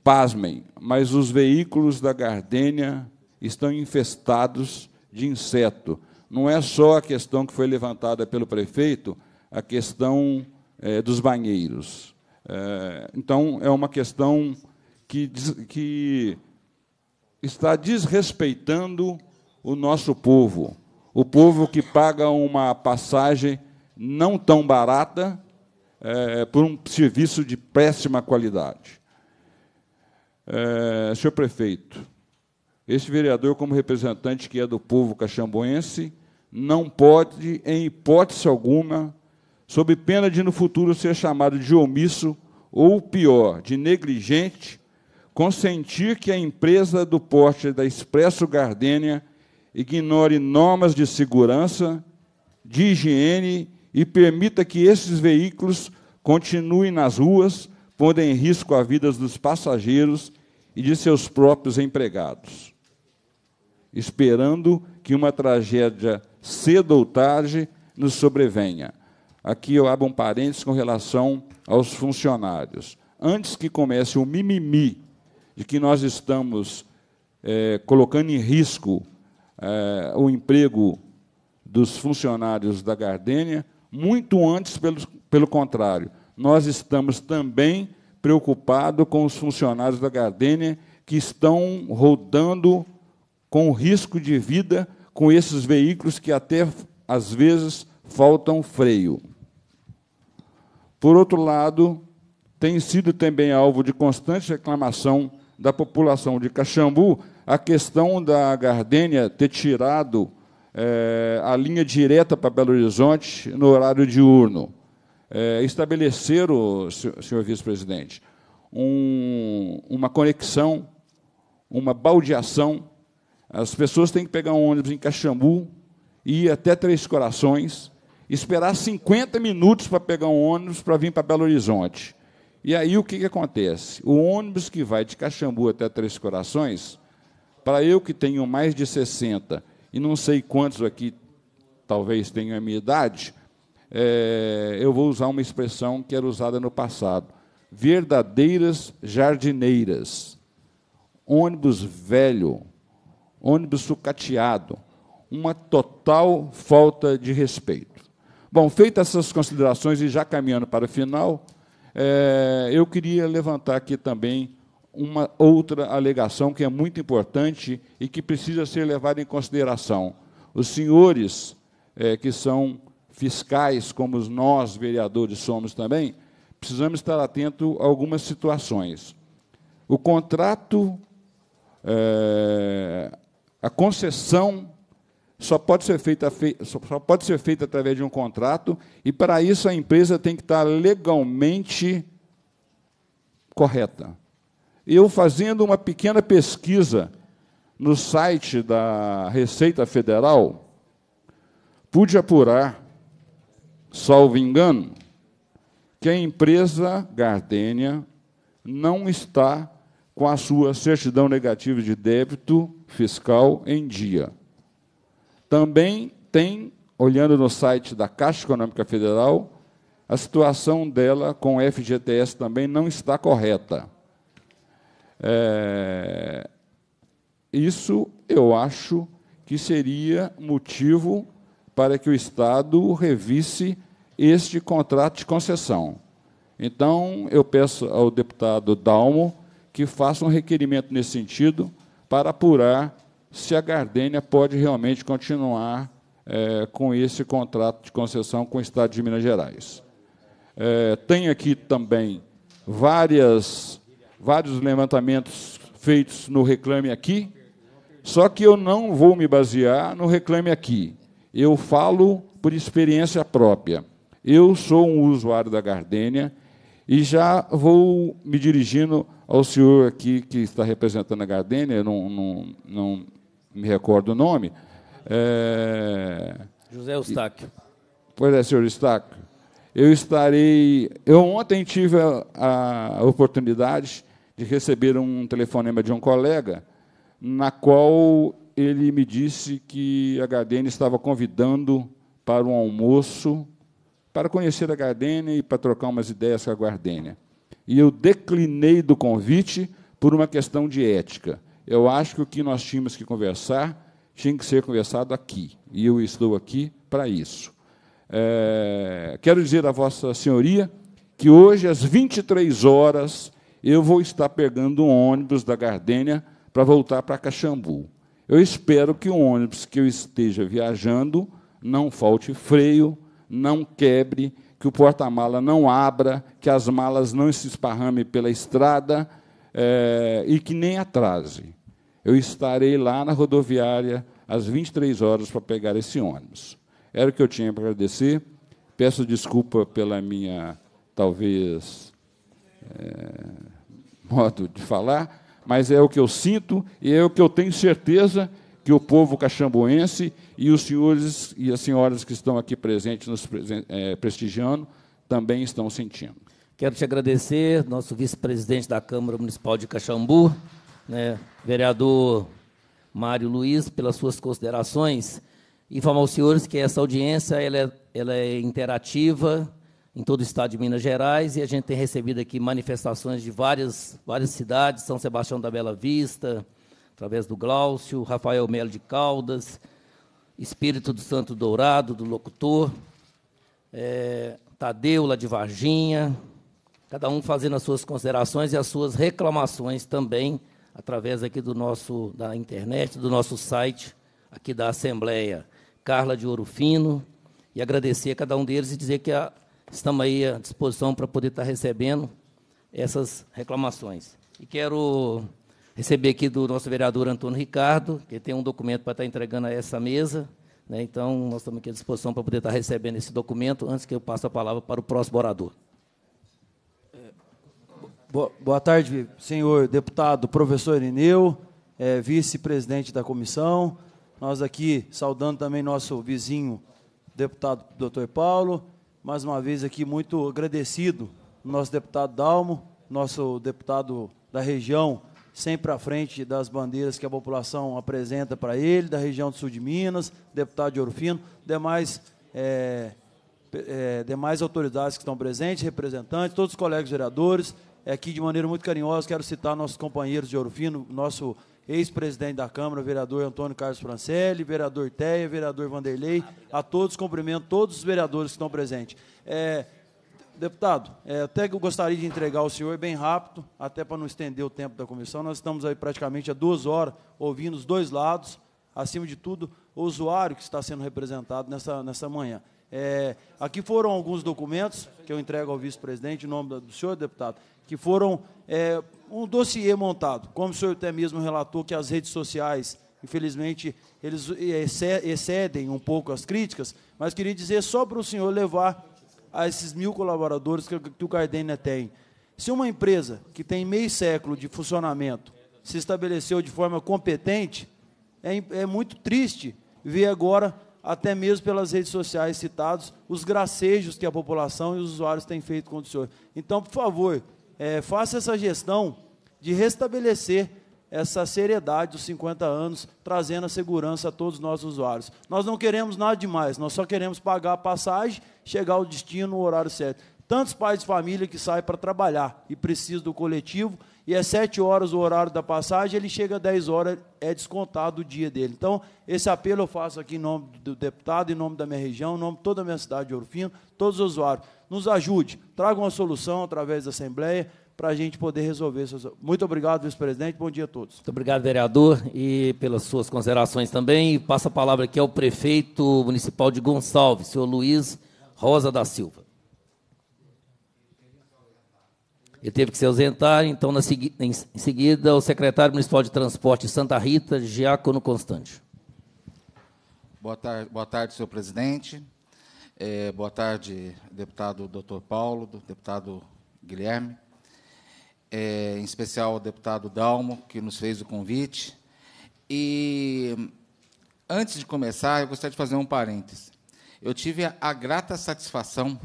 Pasmem, mas os veículos da Gardênia estão infestados de inseto. Não é só a questão que foi levantada pelo prefeito, a questão é, dos banheiros. É, então, é uma questão que, que está desrespeitando o nosso povo, o povo que paga uma passagem não tão barata é, por um serviço de péssima qualidade. É, senhor prefeito, esse vereador, como representante que é do povo caxamboense, não pode, em hipótese alguma, sob pena de no futuro ser chamado de omisso ou pior, de negligente, consentir que a empresa do porte da Expresso Gardênia ignore normas de segurança, de higiene e permita que esses veículos continuem nas ruas pondo em risco a vida dos passageiros e de seus próprios empregados. Esperando que uma tragédia, cedo ou tarde, nos sobrevenha. Aqui eu abro um parênteses com relação aos funcionários. Antes que comece o mimimi de que nós estamos é, colocando em risco é, o emprego dos funcionários da Gardênia, muito antes, pelo, pelo contrário, nós estamos também preocupados com os funcionários da Gardênia que estão rodando com risco de vida com esses veículos que até às vezes faltam freio. Por outro lado, tem sido também alvo de constante reclamação da população de Caxambu a questão da Gardênia ter tirado é, a linha direta para Belo Horizonte no horário diurno é, o senhor vice-presidente, um, uma conexão, uma baldeação. As pessoas têm que pegar um ônibus em Caxambu, ir até Três Corações, esperar 50 minutos para pegar um ônibus para vir para Belo Horizonte. E aí o que, que acontece? O ônibus que vai de Caxambu até Três Corações, para eu que tenho mais de 60 e não sei quantos aqui talvez tenham a minha idade, é, eu vou usar uma expressão que era usada no passado: verdadeiras jardineiras, ônibus velho, ônibus sucateado, uma total falta de respeito. Bom, feitas essas considerações e já caminhando para o final, é, eu queria levantar aqui também uma outra alegação que é muito importante e que precisa ser levada em consideração. Os senhores é, que são fiscais, como nós vereadores somos também, precisamos estar atento a algumas situações. O contrato, é, a concessão só pode ser feita só pode ser feita através de um contrato e para isso a empresa tem que estar legalmente correta. Eu fazendo uma pequena pesquisa no site da Receita Federal, pude apurar salvo engano, que a empresa Gardênia não está com a sua certidão negativa de débito fiscal em dia. Também tem, olhando no site da Caixa Econômica Federal, a situação dela com o FGTS também não está correta. É, isso eu acho que seria motivo para que o Estado revisse este contrato de concessão. Então, eu peço ao deputado Dalmo que faça um requerimento nesse sentido para apurar se a Gardênia pode realmente continuar é, com esse contrato de concessão com o Estado de Minas Gerais. É, eh, tem aqui também várias, vários levantamentos feitos no Reclame Aqui, só que eu não vou me basear no Reclame Aqui. Eu falo por experiência própria. Eu sou um usuário da gardênia e já vou me dirigindo ao senhor aqui que está representando a gardênia, não, não, não me recordo o nome. É... José Eustáquio. Pois é, senhor Eustáquio. Eu estarei. Eu ontem tive a, a oportunidade de receber um telefonema de um colega, na qual ele me disse que a Gardene estava convidando para um almoço para conhecer a Gardene e para trocar umas ideias com a Gardene. E eu declinei do convite por uma questão de ética. Eu acho que o que nós tínhamos que conversar tinha que ser conversado aqui, e eu estou aqui para isso. É, quero dizer à Vossa Senhoria que hoje, às 23 horas, eu vou estar pegando um ônibus da Gardênia para voltar para Caxambu. Eu espero que o ônibus que eu esteja viajando não falte freio, não quebre, que o porta-mala não abra, que as malas não se esparramem pela estrada é, e que nem atrase. Eu estarei lá na rodoviária às 23 horas para pegar esse ônibus. Era o que eu tinha para agradecer. Peço desculpa pela minha, talvez, é, modo de falar mas é o que eu sinto e é o que eu tenho certeza que o povo caxambuense e os senhores e as senhoras que estão aqui presentes nos é, prestigiando também estão sentindo. Quero te agradecer, nosso vice-presidente da Câmara Municipal de Caxambu, né, vereador Mário Luiz, pelas suas considerações. Informar os senhores que essa audiência ela é, ela é interativa, em todo o estado de Minas Gerais e a gente tem recebido aqui manifestações de várias, várias cidades, São Sebastião da Bela Vista, através do Glaucio, Rafael Melo de Caldas, Espírito do Santo Dourado, do Locutor, é, Tadeu, lá de Varginha, cada um fazendo as suas considerações e as suas reclamações também, através aqui do nosso, da internet, do nosso site, aqui da Assembleia. Carla de Ouro Fino, e agradecer a cada um deles e dizer que a Estamos aí à disposição para poder estar recebendo essas reclamações. E quero receber aqui do nosso vereador Antônio Ricardo, que tem um documento para estar entregando a essa mesa. Né? Então, nós estamos aqui à disposição para poder estar recebendo esse documento, antes que eu passe a palavra para o próximo orador. É, boa tarde, senhor deputado professor Ineu, é, vice-presidente da comissão. Nós aqui saudando também nosso vizinho, deputado doutor Paulo, mais uma vez aqui muito agradecido nosso deputado Dalmo, nosso deputado da região, sempre à frente das bandeiras que a população apresenta para ele, da região do sul de Minas, deputado de Orofino, demais, é, é, demais autoridades que estão presentes, representantes, todos os colegas vereadores, é aqui de maneira muito carinhosa, quero citar nossos companheiros de Orofino, nosso ex-presidente da Câmara, vereador Antônio Carlos Francelli, vereador Teia, vereador Vanderlei, a todos cumprimento todos os vereadores que estão presentes. É, deputado, é, até que eu gostaria de entregar ao senhor bem rápido, até para não estender o tempo da comissão, nós estamos aí praticamente há duas horas ouvindo os dois lados, acima de tudo, o usuário que está sendo representado nessa, nessa manhã. É, aqui foram alguns documentos que eu entrego ao vice-presidente, em nome do senhor deputado, que foram é, um dossiê montado, como o senhor até mesmo relatou, que as redes sociais, infelizmente, eles é, excedem um pouco as críticas, mas queria dizer só para o senhor levar a esses mil colaboradores que, que o Gardênia tem. Se uma empresa que tem meio século de funcionamento se estabeleceu de forma competente, é, é muito triste ver agora até mesmo pelas redes sociais citados, os gracejos que a população e os usuários têm feito com o senhor. Então, por favor, é, faça essa gestão de restabelecer essa seriedade dos 50 anos, trazendo a segurança a todos nós usuários. Nós não queremos nada demais, nós só queremos pagar a passagem, chegar ao destino no horário certo. Tantos pais de família que saem para trabalhar e precisam do coletivo e é sete horas o horário da passagem, ele chega a dez horas, é descontado o dia dele. Então, esse apelo eu faço aqui em nome do deputado, em nome da minha região, em nome de toda a minha cidade de Ouro Fino, todos os usuários. Nos ajude, traga uma solução através da Assembleia para a gente poder resolver isso. Muito obrigado, vice-presidente. Bom dia a todos. Muito obrigado, vereador, e pelas suas considerações também. E passo a palavra aqui ao prefeito municipal de Gonçalves, senhor Luiz Rosa da Silva. Ele teve que se ausentar, então, na segui em seguida, o secretário municipal de transporte de Santa Rita, Giacono Constante. Boa tarde, boa tarde senhor presidente. É, boa tarde, deputado Dr. Paulo, deputado Guilherme. É, em especial ao deputado Dalmo, que nos fez o convite. E, antes de começar, eu gostaria de fazer um parêntese. Eu tive a, a grata satisfação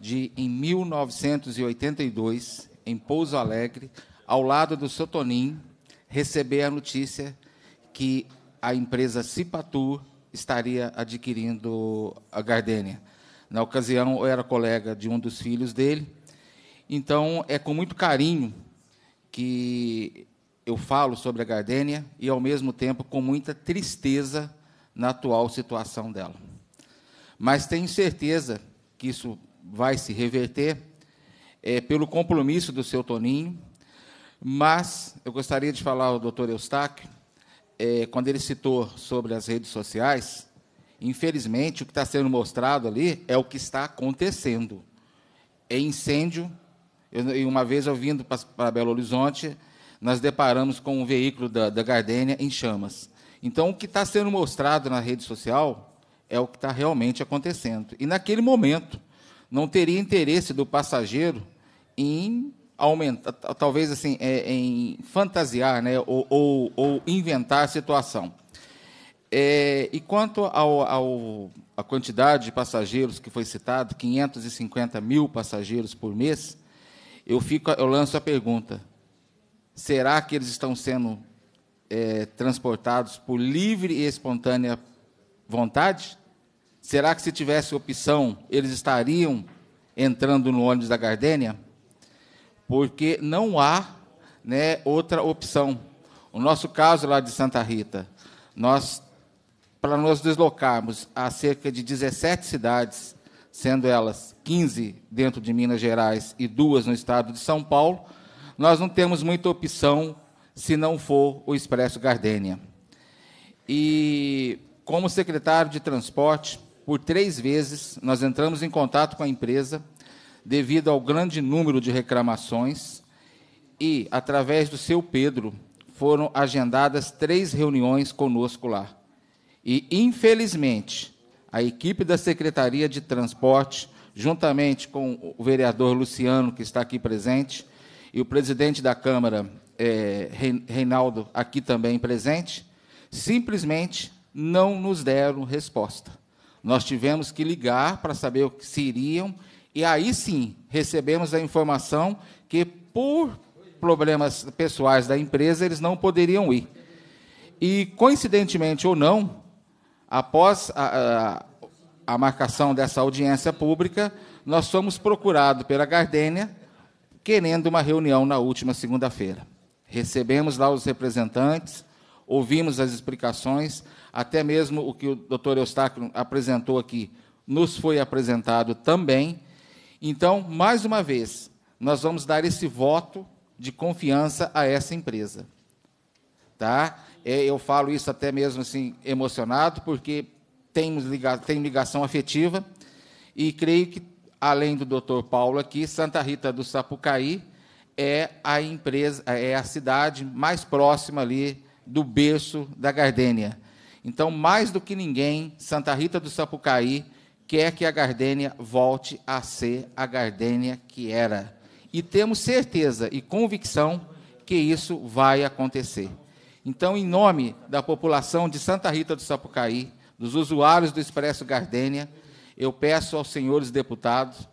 de, em 1982, em Pouso Alegre, ao lado do Sotonim, receber a notícia que a empresa Cipatur estaria adquirindo a Gardênia. Na ocasião, eu era colega de um dos filhos dele. Então, é com muito carinho que eu falo sobre a Gardênia e, ao mesmo tempo, com muita tristeza na atual situação dela. Mas tenho certeza que isso vai se reverter, é, pelo compromisso do seu Toninho, mas eu gostaria de falar ao doutor Eustáquio, é, quando ele citou sobre as redes sociais, infelizmente o que está sendo mostrado ali é o que está acontecendo. É incêndio, eu, uma vez eu vindo para Belo Horizonte, nós deparamos com um veículo da, da Gardênia em chamas. Então, o que está sendo mostrado na rede social é o que está realmente acontecendo. E naquele momento, não teria interesse do passageiro em aumentar, talvez assim, é, em fantasiar né, ou, ou, ou inventar a situação. É, e quanto ao, ao, à quantidade de passageiros que foi citado, 550 mil passageiros por mês, eu, fico, eu lanço a pergunta: será que eles estão sendo é, transportados por livre e espontânea vontade? Será que se tivesse opção, eles estariam entrando no ônibus da Gardênia? Porque não há né, outra opção. O nosso caso lá de Santa Rita, nós, para nos deslocarmos a cerca de 17 cidades, sendo elas 15 dentro de Minas Gerais e duas no estado de São Paulo, nós não temos muita opção se não for o Expresso Gardênia. E como secretário de Transporte, por três vezes, nós entramos em contato com a empresa devido ao grande número de reclamações e, através do seu Pedro, foram agendadas três reuniões conosco lá. E, infelizmente, a equipe da Secretaria de Transporte, juntamente com o vereador Luciano, que está aqui presente, e o presidente da Câmara, é, Reinaldo, aqui também presente, simplesmente não nos deram resposta. Nós tivemos que ligar para saber o que seriam, e aí sim recebemos a informação que, por problemas pessoais da empresa, eles não poderiam ir. E, coincidentemente ou não, após a, a, a marcação dessa audiência pública, nós fomos procurados pela Gardênia, querendo uma reunião na última segunda-feira. Recebemos lá os representantes, ouvimos as explicações, até mesmo o que o doutor Eustáquio apresentou aqui, nos foi apresentado também. Então, mais uma vez, nós vamos dar esse voto de confiança a essa empresa. Tá? É, eu falo isso até mesmo assim emocionado, porque temos tem ligação afetiva e creio que além do Dr. Paulo aqui, Santa Rita do Sapucaí é a empresa, é a cidade mais próxima ali do berço da Gardênia. Então, mais do que ninguém, Santa Rita do Sapucaí quer que a Gardênia volte a ser a Gardênia que era. E temos certeza e convicção que isso vai acontecer. Então, em nome da população de Santa Rita do Sapucaí, dos usuários do Expresso Gardênia, eu peço aos senhores deputados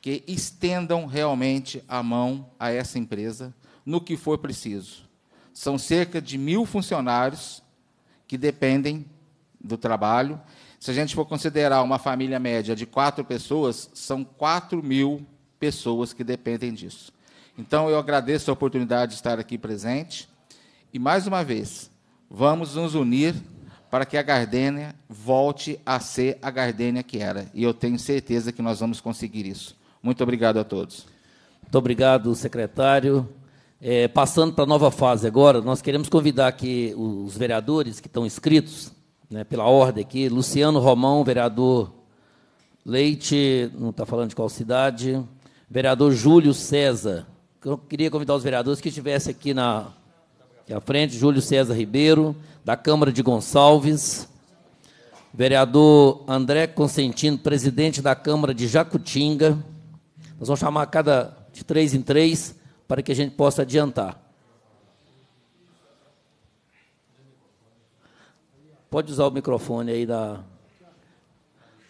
que estendam realmente a mão a essa empresa no que for preciso. São cerca de mil funcionários que dependem do trabalho. Se a gente for considerar uma família média de quatro pessoas, são 4 mil pessoas que dependem disso. Então, eu agradeço a oportunidade de estar aqui presente. E, mais uma vez, vamos nos unir para que a Gardênia volte a ser a Gardênia que era. E eu tenho certeza que nós vamos conseguir isso. Muito obrigado a todos. Muito obrigado, secretário. É, passando para a nova fase agora, nós queremos convidar aqui os vereadores que estão inscritos, né, pela ordem aqui, Luciano Romão, vereador Leite, não está falando de qual cidade, vereador Júlio César. Eu queria convidar os vereadores que estivessem aqui na aqui à frente, Júlio César Ribeiro, da Câmara de Gonçalves, vereador André Consentino, presidente da Câmara de Jacutinga. Nós vamos chamar cada de três em três para que a gente possa adiantar. Pode usar o microfone aí da.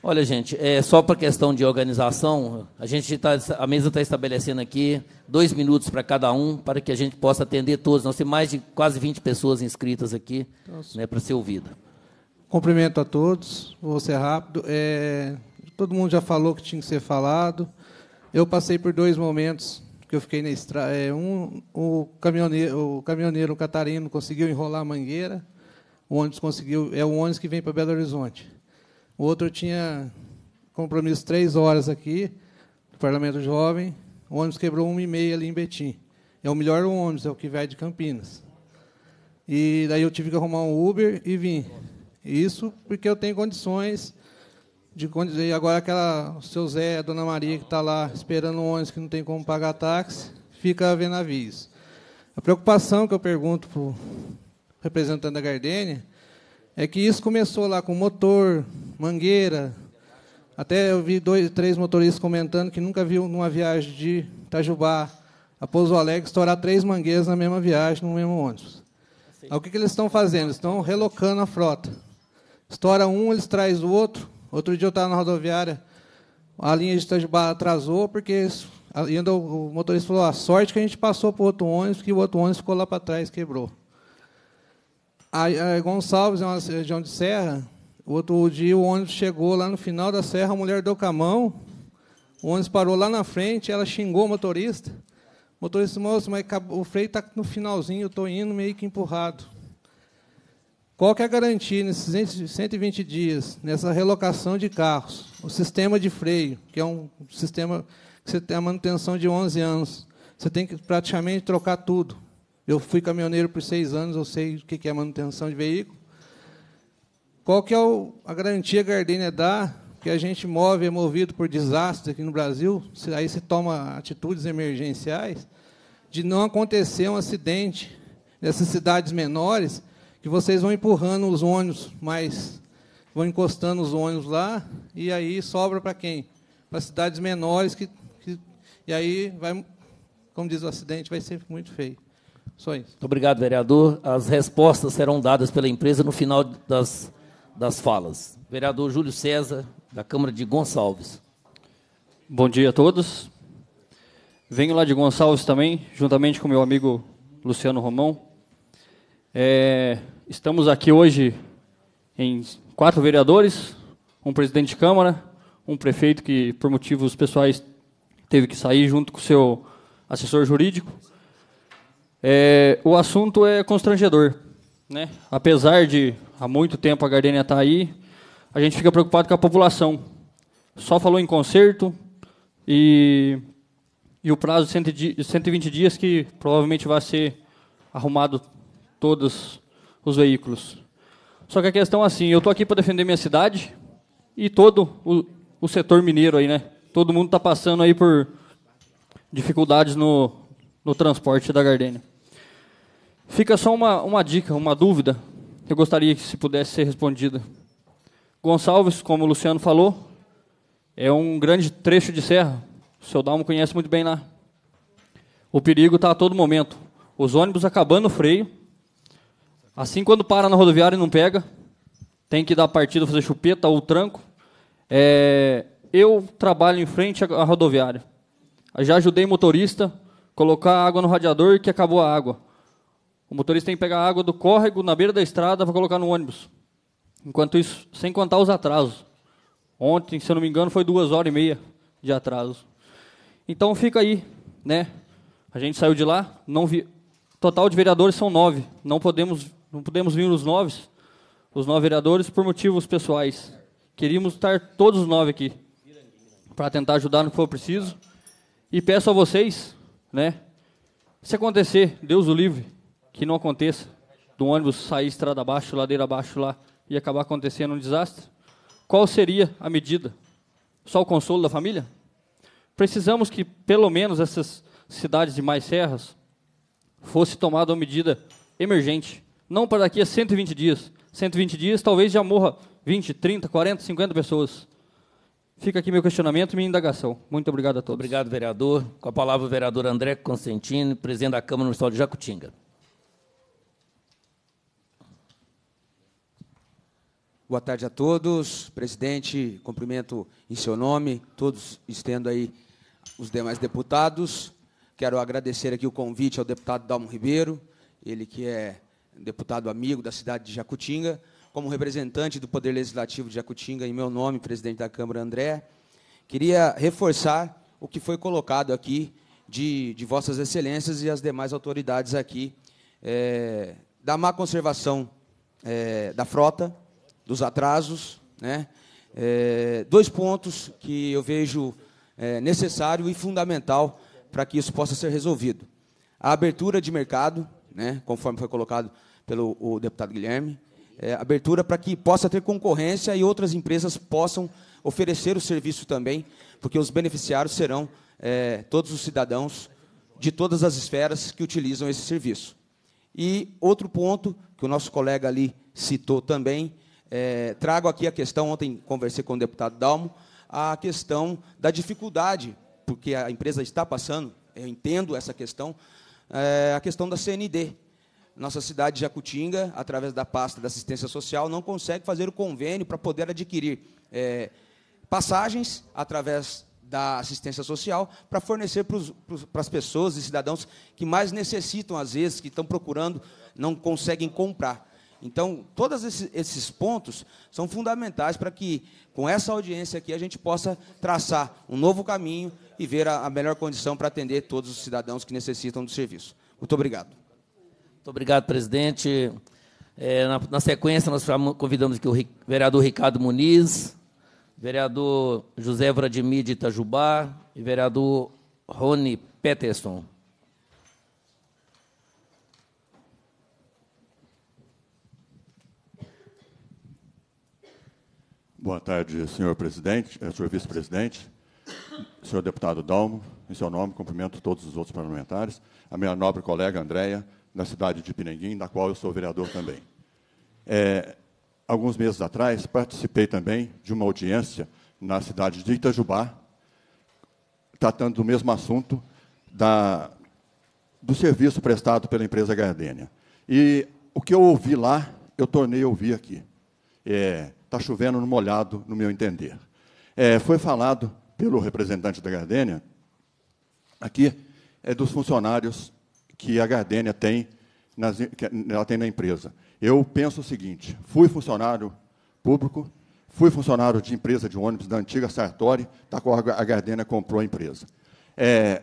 Olha, gente, é só para questão de organização, a gente tá, a mesa está estabelecendo aqui dois minutos para cada um, para que a gente possa atender todos. Nós temos mais de quase 20 pessoas inscritas aqui né, para ser ouvida. Cumprimento a todos, vou ser rápido. É, todo mundo já falou que tinha que ser falado. Eu passei por dois momentos porque eu fiquei na estrada. É, um, o, caminhoneiro, o caminhoneiro catarino conseguiu enrolar a mangueira, o ônibus conseguiu. É o ônibus que vem para Belo Horizonte. O outro tinha compromisso três horas aqui, no Parlamento Jovem. O ônibus quebrou uma e meia ali em Betim. É o melhor ônibus, é o que vai de Campinas. E daí eu tive que arrumar um Uber e vim. Isso porque eu tenho condições de e agora aquela o seu Zé, a dona Maria que está lá esperando um ônibus que não tem como pagar táxi, fica vendo aviso. A preocupação que eu pergunto para o representante da Gardênia é que isso começou lá com motor, mangueira. Até eu vi dois, três motoristas comentando que nunca viu numa viagem de Itajubá a Pouso Alegre estourar três mangueiras na mesma viagem, no mesmo ônibus. Aí, o que, que eles estão fazendo? estão relocando a frota. Estoura um, eles traz o outro, Outro dia eu estava na rodoviária, a linha de Itajubá atrasou, porque ainda o motorista falou, a sorte que a gente passou para outro ônibus, que o outro ônibus ficou lá para trás, quebrou. A, Gonçalves, é uma região de serra, outro dia o ônibus chegou lá no final da serra, a mulher deu com a mão, o ônibus parou lá na frente, ela xingou o motorista. O motorista, moço, mas o freio está no finalzinho, eu estou indo meio que empurrado. Qual que é a garantia nesses 120 dias, nessa relocação de carros? O sistema de freio, que é um sistema que você tem a manutenção de 11 anos. Você tem que praticamente trocar tudo. Eu fui caminhoneiro por seis anos, eu sei o que é manutenção de veículo. Qual que é a garantia que a Gardênia dá que a gente move, é movido por desastres aqui no Brasil, aí se toma atitudes emergenciais, de não acontecer um acidente nessas cidades menores, que vocês vão empurrando os ônibus, mas vão encostando os ônibus lá, e aí sobra para quem? Para cidades menores, que, que, e aí vai, como diz o acidente, vai ser muito feio. Só isso. Muito obrigado, vereador. As respostas serão dadas pela empresa no final das, das falas. Vereador Júlio César, da Câmara de Gonçalves. Bom dia a todos. Venho lá de Gonçalves também, juntamente com meu amigo Luciano Romão. É, Estamos aqui hoje em quatro vereadores, um presidente de Câmara, um prefeito que, por motivos pessoais, teve que sair junto com o seu assessor jurídico. É, o assunto é constrangedor. Né? Apesar de há muito tempo a Gardênia estar tá aí, a gente fica preocupado com a população. Só falou em conserto e, e o prazo de 120 dias que provavelmente vai ser arrumado todos os veículos. Só que a questão é assim, eu estou aqui para defender minha cidade e todo o, o setor mineiro aí, né? Todo mundo está passando aí por dificuldades no, no transporte da gardênia. Fica só uma, uma dica, uma dúvida, que eu gostaria que se pudesse ser respondida. Gonçalves, como o Luciano falou, é um grande trecho de serra. O seu Dalmo conhece muito bem lá. O perigo está a todo momento. Os ônibus acabando o freio, Assim, quando para na rodoviária e não pega, tem que dar partida, fazer chupeta ou tranco. É, eu trabalho em frente à rodoviária. Já ajudei motorista colocar água no radiador que acabou a água. O motorista tem que pegar a água do córrego na beira da estrada para colocar no ônibus. Enquanto isso, sem contar os atrasos. Ontem, se eu não me engano, foi duas horas e meia de atraso. Então fica aí, né? A gente saiu de lá, não vi. Total de vereadores são nove. Não podemos não pudemos vir os nove, os nove vereadores, por motivos pessoais. Queríamos estar todos os nove aqui, para tentar ajudar no que for preciso. E peço a vocês, né, se acontecer, Deus o livre, que não aconteça, do ônibus sair estrada abaixo, ladeira abaixo lá, e acabar acontecendo um desastre, qual seria a medida? Só o consolo da família? Precisamos que, pelo menos, essas cidades de mais serras fosse tomada uma medida emergente não para daqui a 120 dias. 120 dias, talvez já morra 20, 30, 40, 50 pessoas. Fica aqui meu questionamento e minha indagação. Muito obrigado a todos. Obrigado, vereador. Com a palavra, o vereador André Constantino, presidente da Câmara Municipal de Jacutinga. Boa tarde a todos. Presidente, cumprimento em seu nome, todos estendo aí os demais deputados. Quero agradecer aqui o convite ao deputado Dalmo Ribeiro, ele que é deputado amigo da cidade de Jacutinga, como representante do Poder Legislativo de Jacutinga, em meu nome, presidente da Câmara André, queria reforçar o que foi colocado aqui de, de Vossas Excelências e as demais autoridades aqui é, da má conservação é, da frota, dos atrasos. Né? É, dois pontos que eu vejo é, necessário e fundamental para que isso possa ser resolvido: a abertura de mercado né, conforme foi colocado pelo o deputado Guilherme, é, abertura para que possa ter concorrência e outras empresas possam oferecer o serviço também, porque os beneficiários serão é, todos os cidadãos de todas as esferas que utilizam esse serviço. E outro ponto que o nosso colega ali citou também, é, trago aqui a questão, ontem conversei com o deputado Dalmo, a questão da dificuldade, porque a empresa está passando, eu entendo essa questão, é, a questão da CND. Nossa cidade de Jacutinga, através da pasta da assistência social, não consegue fazer o convênio para poder adquirir é, passagens através da assistência social para fornecer para as pessoas e cidadãos que mais necessitam, às vezes, que estão procurando, não conseguem comprar. Então, todos esses, pontos são fundamentais para que, com essa audiência aqui, a gente possa traçar um novo caminho e ver a, melhor condição para atender todos os cidadãos que necessitam do serviço. Muito obrigado. Muito obrigado, presidente. É, na, na, sequência, nós convidamos aqui o vereador Ricardo Muniz, vereador José Vladimir de Itajubá e vereador Rony Peterson. Boa tarde, senhor presidente, eh, senhor vice-presidente, senhor deputado Dalmo. Em seu nome, cumprimento todos os outros parlamentares, a minha nobre colega Andréia, da cidade de Pinenguim, da qual eu sou vereador também. É, alguns meses atrás, participei também de uma audiência na cidade de Itajubá, tratando do mesmo assunto da, do serviço prestado pela empresa Gardênia. E o que eu ouvi lá, eu tornei a ouvir aqui. É, está chovendo no molhado, no meu entender. É, foi falado pelo representante da Gardênia aqui é dos funcionários que a Gardênia tem, nas, ela tem na empresa. Eu penso o seguinte: fui funcionário público, fui funcionário de empresa de ônibus da antiga Sartori, da qual a Gardênia comprou a empresa. É,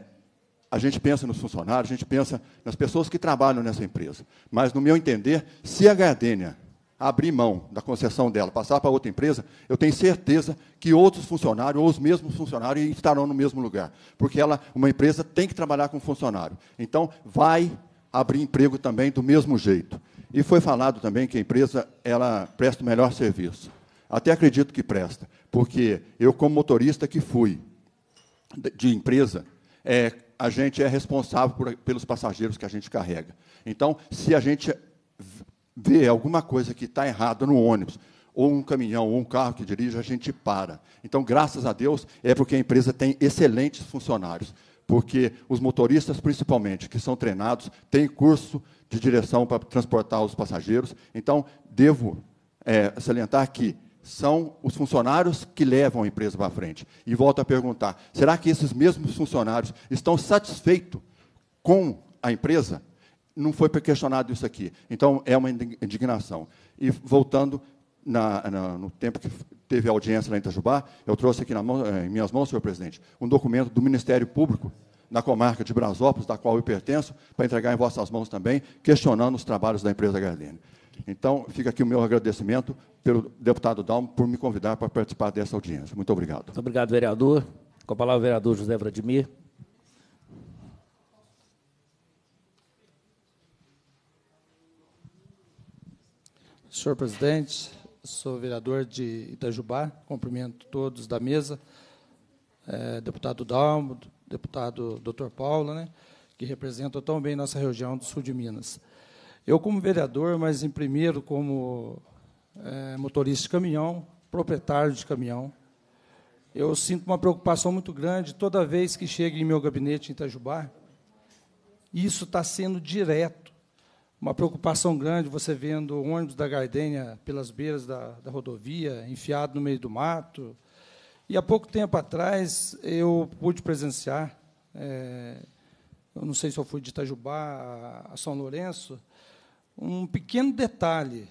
a gente pensa nos funcionários, a gente pensa nas pessoas que trabalham nessa empresa. Mas, no meu entender, se a Gardênia abrir mão da concessão dela, passar para outra empresa, eu tenho certeza que outros funcionários ou os mesmos funcionários estarão no mesmo lugar, porque ela, uma empresa tem que trabalhar com funcionário. Então, vai abrir emprego também do mesmo jeito. E foi falado também que a empresa ela presta o melhor serviço. Até acredito que presta, porque eu como motorista que fui de empresa, é, a gente é responsável por, pelos passageiros que a gente carrega. Então, se a gente vê alguma coisa que está errada no ônibus, ou um caminhão, ou um carro que dirige, a gente para. Então, graças a Deus, é porque a empresa tem excelentes funcionários, porque os motoristas, principalmente, que são treinados, têm curso de direção para transportar os passageiros. Então, devo é, salientar que são os funcionários que levam a empresa para frente. E volto a perguntar: será que esses mesmos funcionários estão satisfeitos com a empresa? não foi questionado isso aqui. Então, é uma indignação. E, voltando, na, na, no tempo que teve a audiência lá em Itajubá, eu trouxe aqui mão, eh, em minhas mãos, senhor presidente, um documento do Ministério Público na comarca de Brasópolis, da qual eu pertenço, para entregar em vossas mãos também, questionando os trabalhos da empresa Gardene. Então, fica aqui o meu agradecimento pelo deputado Dalmo por me convidar para participar dessa audiência. Muito obrigado. Muito obrigado, vereador. Com a palavra, o vereador José Vladimir. Senhor presidente, sou vereador de Itajubá, cumprimento todos da mesa, é, deputado Dalmo, deputado doutor Paulo, né, que representam tão bem nossa região do sul de Minas. Eu, como vereador, mas em primeiro como é, motorista de caminhão, proprietário de caminhão, eu sinto uma preocupação muito grande toda vez que chego em meu gabinete em Itajubá. Isso está sendo direto uma preocupação grande você vendo o ônibus da Gardenia pelas beiras da, da rodovia, enfiado no meio do mato. E há pouco tempo atrás eu pude presenciar, é, eu não sei se eu fui de Itajubá a, São Lourenço, um pequeno detalhe.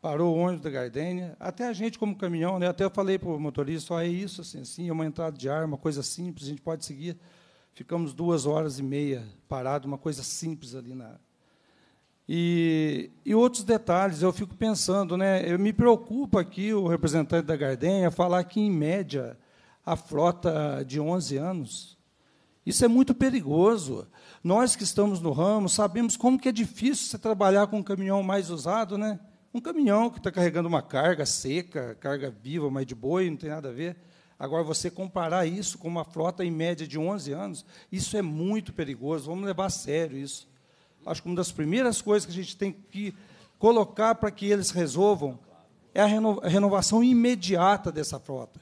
Parou o ônibus da Gardenia. até a gente como caminhão, né, até eu falei para o motorista, ah, é isso, assim, assim, é uma entrada de ar, uma coisa simples, a gente pode seguir. Ficamos duas horas e meia parado, uma coisa simples ali na, e, e outros detalhes, eu fico pensando, né? Eu me preocupa aqui o representante da Gardenha falar que, em média, a frota de 11 anos. Isso é muito perigoso. Nós que estamos no ramo sabemos como que é difícil você trabalhar com um caminhão mais usado, né? Um caminhão que está carregando uma carga seca, carga viva, mas de boi, não tem nada a ver. Agora, você comparar isso com uma frota em média de 11 anos, isso é muito perigoso. Vamos levar a sério isso acho que uma das primeiras coisas que a gente tem que colocar para que eles resolvam é a renovação imediata dessa frota.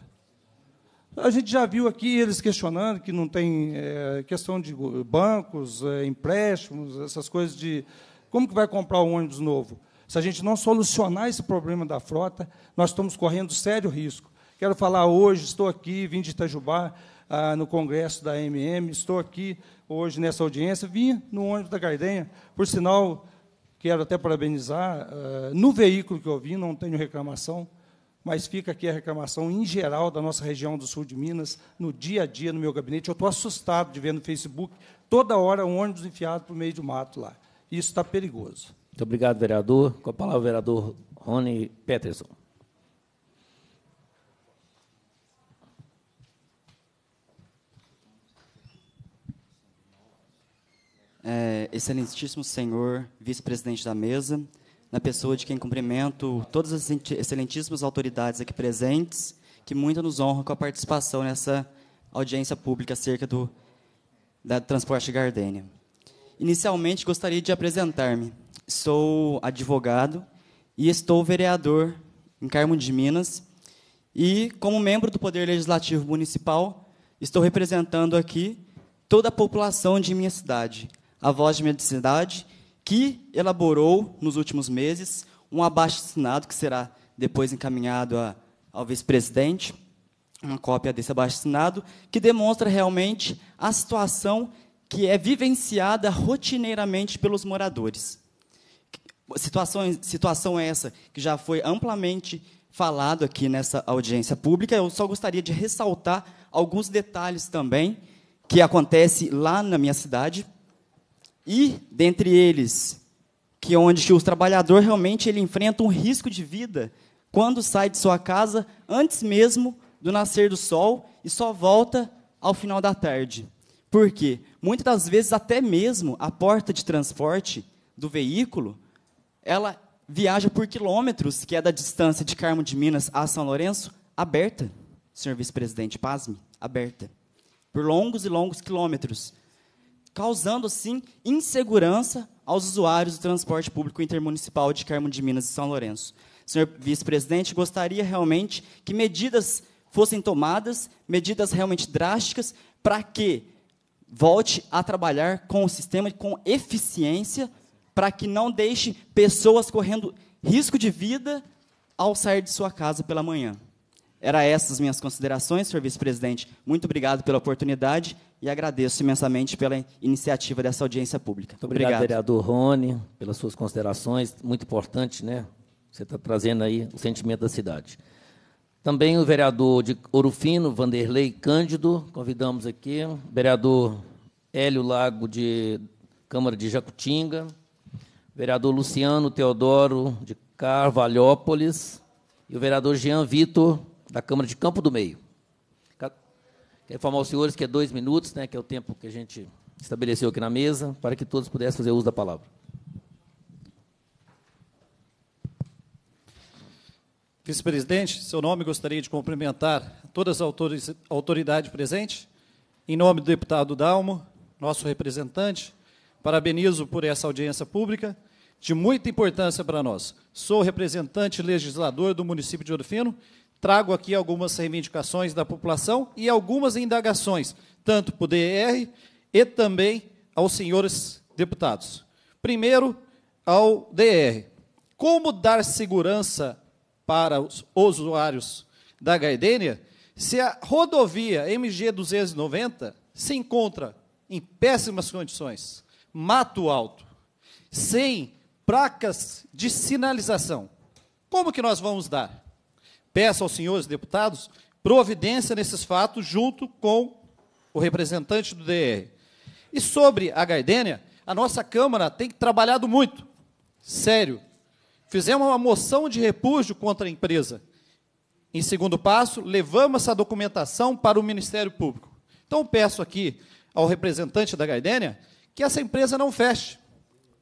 A gente já viu aqui eles questionando que não tem é, questão de bancos, é, empréstimos, essas coisas de como que vai comprar um ônibus novo. Se a gente não solucionar esse problema da frota, nós estamos correndo sério risco. Quero falar hoje, estou aqui, vim de Itajubá, ah, no congresso da MM, estou aqui hoje nessa audiência, vim no ônibus da Gardenha, por sinal, quero até parabenizar, ah, no veículo que eu vim, não tenho reclamação, mas fica aqui a reclamação em geral da nossa região do sul de Minas, no dia a dia, no meu gabinete. Eu estou assustado de ver no Facebook toda hora um ônibus enfiado para o meio do mato lá. Isso está perigoso. Muito obrigado, vereador. Com a palavra, o vereador Rony Peterson. é, Excelentíssimo Senhor Vice-Presidente da Mesa, na pessoa de quem cumprimento todas as excelentíssimas autoridades aqui presentes, que muito nos honram com a participação nessa audiência pública acerca do da Transporte Gardênia. Inicialmente, gostaria de apresentar-me. Sou advogado e estou vereador em Carmo de Minas. E, como membro do Poder Legislativo Municipal, estou representando aqui toda a população de minha cidade, a voz de medicidade, que elaborou, nos últimos meses, um abaixo-assinado que será depois encaminhado a, ao vice-presidente, uma cópia desse abaixo-assinado, que demonstra realmente a situação que é vivenciada rotineiramente pelos moradores. Situação, situação é essa que já foi amplamente falado aqui nessa audiência pública, eu só gostaria de ressaltar alguns detalhes também que acontece lá na minha cidade, e, dentre eles, que é onde o trabalhador realmente ele enfrenta um risco de vida quando sai de sua casa antes mesmo do nascer do sol e só volta ao final da tarde. Por quê? Muitas das vezes até mesmo a porta de transporte do veículo, ela viaja por quilômetros, que é da distância de Carmo de Minas a São Lourenço, aberta, senhor vice-presidente, pasme, aberta. Por longos e longos quilômetros causando, assim, insegurança aos usuários do transporte público intermunicipal de Carmo de Minas e São Lourenço. Senhor vice-presidente, gostaria realmente que medidas fossem tomadas, medidas realmente drásticas, para que volte a trabalhar com o sistema com eficiência, para que não deixe pessoas correndo risco de vida ao sair de sua casa pela manhã. Era essas minhas considerações, senhor vice-presidente. Muito obrigado pela oportunidade e agradeço imensamente pela iniciativa dessa audiência pública. Muito obrigado, obrigado. vereador Rony, pelas suas considerações. Muito importante, né? Você está trazendo aí o sentimento da cidade. Também o vereador de Orofino, Vanderlei Cândido, convidamos aqui. Vereador Hélio Lago, de Câmara de Jacutinga. Vereador Luciano Teodoro, de Carvalhópolis. E o vereador Jean Vitor, da Câmara de Campo do Meio. Quero informar os senhores que é dois minutos, né, que é o tempo que a gente estabeleceu aqui na mesa, para que todos pudessem fazer uso da palavra. Vice-presidente, seu nome gostaria de cumprimentar todas as autoridades presentes. Em nome do deputado Dalmo, nosso representante, parabenizo por essa audiência pública, de muita importância para nós. Sou representante legislador do município de Orofino trago aqui algumas reivindicações da população e algumas indagações, tanto para o DR e também aos senhores deputados. Primeiro, ao DR. Como dar segurança para os usuários da Gardênia se a rodovia MG 290 se encontra em péssimas condições, mato alto, sem placas de sinalização? Como que nós vamos dar? Peço aos senhores deputados providência nesses fatos junto com o representante do DR. E sobre a Gaidênia, a nossa Câmara tem trabalhado muito, sério. Fizemos uma moção de repúdio contra a empresa. Em segundo passo, levamos essa documentação para o Ministério Público. Então, peço aqui ao representante da Gaidênia que essa empresa não feche,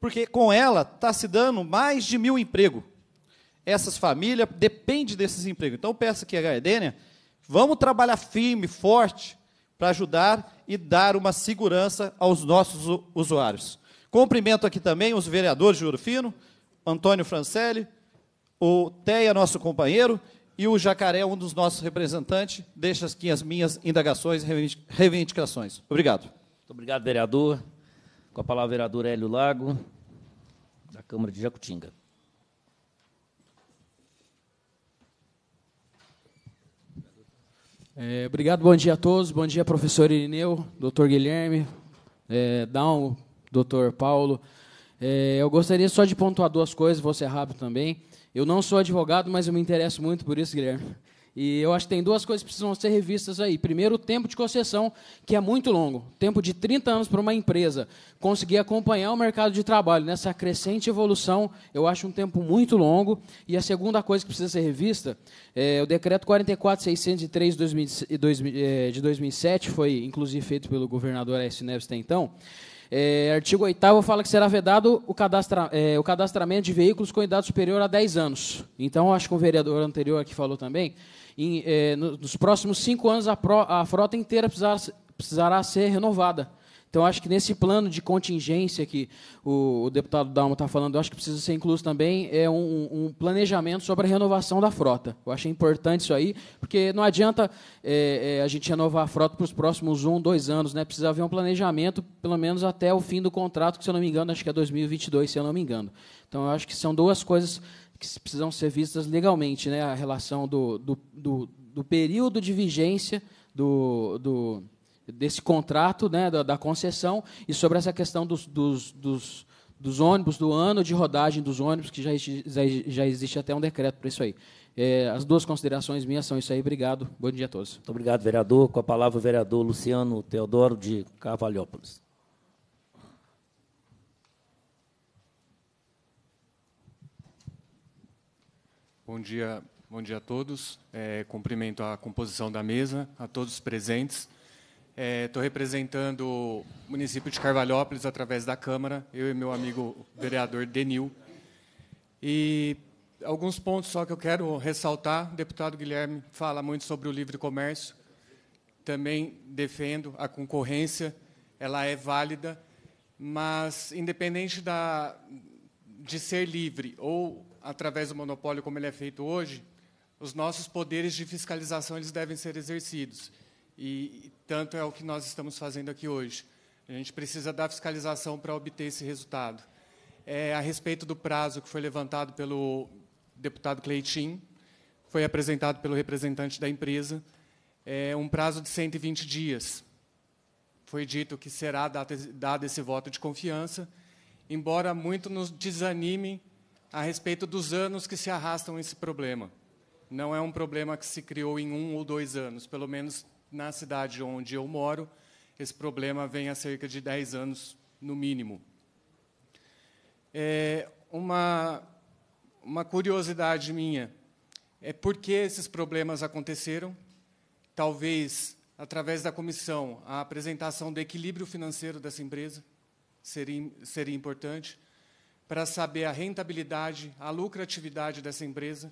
porque com ela está se dando mais de mil empregos essas famílias dependem desses empregos. Então, eu peço aqui a Edênia, vamos trabalhar firme, forte, para ajudar e dar uma segurança aos nossos usuários. Cumprimento aqui também os vereadores de Ouro Fino, Antônio Francelli, o Teia, nosso companheiro, e o Jacaré, um dos nossos representantes, Deixo aqui as minhas indagações e reivindicações. Obrigado. Muito obrigado, vereador. Com a palavra, vereador Hélio Lago, da Câmara de Jacutinga. É, obrigado, bom dia a todos. Bom dia, professor Irineu, doutor Guilherme, é, Down, doutor Paulo. É, eu gostaria só de pontuar duas coisas, vou ser rápido também. Eu não sou advogado, mas eu me interesso muito por isso, Guilherme. E eu acho que tem duas coisas que precisam ser revistas aí. Primeiro, o tempo de concessão, que é muito longo. Tempo de 30 anos para uma empresa conseguir acompanhar o mercado de trabalho nessa crescente evolução, eu acho um tempo muito longo. E a segunda coisa que precisa ser revista é o decreto 44603 é, de 2007, foi inclusive feito pelo governador S. Neves até então. É, artigo 8 fala que será vedado o, cadastra, é, o, cadastramento de veículos com idade superior a 10 anos. Então, acho que o vereador anterior aqui falou também, em, eh, nos próximos cinco anos, a, pro, a frota inteira precisará, precisará ser renovada. Então, acho que nesse plano de contingência que o, o deputado Dalmo está falando, acho que precisa ser incluso também é um, um, planejamento sobre a renovação da frota. Eu acho importante isso aí, porque não adianta é, é, a gente renovar a frota para os próximos um, dois anos. Né? Precisa haver um planejamento, pelo menos até o fim do contrato, que, se eu não me engano, acho que é 2022, se eu não me engano. Então, eu acho que são duas coisas que precisam ser vistas legalmente, né? a relação do, do, do, do período de vigência do, do, desse contrato, né? da, da concessão, e sobre essa questão dos, dos, dos, dos, ônibus, do ano de rodagem dos ônibus, que já, já, já existe até um decreto para isso aí. É, as duas considerações minhas são isso aí. Obrigado. Bom dia a todos. Muito obrigado, vereador. Com a palavra, o vereador Luciano Teodoro de Carvalhópolis. Bom dia, bom dia a todos. É, cumprimento a composição da mesa, a todos os presentes. Estou é, representando o município de Carvalhópolis através da Câmara, eu e meu amigo vereador Denil. E alguns pontos só que eu quero ressaltar. O deputado Guilherme fala muito sobre o livre comércio. Também defendo a concorrência, ela é válida, mas independente da, de ser livre ou através do monopólio como ele é feito hoje, os nossos poderes de fiscalização eles devem ser exercidos. E, e tanto é o que nós estamos fazendo aqui hoje. A gente precisa da fiscalização para obter esse resultado. É, a respeito do prazo que foi levantado pelo deputado Cleitin, foi apresentado pelo representante da empresa, é, um prazo de 120 dias. Foi dito que será dado esse voto de confiança, embora muito nos desanime a respeito dos anos que se arrastam esse problema. Não é um problema que se criou em um ou dois anos, pelo menos na cidade onde eu moro, esse problema vem há cerca de 10 anos, no mínimo. É uma, uma curiosidade minha é por que esses problemas aconteceram. Talvez, através da comissão, a apresentação do equilíbrio financeiro dessa empresa seria, seria importante para saber a rentabilidade, a lucratividade dessa empresa,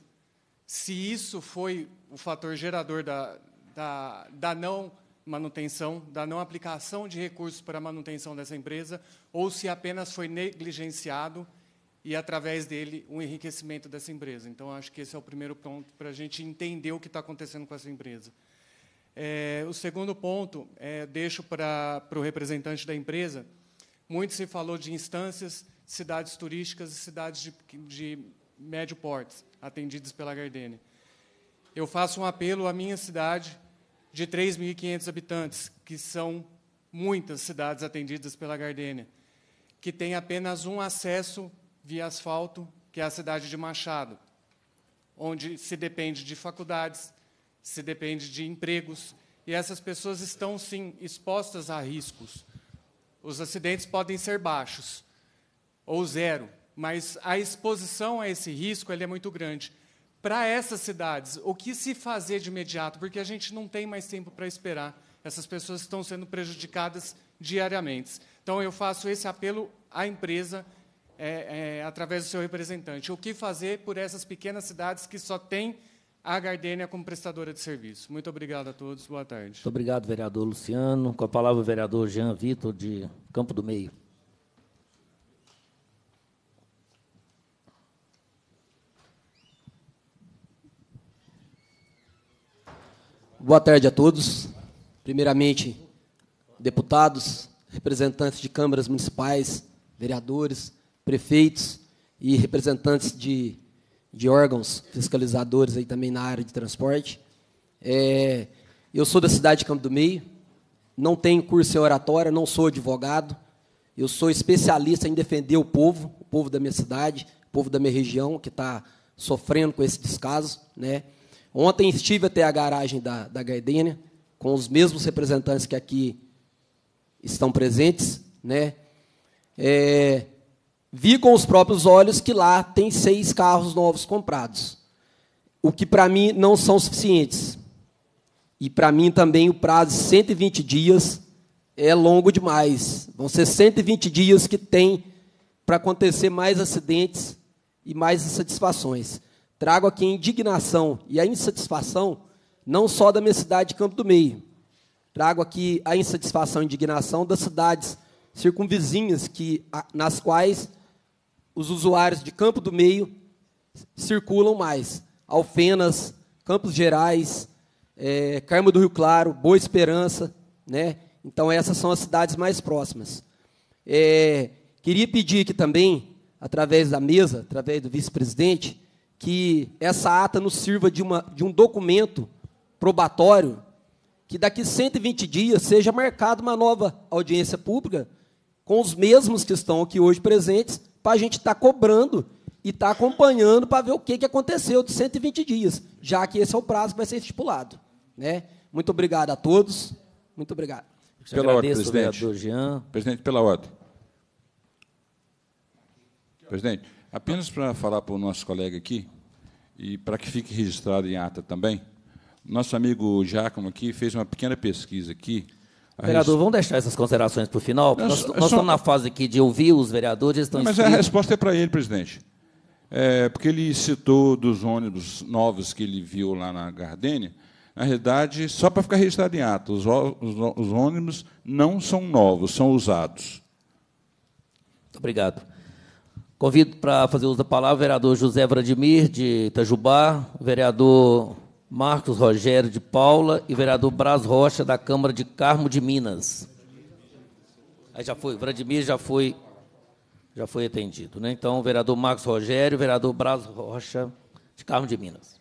se isso foi o fator gerador da, da, da não manutenção, da não aplicação de recursos para a manutenção dessa empresa, ou se apenas foi negligenciado e, através dele, o um enriquecimento dessa empresa. Então, acho que esse é o primeiro ponto para a gente entender o que está acontecendo com essa empresa. É, o segundo ponto, é, deixo para, para o representante da empresa, muito se falou de instâncias, cidades turísticas e cidades de, de médio porte, atendidas pela Gardene. Eu faço um apelo à minha cidade de 3.500 habitantes, que são muitas cidades atendidas pela Gardênia, que tem apenas um acesso via asfalto, que é a cidade de Machado, onde se depende de faculdades, se depende de empregos, e essas pessoas estão, sim, expostas a riscos. Os acidentes podem ser baixos, ou zero, mas a exposição a esse risco é muito grande. Para essas cidades, o que se fazer de imediato? Porque a gente não tem mais tempo para esperar. Essas pessoas estão sendo prejudicadas diariamente. Então, eu faço esse apelo à empresa, é, é, através do seu representante. O que fazer por essas pequenas cidades que só têm a Gardênia como prestadora de serviço? Muito obrigado a todos. Boa tarde. Muito obrigado, vereador Luciano. Com a palavra, o vereador Jean Vitor, de Campo do Meio. Boa tarde a todos. Primeiramente, deputados, representantes de câmaras municipais, vereadores, prefeitos e representantes de, de órgãos fiscalizadores aí também na área de transporte. É, eu sou da cidade de Campo do Meio, não tenho curso em oratória, não sou advogado, eu sou especialista em defender o povo, o povo da minha cidade, o povo da minha região que está sofrendo com esse descaso, né? Ontem estive até a garagem da, da Gaidênia, com os mesmos representantes que aqui estão presentes, né? É, vi com os próprios olhos que lá tem seis carros novos comprados, o que para mim não são suficientes. E para mim também o prazo de 120 dias é longo demais. Vão ser 120 dias que tem para acontecer mais acidentes e mais insatisfações. Trago aqui a indignação e a insatisfação, não só da minha cidade de Campo do Meio. Trago aqui a insatisfação e indignação das cidades circunvizinhas, que, nas quais os usuários de Campo do Meio circulam mais. Alfenas, Campos Gerais, é, Carmo do Rio Claro, Boa Esperança, né? Então essas são as cidades mais próximas. É, queria pedir que também, através da mesa, através do vice-presidente, que essa ata nos sirva de, uma, de um documento probatório que daqui 120 dias seja marcada uma nova audiência pública com os mesmos que estão aqui hoje presentes, para a gente estar tá cobrando e estar tá acompanhando para ver o que, que aconteceu de 120 dias, já que esse é o prazo que vai ser estipulado. Né? Muito obrigado a todos. Muito obrigado. Eu pela ordem, presidente. Jean. Presidente, pela ordem. Presidente, Apenas para falar para o nosso colega aqui, e para que fique registrado em ata também, nosso amigo Giacomo aqui fez uma pequena pesquisa aqui. Vereador, res... vamos deixar essas considerações para o final, porque nós, nós, só... estamos na fase aqui de ouvir os vereadores. Estão Mas inscritos. a resposta é para ele, presidente. É, porque ele citou dos ônibus novos que ele viu lá na Gardênia, na realidade, só para ficar registrado em ato, os, os, os ônibus não são novos, são usados. Obrigado. Convido para fazer uso da palavra o vereador José Vladimir, de Itajubá, o vereador Marcos Rogério de Paula e o vereador Braz Rocha, da Câmara de Carmo de Minas. Aí já foi, Vladimir já foi, já foi atendido. Né? Então, o vereador Marcos Rogério, o vereador Braz Rocha, de Carmo de Minas.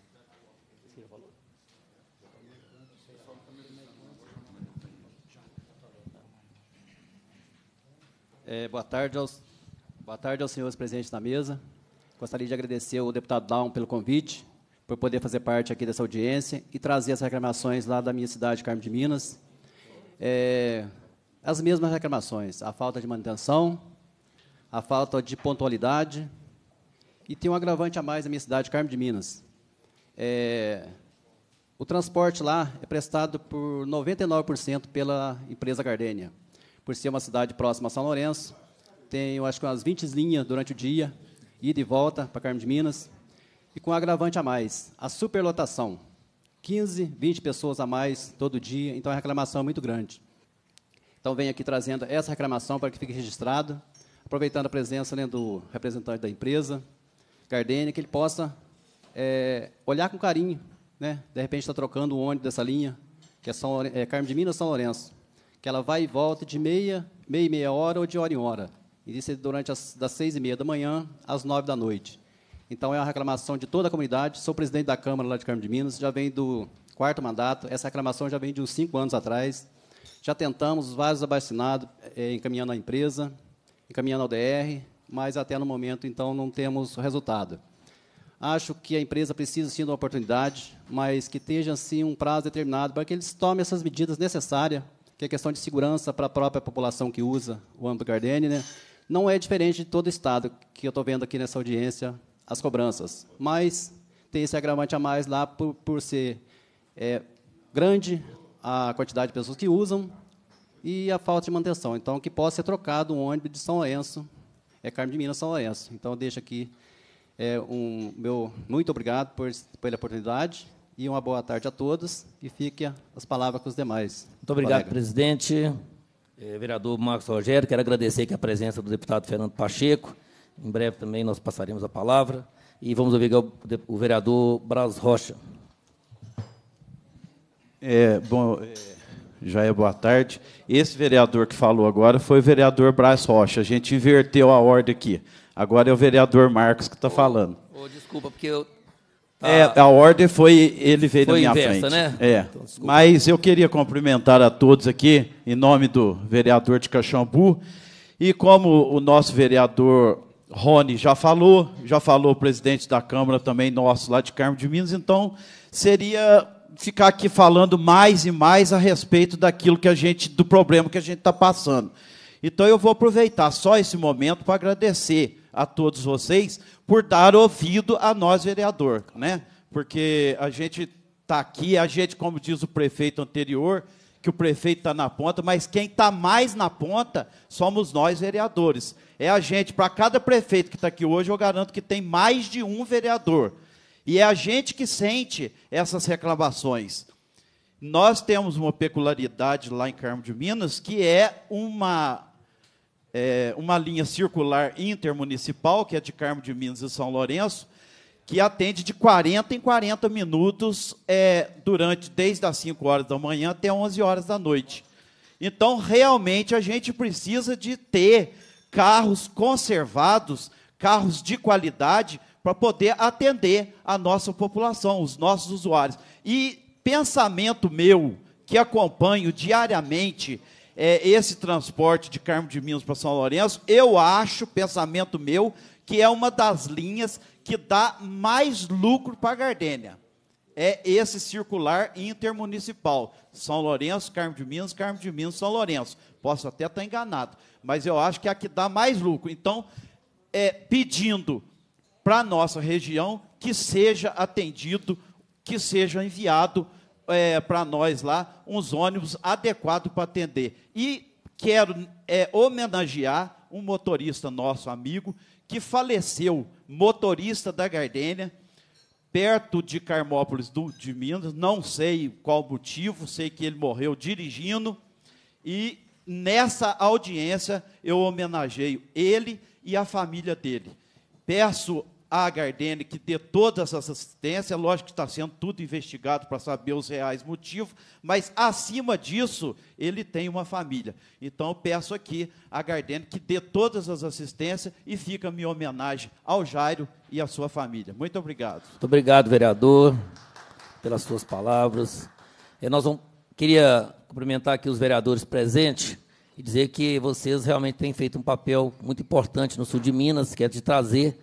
É, boa tarde aos Boa tarde aos senhores presentes na mesa. Gostaria de agradecer ao deputado Down pelo convite, por poder fazer parte aqui dessa audiência e trazer as reclamações lá da minha cidade, Carmo de Minas. É, as mesmas reclamações, a falta de manutenção, a falta de pontualidade e tem um agravante a mais na minha cidade, Carmo de Minas. É, o transporte lá é prestado por 99% pela empresa Gardênia, por ser uma cidade próxima a São Lourenço, tenho, acho que umas 20 linhas durante o dia, ida e volta para Carmo de Minas. E com um agravante a mais, a superlotação. 15, 20 pessoas a mais todo dia, então é a reclamação é muito grande. Então, venho aqui trazendo essa reclamação para que fique registrado, aproveitando a presença né, do representante da empresa, Gardene que ele possa é, olhar com carinho. Né? De repente, está trocando o ônibus dessa linha, que é, São, é Carmo de Minas, São Lourenço, que ela vai e volta de meia, meia e meia hora ou de hora em hora. Existe durante as das seis e meia da manhã às nove da noite. Então, é uma reclamação de toda a comunidade. Sou presidente da Câmara lá de Carmo de Minas, já vem do quarto mandato. Essa reclamação já vem de uns cinco anos atrás. Já tentamos vários abastinados, é, eh, encaminhando a empresa, encaminhando ao DR, mas até no momento, então, não temos resultado. Acho que a empresa precisa sim de uma oportunidade, mas que esteja sim um prazo determinado para que eles tomem essas medidas necessárias, que é questão de segurança para a própria população que usa o âmbito Gardene, né? Não é diferente de todo estado que eu estou vendo aqui nessa audiência as cobranças, mas tem esse agravante a mais lá por, por ser é, grande a quantidade de pessoas que usam e a falta de manutenção. Então, que possa ser trocado um ônibus de São Lourenço, é Carmo de Minas, São Lourenço. Então, deixo aqui é, um meu muito obrigado por, pela oportunidade e uma boa tarde a todos e fiquem as palavras com os demais. Muito obrigado, colega. presidente. É, vereador Marcos Rogério, quero agradecer aqui a presença do deputado Fernando Pacheco. Em breve também nós passaremos a palavra. E vamos ouvir o, o vereador Braz Rocha. É, bom, é, já é boa tarde. Esse vereador que falou agora foi o vereador Braz Rocha. A gente inverteu a ordem aqui. Agora é o vereador Marcos que está falando. Oh, desculpa, porque eu é, a ordem foi, ele veio foi da minha inversa, frente. Né? É. Então, Mas eu queria cumprimentar a todos aqui, em nome do vereador de Caxambu. E como o nosso vereador Rony já falou, já falou o presidente da Câmara também, nosso, lá de Carmo de Minas, então seria ficar aqui falando mais e mais a respeito daquilo que a gente, do problema que a gente está passando. Então eu vou aproveitar só esse momento para agradecer a todos vocês por dar ouvido a nós, vereador, né? Porque a gente está aqui, a gente, como diz o prefeito anterior, que o prefeito está na ponta, mas quem está mais na ponta somos nós, vereadores. É a gente, para cada prefeito que está aqui hoje, eu garanto que tem mais de um vereador. E é a gente que sente essas reclamações. Nós temos uma peculiaridade lá em Carmo de Minas, que é uma é, uma linha circular intermunicipal, que é de Carmo de Minas e São Lourenço, que atende de 40 em 40 minutos é, durante desde as 5 horas da manhã até 11 horas da noite. Então, realmente, a gente precisa de ter carros conservados, carros de qualidade, para poder atender a nossa população, os nossos usuários. E pensamento meu, que acompanho diariamente é, esse transporte de Carmo de Minas para São Lourenço, eu acho, pensamento meu, que é uma das linhas que dá mais lucro para a Gardênia. É esse circular intermunicipal. São Lourenço, Carmo de Minas, Carmo de Minas, São Lourenço. Posso até estar enganado, mas eu acho que é a que dá mais lucro. Então, é, pedindo para a nossa região que seja atendido, que seja enviado é, para nós lá uns ônibus adequados para atender e quero é, homenagear um motorista nosso amigo que faleceu, motorista da Gardênia, perto de Carmópolis do, de Minas, não sei qual motivo, sei que ele morreu dirigindo, e nessa audiência eu homenageio ele e a família dele. Peço a Gardene, que dê todas as assistências, lógico que está sendo tudo investigado para saber os reais motivos, mas acima disso, ele tem uma família. Então eu peço aqui a Gardene que dê todas as assistências e fica minha homenagem ao Jairo e à sua família. Muito obrigado. Muito obrigado, vereador, pelas suas palavras. E nós vamos, queria cumprimentar aqui os vereadores presentes e dizer que vocês realmente têm feito um papel muito importante no sul de Minas, que é de trazer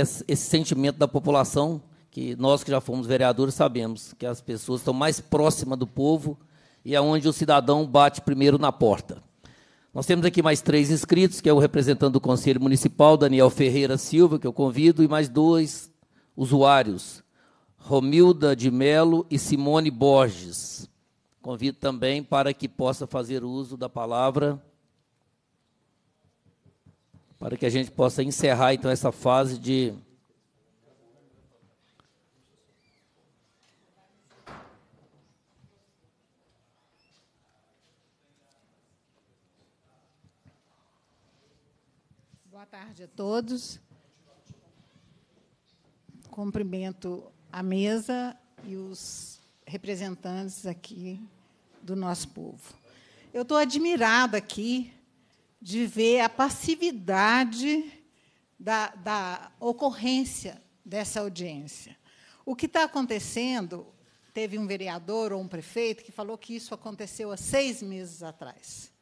esse, esse sentimento da população, que nós que já fomos vereadores sabemos que as pessoas estão mais próximas do povo e é onde o cidadão bate primeiro na porta. Nós temos aqui mais três inscritos, que é o representante do Conselho Municipal, Daniel Ferreira Silva, que eu convido, e mais dois usuários, Romilda de Melo e Simone Borges. Convido também para que possa fazer uso da palavra para que a gente possa encerrar então essa fase de Boa tarde a todos. Cumprimento a mesa e os representantes aqui do nosso povo. Eu estou admirada aqui de ver a passividade da, da ocorrência dessa audiência. O que está acontecendo, teve um vereador ou um prefeito que falou que isso aconteceu há seis meses atrás.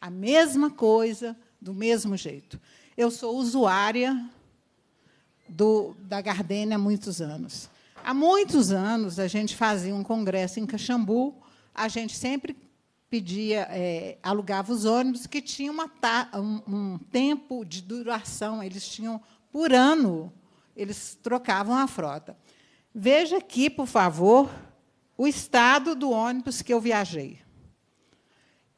A mesma coisa, do mesmo jeito. Eu sou usuária do, da Gardênia há muitos anos. Há muitos anos, a gente fazia um congresso em Caxambu, a gente sempre pedia, é, alugava os ônibus que tinham uma, um, um tempo de duração, eles tinham por ano, eles trocavam a frota. Veja aqui, por favor, o estado do ônibus que eu viajei.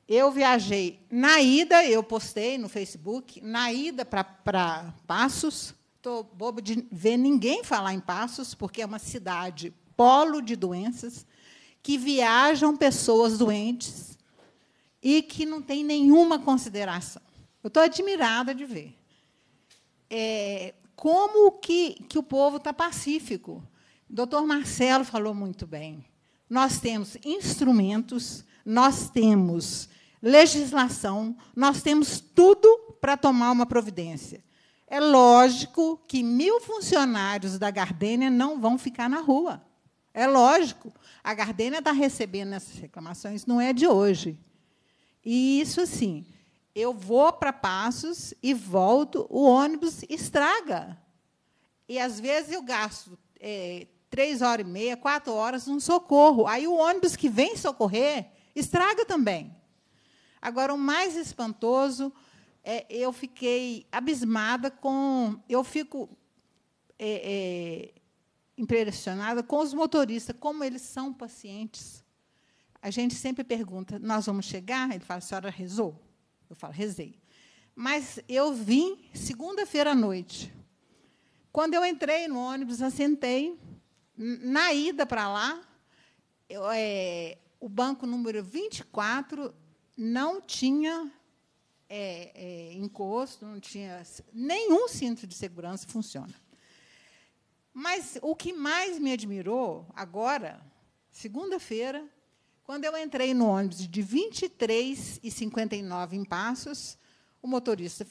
Eu viajei na ida, eu postei no Facebook, na ida para Passos. Estou bobo de ver ninguém falar em Passos, porque é uma cidade polo de doenças, que viajam pessoas doentes e que não tem nenhuma consideração. Eu estou admirada de ver. É, como que, que o povo está pacífico. O doutor Marcelo falou muito bem. Nós temos instrumentos, nós temos legislação, nós temos tudo para tomar uma providência. É lógico que mil funcionários da Gardênia não vão ficar na rua. É lógico. A Gardênia está recebendo essas reclamações, não é de hoje. E isso assim, eu vou para Passos e volto, o ônibus estraga. E às vezes eu gasto é, três horas e meia, quatro horas num socorro. Aí o ônibus que vem socorrer estraga também. Agora, o mais espantoso é eu fiquei abismada com. Eu fico é, é, impressionada com os motoristas, como eles são pacientes. A gente sempre pergunta: nós vamos chegar? Ele fala: a senhora rezou? Eu falo: rezei. Mas eu vim segunda-feira à noite. Quando eu entrei no ônibus, assentei. Na ida para lá, eu, é, o banco número 24 não tinha é, é, encosto, não tinha nenhum cinto de segurança funciona. Mas o que mais me admirou agora, segunda-feira, quando eu entrei no ônibus de 23 e 59 em Passos, o motorista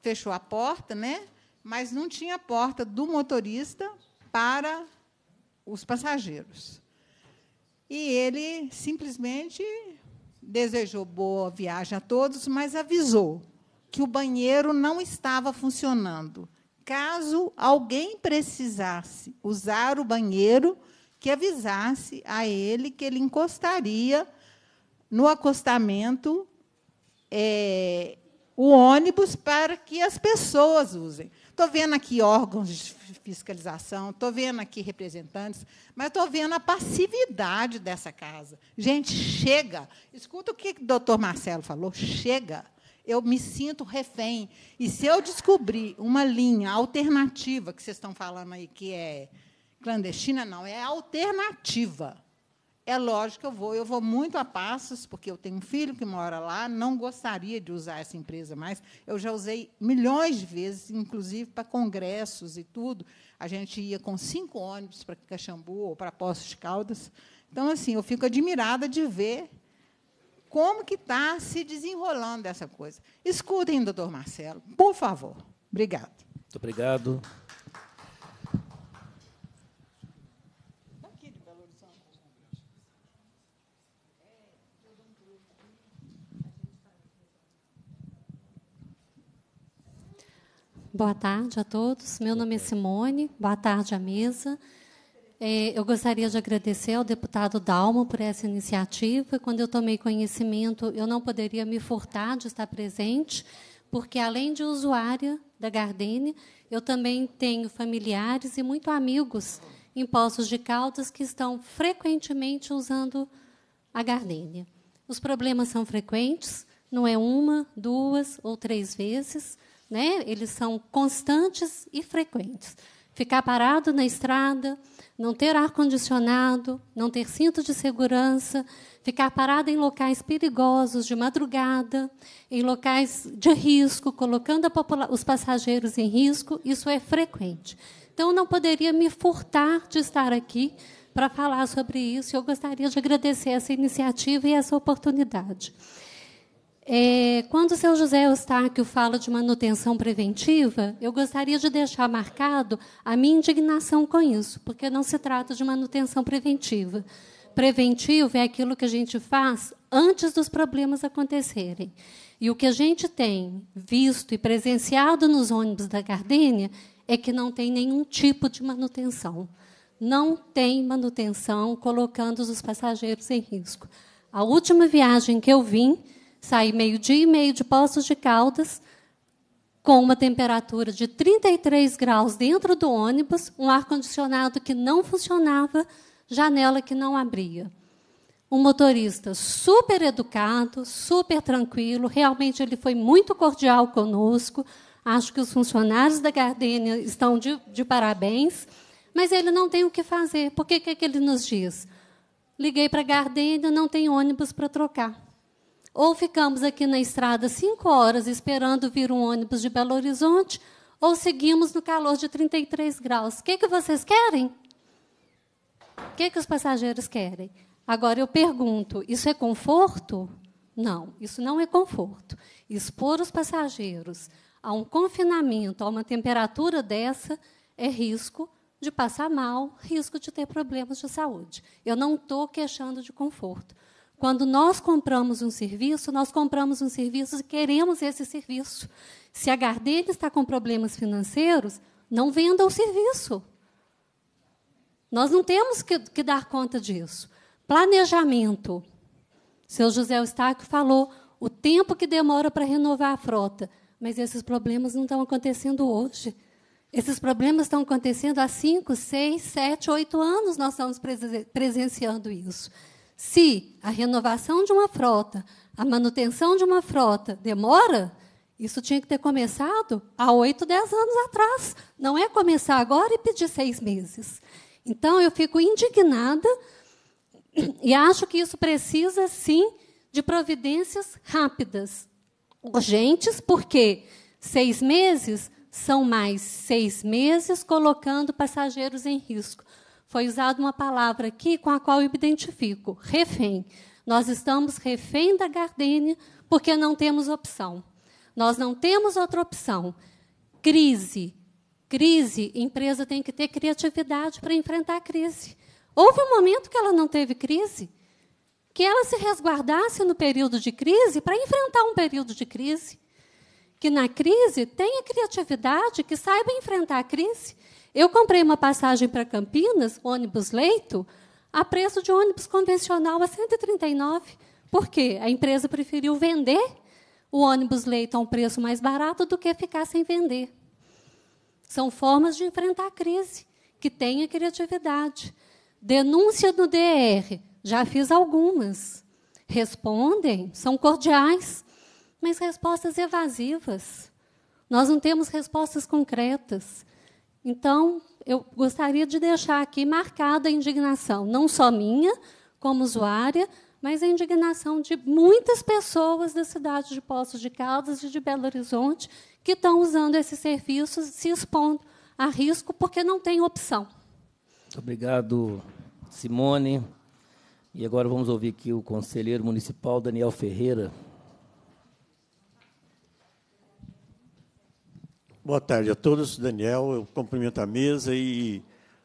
fechou a porta, né? mas não tinha porta do motorista para os passageiros. E ele simplesmente desejou boa viagem a todos, mas avisou que o banheiro não estava funcionando. Caso alguém precisasse usar o banheiro, que avisasse a ele que ele encostaria no acostamento é, o ônibus para que as pessoas usem. Estou vendo aqui órgãos de fiscalização, estou vendo aqui representantes, mas estou vendo a passividade dessa casa. Gente, chega. Escuta o que o doutor Marcelo falou: chega. Eu me sinto refém. E se eu descobrir uma linha alternativa que vocês estão falando aí, que é clandestina não, é alternativa. É lógico que eu vou, eu vou muito a passos, porque eu tenho um filho que mora lá, não gostaria de usar essa empresa mais. Eu já usei milhões de vezes, inclusive para congressos e tudo. A gente ia com cinco ônibus para Caxambu ou para Poços de Caldas. Então, assim, eu fico admirada de ver como que está se desenrolando essa coisa. Escutem, doutor Marcelo, por favor. Obrigado. Muito obrigado. Boa tarde a todos. Meu nome é Simone. Boa tarde à mesa. É, eu gostaria de agradecer ao deputado Dalmo por essa iniciativa. Quando eu tomei conhecimento, eu não poderia me furtar de estar presente, porque, além de usuária da Gardene, eu também tenho familiares e muito amigos em Poços de Caldas que estão frequentemente usando a Gardene. Os problemas são frequentes, não é uma, duas ou três vezes né? Eles são constantes e frequentes. Ficar parado na estrada, não ter ar condicionado, não ter cinto de segurança, ficar parado em locais perigosos de madrugada, em locais de risco, colocando os passageiros em risco, isso é frequente. Então, não poderia me furtar de estar aqui para falar sobre isso. Eu gostaria de agradecer essa iniciativa e essa oportunidade. É, quando o seu José Eustáquio fala de manutenção preventiva, eu gostaria de deixar marcado a minha indignação com isso, porque não se trata de manutenção preventiva. Preventivo é aquilo que a gente faz antes dos problemas acontecerem. E o que a gente tem visto e presenciado nos ônibus da Gardênia é que não tem nenhum tipo de manutenção. Não tem manutenção colocando os passageiros em risco. A última viagem que eu vim, Saí meio-dia e meio de Poços de Caldas, com uma temperatura de 33 graus dentro do ônibus, um ar-condicionado que não funcionava, janela que não abria. Um motorista super educado, super tranquilo, realmente ele foi muito cordial conosco. Acho que os funcionários da Gardênia estão de, de parabéns, mas ele não tem o que fazer. Por que, que, é que ele nos diz? Liguei para a Gardênia, não tem ônibus para trocar. Ou ficamos aqui na estrada cinco horas esperando vir um ônibus de Belo Horizonte, ou seguimos no calor de 33 graus. O que, que vocês querem? O que, que os passageiros querem? Agora eu pergunto: isso é conforto? Não, isso não é conforto. Expor os passageiros a um confinamento, a uma temperatura dessa, é risco de passar mal, risco de ter problemas de saúde. Eu não estou queixando de conforto. Quando nós compramos um serviço, nós compramos um serviço e queremos esse serviço. Se a Gardena está com problemas financeiros, não venda o serviço. Nós não temos que, que dar conta disso. Planejamento. Seu José Eustáquio falou o tempo que demora para renovar a frota. Mas esses problemas não estão acontecendo hoje. Esses problemas estão acontecendo há cinco, seis, sete, oito anos nós estamos presenciando isso. Se a renovação de uma frota, a manutenção de uma frota demora, isso tinha que ter começado há oito, dez anos atrás. Não é começar agora e pedir seis meses. Então, eu fico indignada e acho que isso precisa, sim, de providências rápidas, urgentes, porque seis meses são mais seis meses colocando passageiros em risco. Foi usada uma palavra aqui com a qual eu me identifico: refém. Nós estamos refém da Gardênia porque não temos opção. Nós não temos outra opção. Crise. Crise, empresa tem que ter criatividade para enfrentar a crise. Houve um momento que ela não teve crise, que ela se resguardasse no período de crise para enfrentar um período de crise. Que na crise tenha criatividade, que saiba enfrentar a crise. Eu comprei uma passagem para Campinas, ônibus leito, a preço de ônibus convencional a 139. Por quê? A empresa preferiu vender o ônibus leito a um preço mais barato do que ficar sem vender. São formas de enfrentar a crise, que tenha criatividade. Denúncia do DR, já fiz algumas. Respondem, são cordiais, mas respostas evasivas. Nós não temos respostas concretas. Então, eu gostaria de deixar aqui marcada a indignação, não só minha, como usuária, mas a indignação de muitas pessoas da cidade de Poços de Caldas e de Belo Horizonte que estão usando esses serviços, se expondo a risco porque não tem opção. Muito obrigado, Simone. E agora vamos ouvir aqui o conselheiro municipal Daniel Ferreira. Boa tarde a todos. Daniel, eu cumprimento a mesa e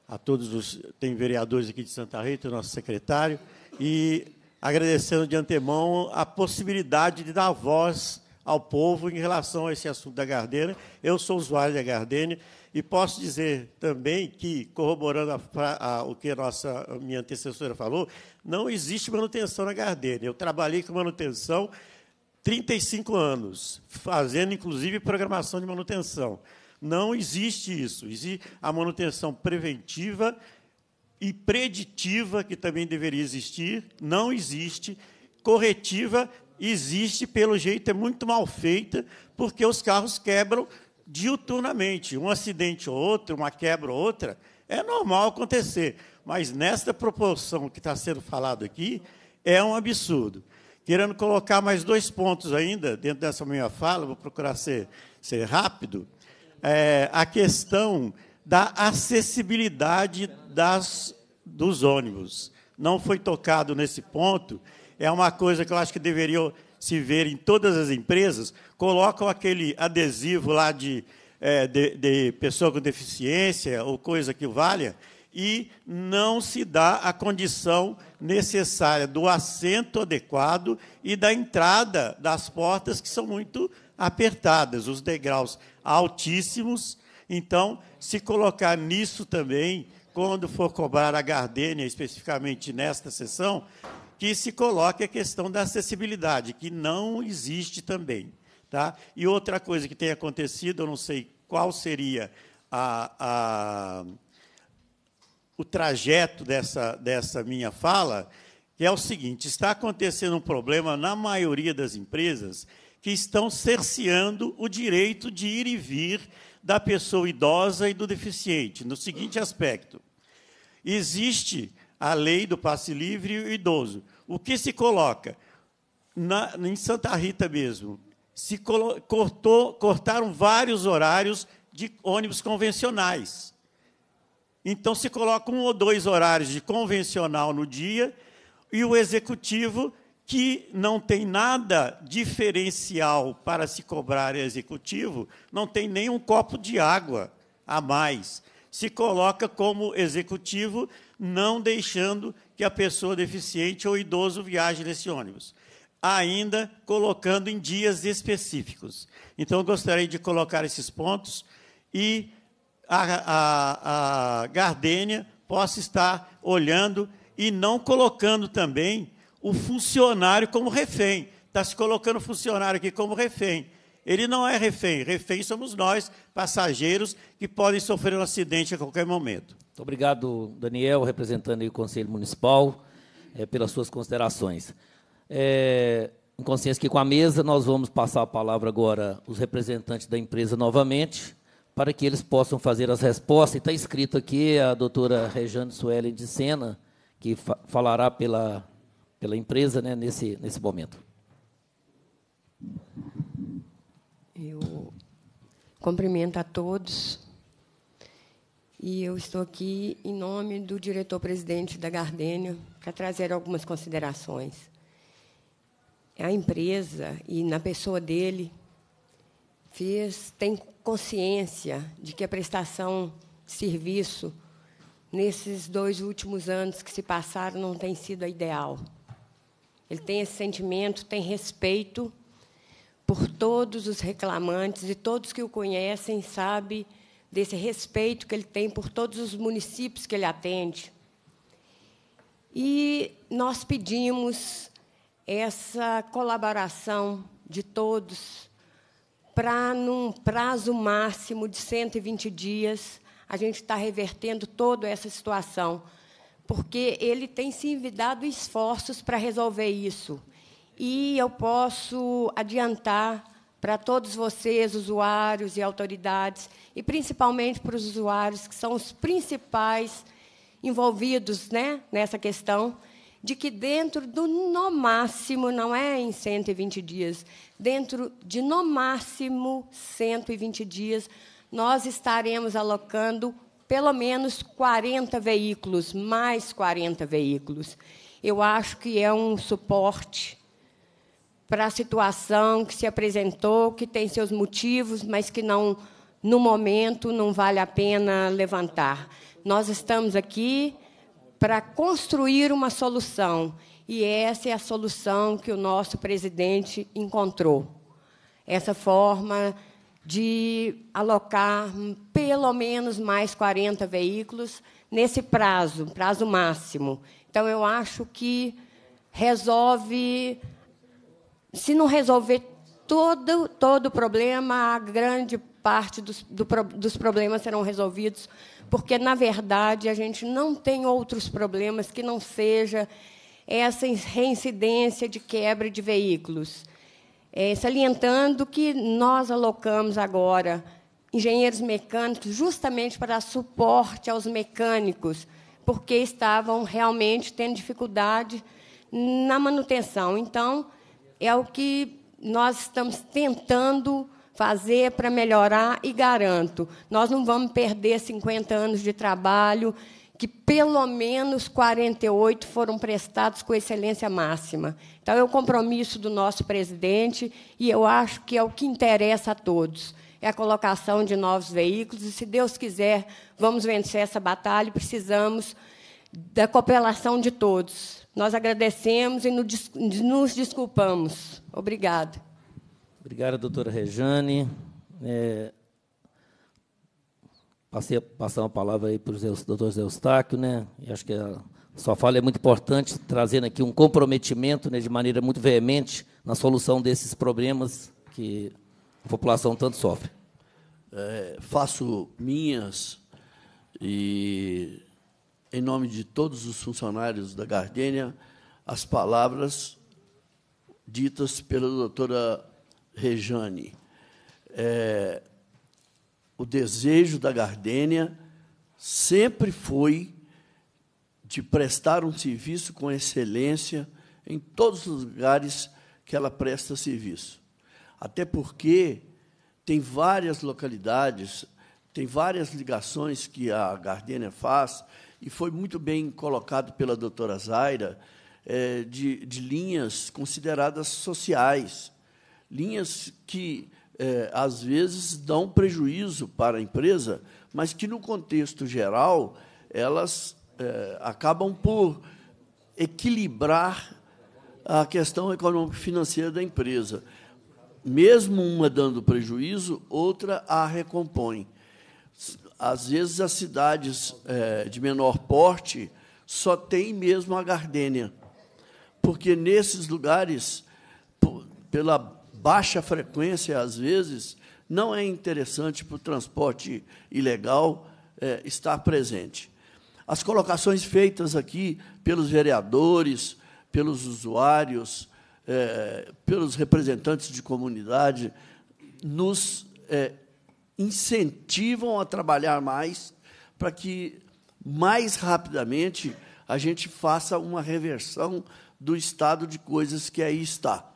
a todos os. Tem vereadores aqui de Santa Rita, o nosso secretário, e agradecendo de antemão a possibilidade de dar voz ao povo em relação a esse assunto da Gardena. Eu sou usuário da Gardena e posso dizer também que, corroborando a, a, o que a nossa a minha antecessora falou, não existe manutenção na Gardena. Eu trabalhei com manutenção 35 anos, fazendo inclusive programação de manutenção. Não existe isso. Existe a manutenção preventiva e preditiva, que também deveria existir, não existe. Corretiva existe, pelo jeito é muito mal feita, porque os carros quebram diuturnamente. Um acidente ou outro, uma quebra ou outra, é normal acontecer. Mas nesta proporção que está sendo falado aqui, é um absurdo querendo colocar mais dois pontos ainda dentro dessa minha fala, vou procurar ser, ser rápido, é, a questão da acessibilidade das, dos ônibus. Não foi tocado nesse ponto, é uma coisa que eu acho que deveria se ver em todas as empresas, colocam aquele adesivo lá de, é, de, de pessoa com deficiência ou coisa que valha, e não se dá a condição necessária do assento adequado e da entrada das portas, que são muito apertadas, os degraus altíssimos. Então, se colocar nisso também, quando for cobrar a Gardênia, especificamente nesta sessão, que se coloque a questão da acessibilidade, que não existe também. Tá? E outra coisa que tem acontecido, eu não sei qual seria a, a o trajeto dessa, dessa minha fala, que é o seguinte: está acontecendo um problema na maioria das empresas que estão cerceando o direito de ir e vir da pessoa idosa e do deficiente, no seguinte aspecto: existe a lei do passe livre e o idoso. O que se coloca? Na, em Santa Rita mesmo, se cortou, cortaram vários horários de ônibus convencionais. Então se coloca um ou dois horários de convencional no dia e o executivo que não tem nada diferencial para se cobrar executivo, não tem nem um copo de água a mais. Se coloca como executivo, não deixando que a pessoa deficiente ou idoso viaje nesse ônibus, ainda colocando em dias específicos. Então, eu gostaria de colocar esses pontos e a, a, a gardênia possa estar olhando e não colocando também o funcionário como refém. Está se colocando o funcionário aqui como refém. Ele não é refém. Refém somos nós, passageiros, que podem sofrer um acidente a qualquer momento. Muito obrigado, Daniel, representando o Conselho Municipal, é, pelas suas considerações. É, em consciência que com a mesa, nós vamos passar a palavra agora aos representantes da empresa novamente para que eles possam fazer as respostas. Está escrito aqui a doutora Rejane Suelen de Sena, que fa falará pela, pela empresa né, nesse, nesse momento. Eu cumprimento a todos. E eu estou aqui em nome do diretor-presidente da Gardênia para trazer algumas considerações. A empresa e na pessoa dele fez tem consciência de que a prestação de serviço nesses dois últimos anos que se passaram não tem sido a ideal. Ele tem esse sentimento, tem respeito por todos os reclamantes e todos que o conhecem sabe desse respeito que ele tem por todos os municípios que ele atende. E nós pedimos essa colaboração de todos para, num prazo máximo de 120 dias, a gente está revertendo toda essa situação, porque ele tem se envidado esforços para resolver isso. E eu posso adiantar para todos vocês, usuários e autoridades, e principalmente para os usuários, que são os principais envolvidos né, nessa questão, de que dentro do no máximo, não é em 120 dias, dentro de no máximo 120 dias, nós estaremos alocando pelo menos 40 veículos, mais 40 veículos. Eu acho que é um suporte para a situação que se apresentou, que tem seus motivos, mas que não no momento não vale a pena levantar. Nós estamos aqui para construir uma solução e essa é a solução que o nosso presidente encontrou. Essa forma de alocar pelo menos mais 40 veículos nesse prazo, prazo máximo. Então, eu acho que resolve, se não resolver todo, todo o problema, a grande parte dos, do, dos problemas serão resolvidos, porque, na verdade, a gente não tem outros problemas que não seja essa reincidência de quebra de veículos, é, salientando que nós alocamos agora engenheiros mecânicos justamente para dar suporte aos mecânicos, porque estavam realmente tendo dificuldade na manutenção. Então, é o que nós estamos tentando fazer para melhorar e garanto, nós não vamos perder 50 anos de trabalho que pelo menos 48 foram prestados com excelência máxima. Então, é o compromisso do nosso presidente e eu acho que é o que interessa a todos. É a colocação de novos veículos e, se Deus quiser, vamos vencer essa batalha e precisamos da cooperação de todos. Nós agradecemos e nos desculpamos. Obrigada. Obrigada, doutora Rejane. É passei passar uma palavra aí para o doutor Zé Eustáquio, né? E acho que a sua fala é muito importante, trazendo aqui um comprometimento né, de maneira muito veemente na solução desses problemas que a população tanto sofre. É, faço minhas e, em nome de todos os funcionários da Gardênia, as palavras ditas pela doutora Rejane. É, o desejo da Gardênia sempre foi de prestar um serviço com excelência em todos os lugares que ela presta serviço. Até porque tem várias localidades, tem várias ligações que a Gardênia faz, e foi muito bem colocado pela doutora Zaira, é, de, de linhas consideradas sociais, linhas que é, às vezes, dão prejuízo para a empresa, mas que, no contexto geral, elas é, acabam por equilibrar a questão econômico-financeira da empresa. Mesmo uma dando prejuízo, outra a recompõe. Às vezes, as cidades é, de menor porte só têm mesmo a gardênia, porque nesses lugares, pela baixa frequência, às vezes, não é interessante para o transporte ilegal é, estar presente. As colocações feitas aqui pelos vereadores, pelos usuários, é, pelos representantes de comunidade, nos é, incentivam a trabalhar mais para que, mais rapidamente, a gente faça uma reversão do estado de coisas que aí está.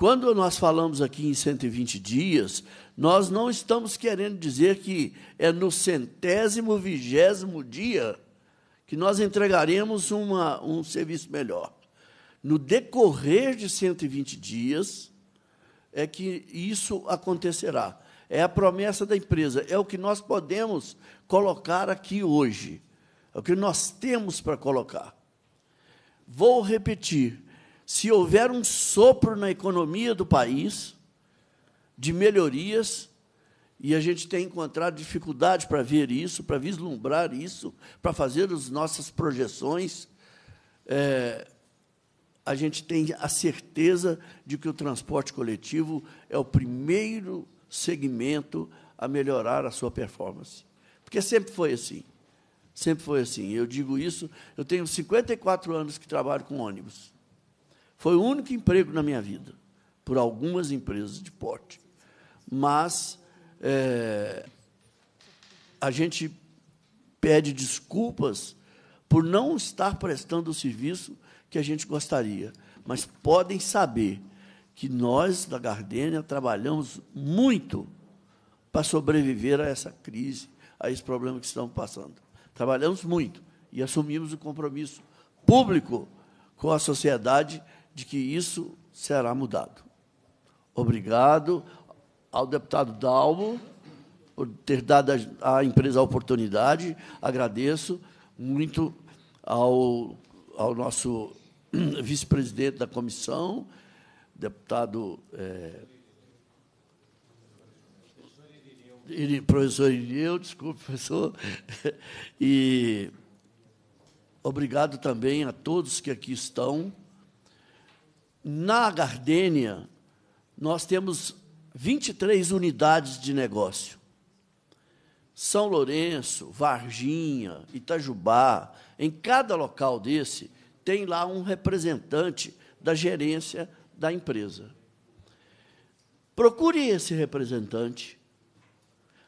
Quando nós falamos aqui em 120 dias, nós não estamos querendo dizer que é no centésimo, vigésimo dia que nós entregaremos uma, um serviço melhor. No decorrer de 120 dias é que isso acontecerá. É a promessa da empresa, é o que nós podemos colocar aqui hoje, é o que nós temos para colocar. Vou repetir se houver um sopro na economia do país, de melhorias, e a gente tem encontrado dificuldade para ver isso, para vislumbrar isso, para fazer as nossas projeções, é, a gente tem a certeza de que o transporte coletivo é o primeiro segmento a melhorar a sua performance. Porque sempre foi assim. Sempre foi assim. Eu digo isso, eu tenho 54 anos que trabalho com ônibus. Foi o único emprego na minha vida, por algumas empresas de porte. Mas é, a gente pede desculpas por não estar prestando o serviço que a gente gostaria. Mas podem saber que nós, da Gardênia, trabalhamos muito para sobreviver a essa crise, a esse problema que estamos passando. Trabalhamos muito e assumimos o compromisso público com a sociedade de que isso será mudado. Obrigado ao deputado Dalmo por ter dado à empresa a oportunidade. Agradeço muito ao, ao nosso vice-presidente da comissão, deputado é, professor Irineu, desculpe, professor, e obrigado também a todos que aqui estão na Gardênia, nós temos 23 unidades de negócio. São Lourenço, Varginha, Itajubá, em cada local desse, tem lá um representante da gerência da empresa. Procure esse representante,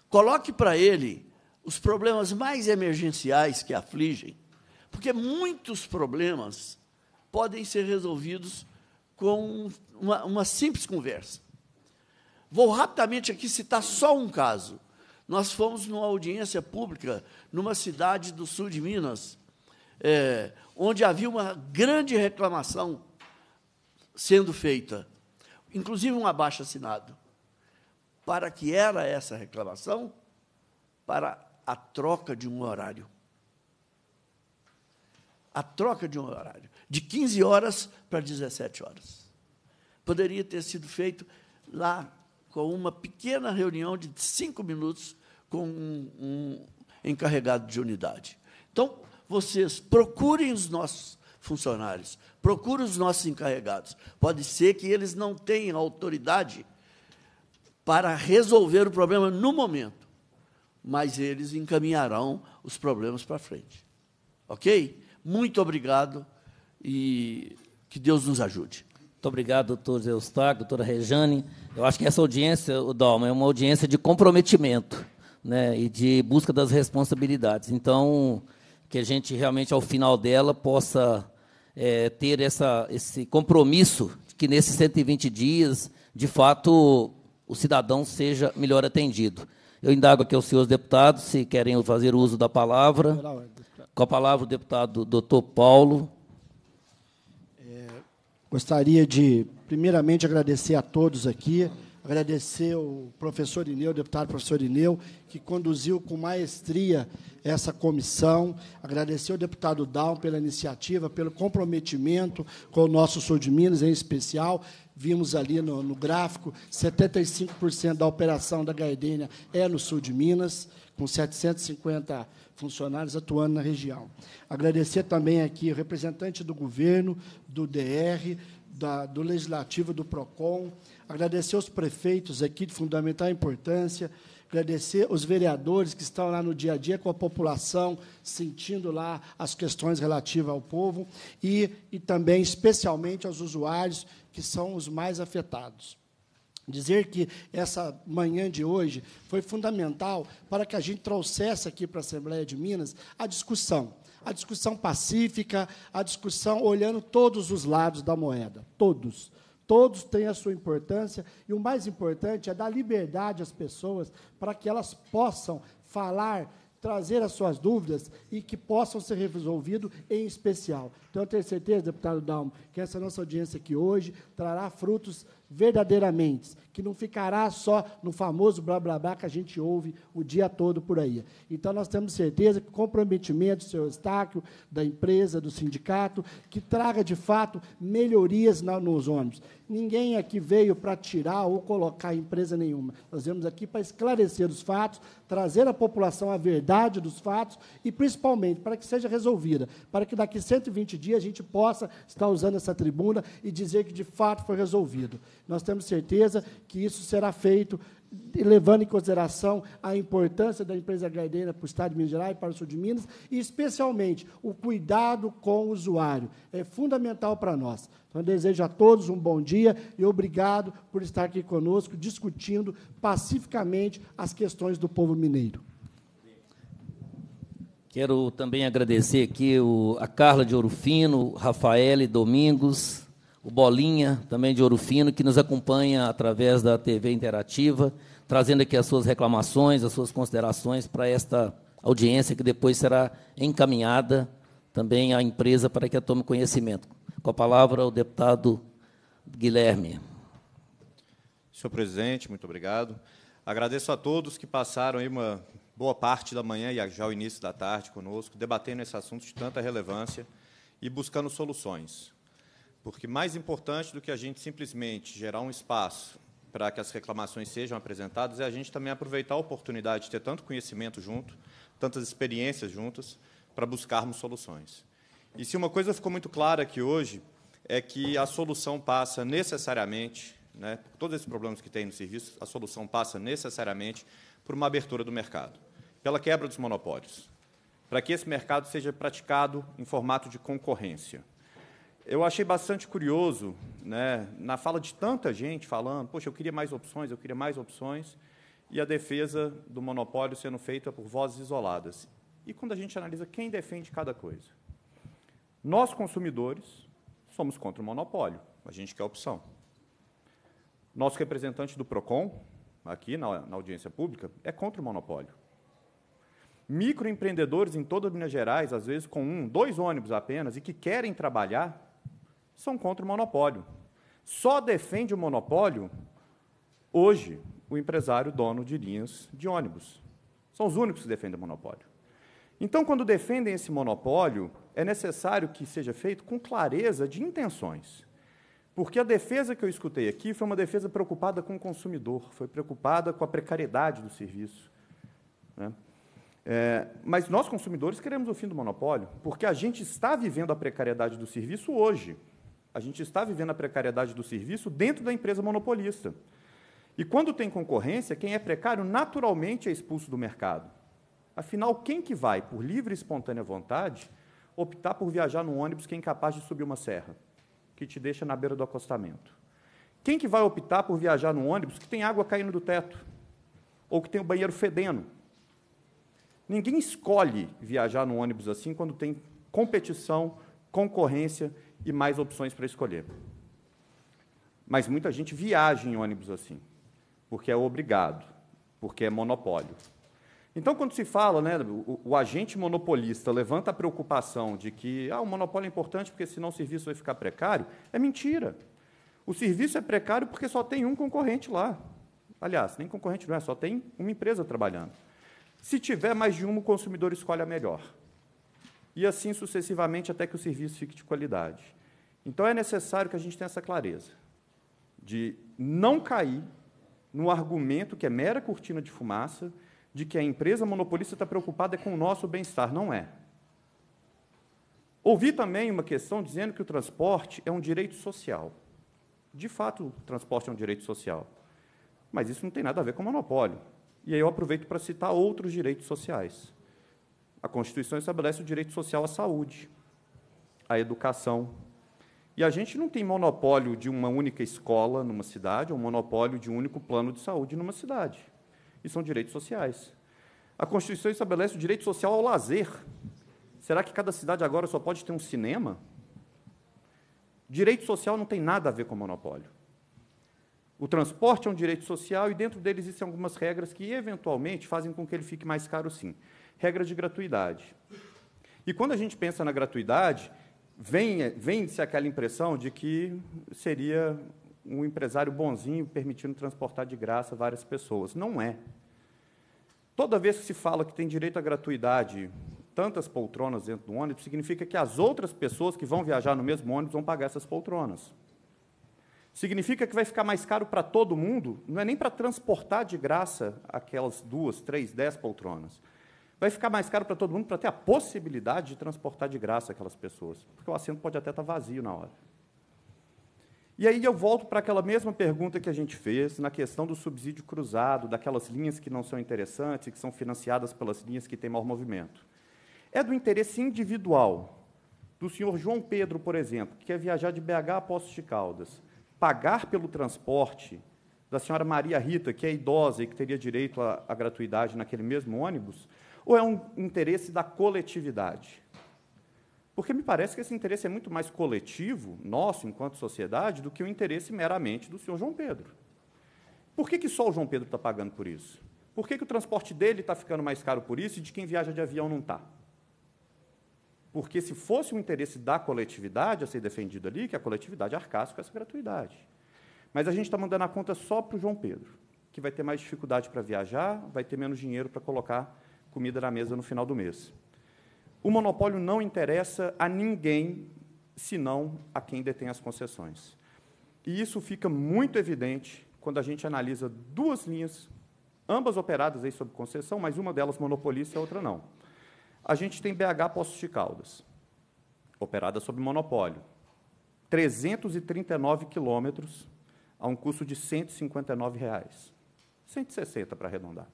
coloque para ele os problemas mais emergenciais que afligem, porque muitos problemas podem ser resolvidos com uma, uma simples conversa. Vou rapidamente aqui citar só um caso. Nós fomos numa audiência pública numa cidade do sul de Minas, é, onde havia uma grande reclamação sendo feita, inclusive um abaixo assinado. Para que era essa reclamação? Para a troca de um horário. A troca de um horário. De 15 horas para 17 horas. Poderia ter sido feito lá com uma pequena reunião de cinco minutos com um, um encarregado de unidade. Então, vocês procurem os nossos funcionários, procurem os nossos encarregados. Pode ser que eles não tenham autoridade para resolver o problema no momento, mas eles encaminharão os problemas para frente. Ok? Muito obrigado e que Deus nos ajude. Muito obrigado, doutor Eustáquio, doutora Rejane. Eu acho que essa audiência, Dalma, é uma audiência de comprometimento né, e de busca das responsabilidades. Então, que a gente realmente, ao final dela, possa é, ter essa, esse compromisso de que nesses 120 dias, de fato, o cidadão seja melhor atendido. Eu indago aqui aos senhores deputados se querem fazer uso da palavra. Com a palavra o deputado doutor Paulo. Gostaria de, primeiramente, agradecer a todos aqui, agradecer o professor Ineu, deputado professor Ineu, que conduziu com maestria essa comissão, agradecer ao deputado Dal pela iniciativa, pelo comprometimento com o nosso Sul de Minas, em especial. Vimos ali no, no gráfico, 75% da operação da Gaidênia é no Sul de Minas, com 750 funcionários atuando na região. Agradecer também aqui o representante do governo, do DR, da, do Legislativo, do PROCON, agradecer os prefeitos aqui de fundamental importância, agradecer os vereadores que estão lá no dia a dia com a população, sentindo lá as questões relativas ao povo, e, e também, especialmente, aos usuários, que são os mais afetados dizer que essa manhã de hoje foi fundamental para que a gente trouxesse aqui para a Assembleia de Minas a discussão. A discussão pacífica, a discussão olhando todos os lados da moeda, todos. Todos têm a sua importância e o mais importante é dar liberdade às pessoas para que elas possam falar, trazer as suas dúvidas e que possam ser resolvidas em especial. Então, eu tenho certeza, deputado Dalmo, que essa nossa audiência aqui hoje trará frutos verdadeiramente, que não ficará só no famoso blá blá blá que a gente ouve o dia todo por aí. Então, nós temos certeza que o comprometimento do seu Estáquio, da empresa, do sindicato, que traga de fato melhorias nos ônibus. Ninguém aqui veio para tirar ou colocar empresa nenhuma. Nós viemos aqui para esclarecer os fatos, trazer à população a verdade dos fatos e, principalmente, para que seja resolvida, para que daqui 120 dias a gente possa estar usando essa tribuna e dizer que de fato foi resolvido. Nós temos certeza que isso será feito levando em consideração a importância da empresa gardeira para o Estado de Minas Gerais, para o Sul de Minas, e especialmente o cuidado com o usuário. É fundamental para nós. Então, desejo a todos um bom dia e obrigado por estar aqui conosco, discutindo pacificamente as questões do povo mineiro. Quero também agradecer aqui a Carla de Orofino, Rafael e Domingos, o Bolinha, também de Ouro Fino, que nos acompanha através da TV Interativa, trazendo aqui as suas reclamações, as suas considerações para esta audiência que depois será encaminhada também à empresa para que a tome conhecimento. Com a palavra o deputado Guilherme. Senhor presidente, muito obrigado. Agradeço a todos que passaram aí uma boa parte da manhã e já o início da tarde conosco, debatendo esse assunto de tanta relevância e buscando soluções. Porque mais importante do que a gente simplesmente gerar um espaço para que as reclamações sejam apresentadas é a gente também aproveitar a oportunidade de ter tanto conhecimento junto, tantas experiências juntas, para buscarmos soluções. E se uma coisa ficou muito clara aqui hoje, é que a solução passa necessariamente, né, por todos esses problemas que tem no serviço, a solução passa necessariamente por uma abertura do mercado, pela quebra dos monopólios, para que esse mercado seja praticado em formato de concorrência. Eu achei bastante curioso, né, na fala de tanta gente falando, poxa, eu queria mais opções, eu queria mais opções, e a defesa do monopólio sendo feita por vozes isoladas. E quando a gente analisa quem defende cada coisa? Nós, consumidores, somos contra o monopólio, a gente quer opção. Nosso representante do PROCON, aqui na, na audiência pública, é contra o monopólio. Microempreendedores em toda Minas Gerais, às vezes com um, dois ônibus apenas, e que querem trabalhar, são contra o monopólio. Só defende o monopólio hoje o empresário dono de linhas de ônibus. São os únicos que defendem o monopólio. Então, quando defendem esse monopólio, é necessário que seja feito com clareza de intenções. Porque a defesa que eu escutei aqui foi uma defesa preocupada com o consumidor, foi preocupada com a precariedade do serviço. Né? É, mas nós, consumidores, queremos o fim do monopólio, porque a gente está vivendo a precariedade do serviço hoje. A gente está vivendo a precariedade do serviço dentro da empresa monopolista. E quando tem concorrência, quem é precário naturalmente é expulso do mercado. Afinal, quem que vai, por livre e espontânea vontade, optar por viajar num ônibus que é incapaz de subir uma serra, que te deixa na beira do acostamento? Quem que vai optar por viajar num ônibus que tem água caindo do teto? Ou que tem o um banheiro fedendo? Ninguém escolhe viajar num ônibus assim quando tem competição, concorrência e mais opções para escolher. Mas muita gente viaja em ônibus assim, porque é obrigado, porque é monopólio. Então, quando se fala, né, o, o agente monopolista levanta a preocupação de que ah, o monopólio é importante porque senão o serviço vai ficar precário, é mentira. O serviço é precário porque só tem um concorrente lá. Aliás, nem concorrente não é, só tem uma empresa trabalhando. Se tiver mais de um, o consumidor escolhe a melhor e assim sucessivamente até que o serviço fique de qualidade. Então é necessário que a gente tenha essa clareza de não cair no argumento que é mera cortina de fumaça de que a empresa monopolista está preocupada com o nosso bem-estar. Não é. Ouvi também uma questão dizendo que o transporte é um direito social. De fato, o transporte é um direito social. Mas isso não tem nada a ver com monopólio. E aí eu aproveito para citar outros direitos sociais. A Constituição estabelece o direito social à saúde, à educação. E a gente não tem monopólio de uma única escola numa cidade, ou monopólio de um único plano de saúde numa cidade. E são direitos sociais. A Constituição estabelece o direito social ao lazer. Será que cada cidade agora só pode ter um cinema? Direito social não tem nada a ver com monopólio. O transporte é um direito social e dentro dele existem algumas regras que eventualmente fazem com que ele fique mais caro, sim regra de gratuidade. E quando a gente pensa na gratuidade, vem-se vem aquela impressão de que seria um empresário bonzinho permitindo transportar de graça várias pessoas. Não é. Toda vez que se fala que tem direito à gratuidade tantas poltronas dentro do ônibus, significa que as outras pessoas que vão viajar no mesmo ônibus vão pagar essas poltronas. Significa que vai ficar mais caro para todo mundo, não é nem para transportar de graça aquelas duas, três, dez poltronas vai ficar mais caro para todo mundo para ter a possibilidade de transportar de graça aquelas pessoas, porque o assento pode até estar tá vazio na hora. E aí eu volto para aquela mesma pergunta que a gente fez na questão do subsídio cruzado, daquelas linhas que não são interessantes e que são financiadas pelas linhas que têm mau movimento. É do interesse individual do senhor João Pedro, por exemplo, que quer viajar de BH a Poços de Caldas, pagar pelo transporte da senhora Maria Rita, que é idosa e que teria direito à, à gratuidade naquele mesmo ônibus, ou é um interesse da coletividade? Porque me parece que esse interesse é muito mais coletivo, nosso, enquanto sociedade, do que o interesse meramente do senhor João Pedro. Por que, que só o João Pedro está pagando por isso? Por que, que o transporte dele está ficando mais caro por isso e de quem viaja de avião não está? Porque se fosse um interesse da coletividade a ser defendido ali, que a coletividade é arcasse com essa gratuidade. Mas a gente está mandando a conta só para o João Pedro, que vai ter mais dificuldade para viajar, vai ter menos dinheiro para colocar comida na mesa no final do mês. O monopólio não interessa a ninguém, senão a quem detém as concessões. E isso fica muito evidente quando a gente analisa duas linhas, ambas operadas aí sob concessão, mas uma delas monopolista e a outra não. A gente tem BH Poços de Caldas, operada sob monopólio. 339 quilômetros a um custo de R$ 159,00. 160 para arredondar.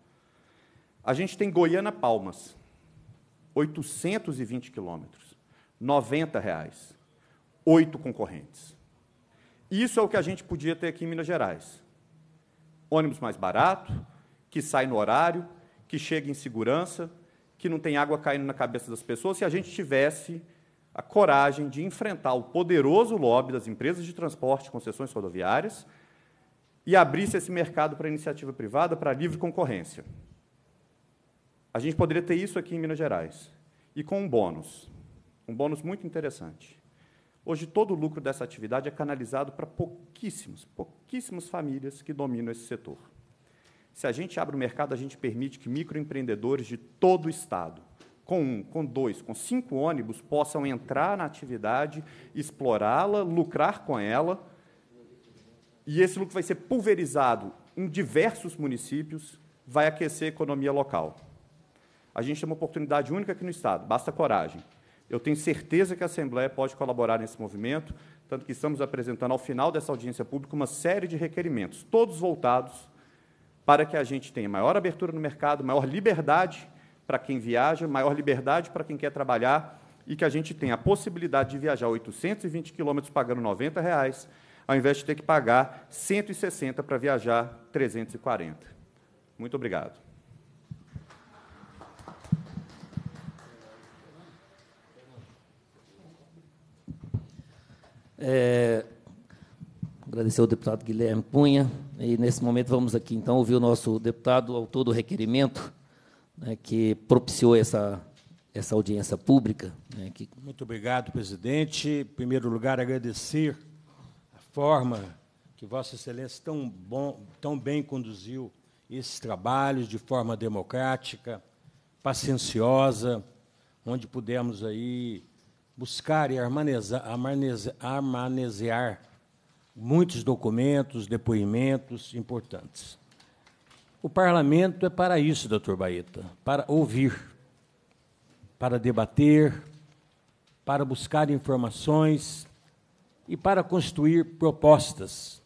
A gente tem Goiânia Palmas, 820 quilômetros, 90 reais, oito concorrentes. Isso é o que a gente podia ter aqui em Minas Gerais. Ônibus mais barato, que sai no horário, que chega em segurança, que não tem água caindo na cabeça das pessoas, se a gente tivesse a coragem de enfrentar o poderoso lobby das empresas de transporte, concessões rodoviárias, e abrisse esse mercado para iniciativa privada, para livre concorrência. A gente poderia ter isso aqui em Minas Gerais. E com um bônus, um bônus muito interessante. Hoje, todo o lucro dessa atividade é canalizado para pouquíssimos, pouquíssimas famílias que dominam esse setor. Se a gente abre o mercado, a gente permite que microempreendedores de todo o Estado, com um, com dois, com cinco ônibus, possam entrar na atividade, explorá-la, lucrar com ela, e esse lucro vai ser pulverizado em diversos municípios, vai aquecer a economia local. A gente tem uma oportunidade única aqui no Estado, basta coragem. Eu tenho certeza que a Assembleia pode colaborar nesse movimento, tanto que estamos apresentando ao final dessa audiência pública uma série de requerimentos, todos voltados para que a gente tenha maior abertura no mercado, maior liberdade para quem viaja, maior liberdade para quem quer trabalhar e que a gente tenha a possibilidade de viajar 820 quilômetros pagando R$ reais, ao invés de ter que pagar 160 para viajar 340. Muito obrigado. É, agradecer ao deputado Guilherme Cunha. E, nesse momento, vamos aqui, então, ouvir o nosso deputado, autor do requerimento, né, que propiciou essa, essa audiência pública. Né, que... Muito obrigado, presidente. Em primeiro lugar, agradecer a forma que Vossa Excelência tão, bom, tão bem conduziu esses trabalhos de forma democrática, pacienciosa, onde pudemos aí buscar e armazenar muitos documentos, depoimentos importantes. O parlamento é para isso, doutor Baeta, para ouvir, para debater, para buscar informações e para construir propostas.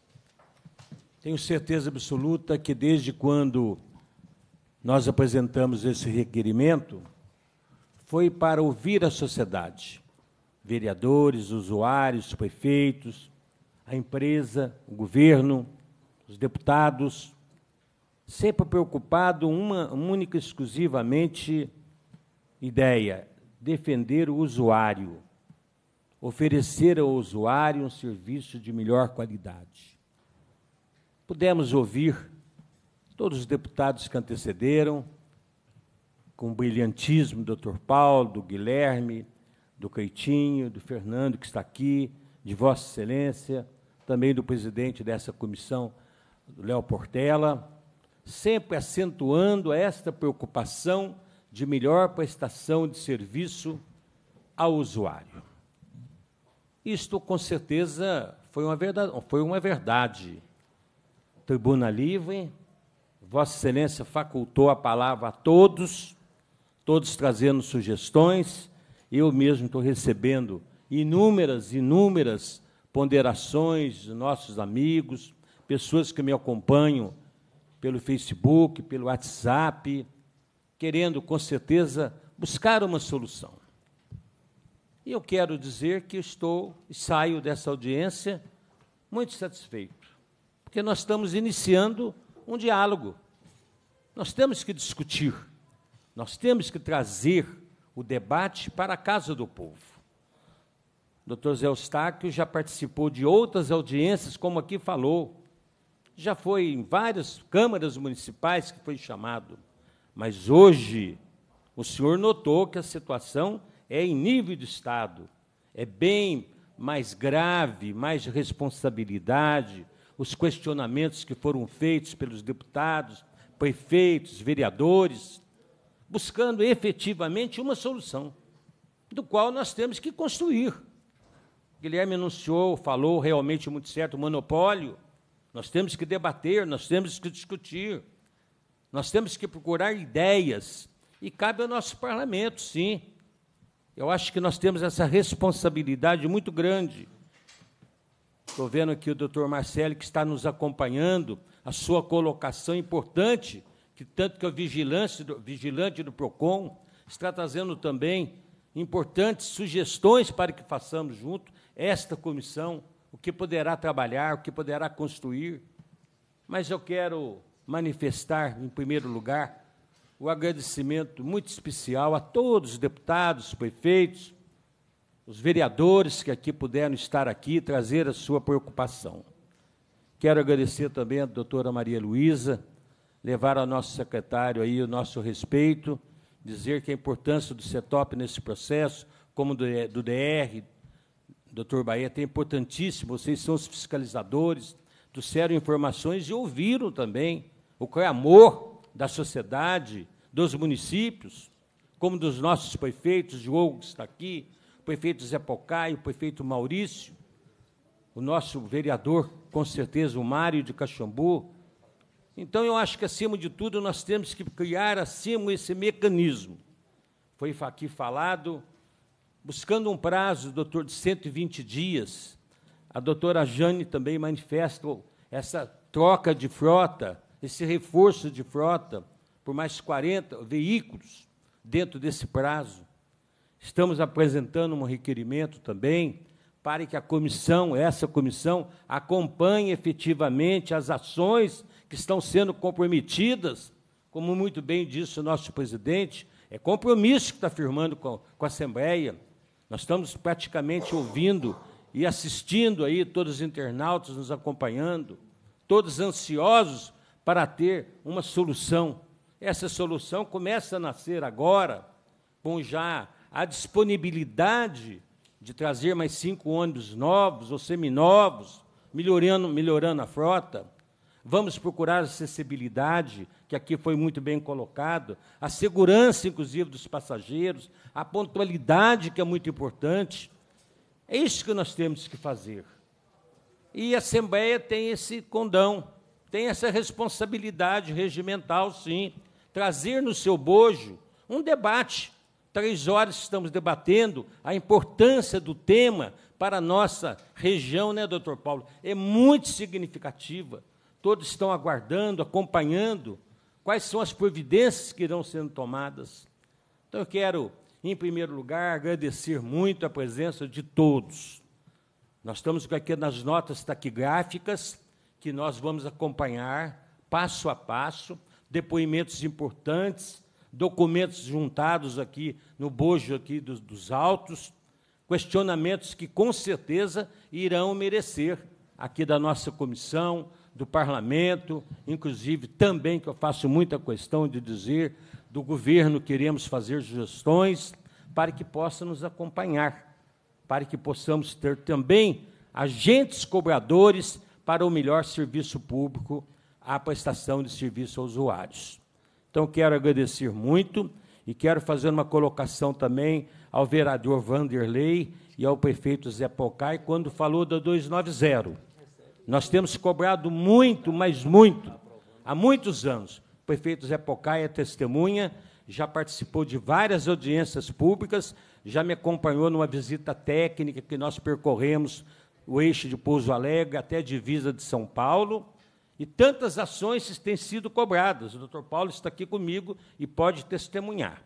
Tenho certeza absoluta que desde quando nós apresentamos esse requerimento, foi para ouvir a sociedade, vereadores, usuários, prefeitos, a empresa, o governo, os deputados, sempre preocupado uma única exclusivamente ideia, defender o usuário, oferecer ao usuário um serviço de melhor qualidade. Pudemos ouvir todos os deputados que antecederam, com o brilhantismo do Dr. Paulo, do Guilherme, do Creitinho, do Fernando, que está aqui, de Vossa Excelência, também do presidente dessa comissão, Léo Portela, sempre acentuando esta preocupação de melhor prestação de serviço ao usuário. Isto, com certeza, foi uma verdade. Foi uma verdade. Tribuna Livre, Vossa Excelência facultou a palavra a todos, todos trazendo sugestões, eu mesmo estou recebendo inúmeras, inúmeras ponderações de nossos amigos, pessoas que me acompanham pelo Facebook, pelo WhatsApp, querendo com certeza buscar uma solução. E eu quero dizer que estou e saio dessa audiência muito satisfeito, porque nós estamos iniciando um diálogo. Nós temos que discutir, nós temos que trazer o debate para a Casa do Povo. O doutor Zé Eustáquio já participou de outras audiências, como aqui falou. Já foi em várias câmaras municipais que foi chamado. Mas hoje, o senhor notou que a situação é em nível de Estado. É bem mais grave, mais responsabilidade. Os questionamentos que foram feitos pelos deputados, prefeitos, vereadores, buscando efetivamente uma solução, do qual nós temos que construir. Guilherme anunciou, falou realmente muito certo, o monopólio. Nós temos que debater, nós temos que discutir, nós temos que procurar ideias. E cabe ao nosso parlamento, sim. Eu acho que nós temos essa responsabilidade muito grande. Estou vendo aqui o doutor Marcelo, que está nos acompanhando, a sua colocação importante que tanto que o vigilante do, vigilante do PROCON está trazendo também importantes sugestões para que façamos junto esta comissão, o que poderá trabalhar, o que poderá construir. Mas eu quero manifestar, em primeiro lugar, o agradecimento muito especial a todos os deputados, prefeitos, os vereadores que aqui puderam estar aqui e trazer a sua preocupação. Quero agradecer também à doutora Maria Luísa, levar ao nosso secretário aí o nosso respeito, dizer que a importância do CETOP nesse processo, como do, do DR, doutor Baeta, é importantíssimo. Vocês são os fiscalizadores, trouxeram informações e ouviram também o clamor é da sociedade, dos municípios, como dos nossos prefeitos, Diogo que está aqui, o prefeito Zé Pocai, o prefeito Maurício, o nosso vereador, com certeza, o Mário de Caxambu, então, eu acho que, acima de tudo, nós temos que criar, acima, esse mecanismo. Foi aqui falado, buscando um prazo, doutor, de 120 dias. A doutora Jane também manifesta essa troca de frota, esse reforço de frota por mais 40 veículos dentro desse prazo. Estamos apresentando um requerimento também para que a comissão, essa comissão, acompanhe efetivamente as ações que estão sendo comprometidas, como muito bem disse o nosso presidente, é compromisso que está firmando com, com a Assembleia. Nós estamos praticamente ouvindo e assistindo aí, todos os internautas nos acompanhando, todos ansiosos para ter uma solução. Essa solução começa a nascer agora, com já a disponibilidade de trazer mais cinco ônibus novos ou seminovos, melhorando, melhorando a frota, Vamos procurar a acessibilidade, que aqui foi muito bem colocado, a segurança, inclusive, dos passageiros, a pontualidade, que é muito importante. É isso que nós temos que fazer. E a Assembleia tem esse condão, tem essa responsabilidade regimental, sim, trazer no seu bojo um debate. Três horas estamos debatendo a importância do tema para a nossa região, né, doutor Paulo? É muito significativa todos estão aguardando, acompanhando quais são as providências que irão sendo tomadas. Então eu quero, em primeiro lugar, agradecer muito a presença de todos. Nós estamos aqui nas notas taquigráficas que nós vamos acompanhar passo a passo, depoimentos importantes, documentos juntados aqui no bojo aqui dos, dos autos, questionamentos que com certeza irão merecer aqui da nossa comissão, do parlamento, inclusive também, que eu faço muita questão de dizer, do governo queremos fazer sugestões para que possa nos acompanhar, para que possamos ter também agentes cobradores para o melhor serviço público à prestação de serviço aos usuários. Então, quero agradecer muito e quero fazer uma colocação também ao vereador Vanderlei e ao prefeito Zé Pocai, quando falou da 290. Nós temos cobrado muito, mas muito, há muitos anos. O prefeito Zé Pocaia é testemunha, já participou de várias audiências públicas, já me acompanhou numa visita técnica que nós percorremos o eixo de Pouso Alegre até a divisa de São Paulo. E tantas ações têm sido cobradas. O doutor Paulo está aqui comigo e pode testemunhar.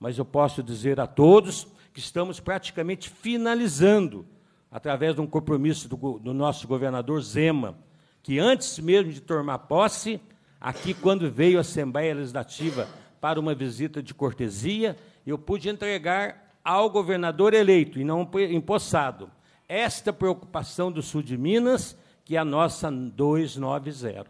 Mas eu posso dizer a todos que estamos praticamente finalizando através de um compromisso do, do nosso governador Zema, que antes mesmo de tomar posse, aqui quando veio a Assembleia Legislativa para uma visita de cortesia, eu pude entregar ao governador eleito e não empossado esta preocupação do sul de Minas, que é a nossa 290.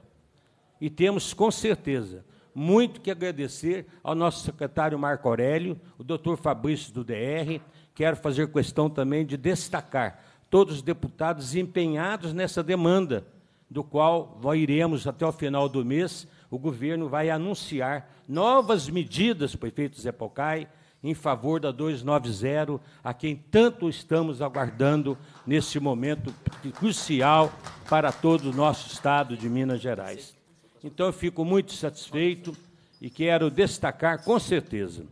E temos com certeza muito que agradecer ao nosso secretário Marco Aurélio, o doutor Fabrício do DR. Quero fazer questão também de destacar todos os deputados empenhados nessa demanda, do qual nós iremos, até o final do mês, o governo vai anunciar novas medidas, prefeito Zé Pocai, em favor da 290, a quem tanto estamos aguardando nesse momento crucial para todo o nosso Estado de Minas Gerais. Então, eu fico muito satisfeito e quero destacar, com certeza,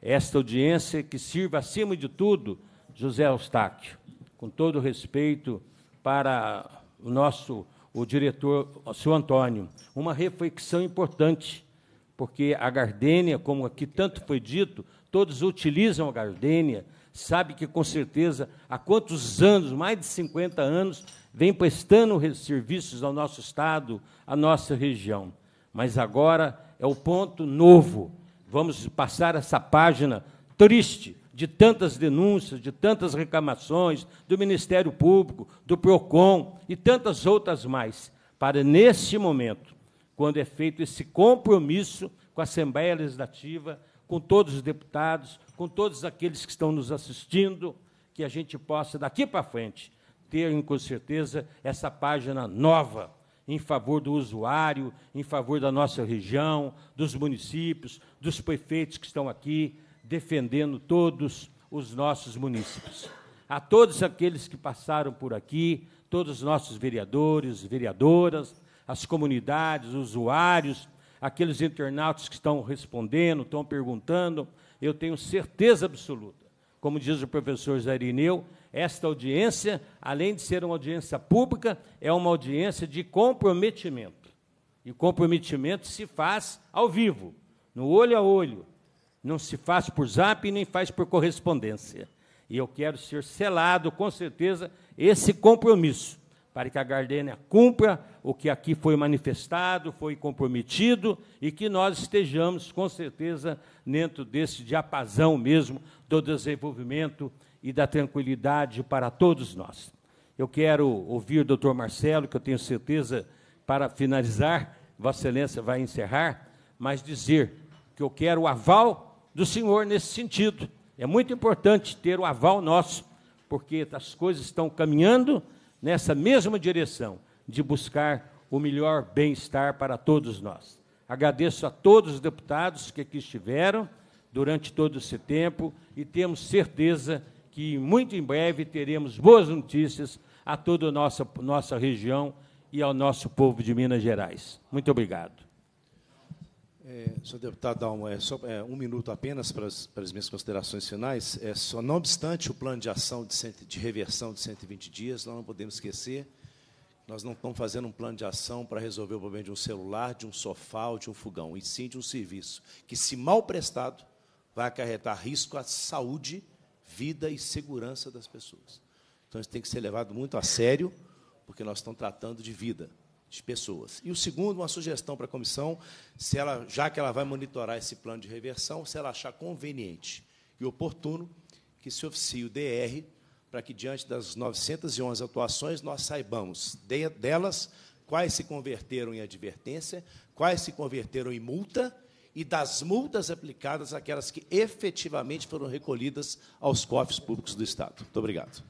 esta audiência que sirva, acima de tudo, José Eustáquio, com todo respeito para o nosso o diretor, o seu Antônio, uma reflexão importante, porque a gardênia, como aqui tanto foi dito, todos utilizam a gardênia, sabe que com certeza há quantos anos, mais de 50 anos, vem prestando serviços ao nosso estado, à nossa região. Mas agora é o ponto novo. Vamos passar essa página triste de tantas denúncias, de tantas reclamações do Ministério Público, do PROCON e tantas outras mais, para neste momento, quando é feito esse compromisso com a Assembleia Legislativa, com todos os deputados, com todos aqueles que estão nos assistindo, que a gente possa, daqui para frente, ter, com certeza, essa página nova em favor do usuário, em favor da nossa região, dos municípios, dos prefeitos que estão aqui, defendendo todos os nossos municípios, A todos aqueles que passaram por aqui, todos os nossos vereadores, vereadoras, as comunidades, usuários, aqueles internautas que estão respondendo, estão perguntando, eu tenho certeza absoluta. Como diz o professor Zarineu, esta audiência, além de ser uma audiência pública, é uma audiência de comprometimento. E comprometimento se faz ao vivo, no olho a olho, não se faz por zap nem faz por correspondência. E eu quero ser selado, com certeza, esse compromisso, para que a Gardênia cumpra o que aqui foi manifestado, foi comprometido, e que nós estejamos, com certeza, dentro desse diapasão mesmo do desenvolvimento e da tranquilidade para todos nós. Eu quero ouvir o doutor Marcelo, que eu tenho certeza, para finalizar, Vossa Excelência vai encerrar, mas dizer que eu quero o aval do Senhor nesse sentido. É muito importante ter o aval nosso, porque as coisas estão caminhando nessa mesma direção de buscar o melhor bem-estar para todos nós. Agradeço a todos os deputados que aqui estiveram durante todo esse tempo e temos certeza que muito em breve teremos boas notícias a toda a nossa, nossa região e ao nosso povo de Minas Gerais. Muito obrigado. É, senhor deputado Dalmo, é, só, é, um minuto apenas para as, para as, minhas considerações finais. É, só, não obstante o plano de ação de, cento, de reversão de 120 dias, nós não podemos esquecer que nós não estamos fazendo um plano de ação para resolver o problema de um celular, de um sofá ou de um fogão, e sim de um serviço que, se mal prestado, vai acarretar risco à saúde, vida e segurança das pessoas. Então, isso tem que ser levado muito a sério, porque nós estamos tratando de vida de pessoas. E o segundo, uma sugestão para a comissão, se ela, já que ela vai monitorar esse plano de reversão, se ela achar conveniente e oportuno que se oficie o DR para que, diante das 911 atuações, nós saibamos de, delas quais se converteram em advertência, quais se converteram em multa e das multas aplicadas aquelas que efetivamente foram recolhidas aos cofres públicos do Estado. Muito obrigado.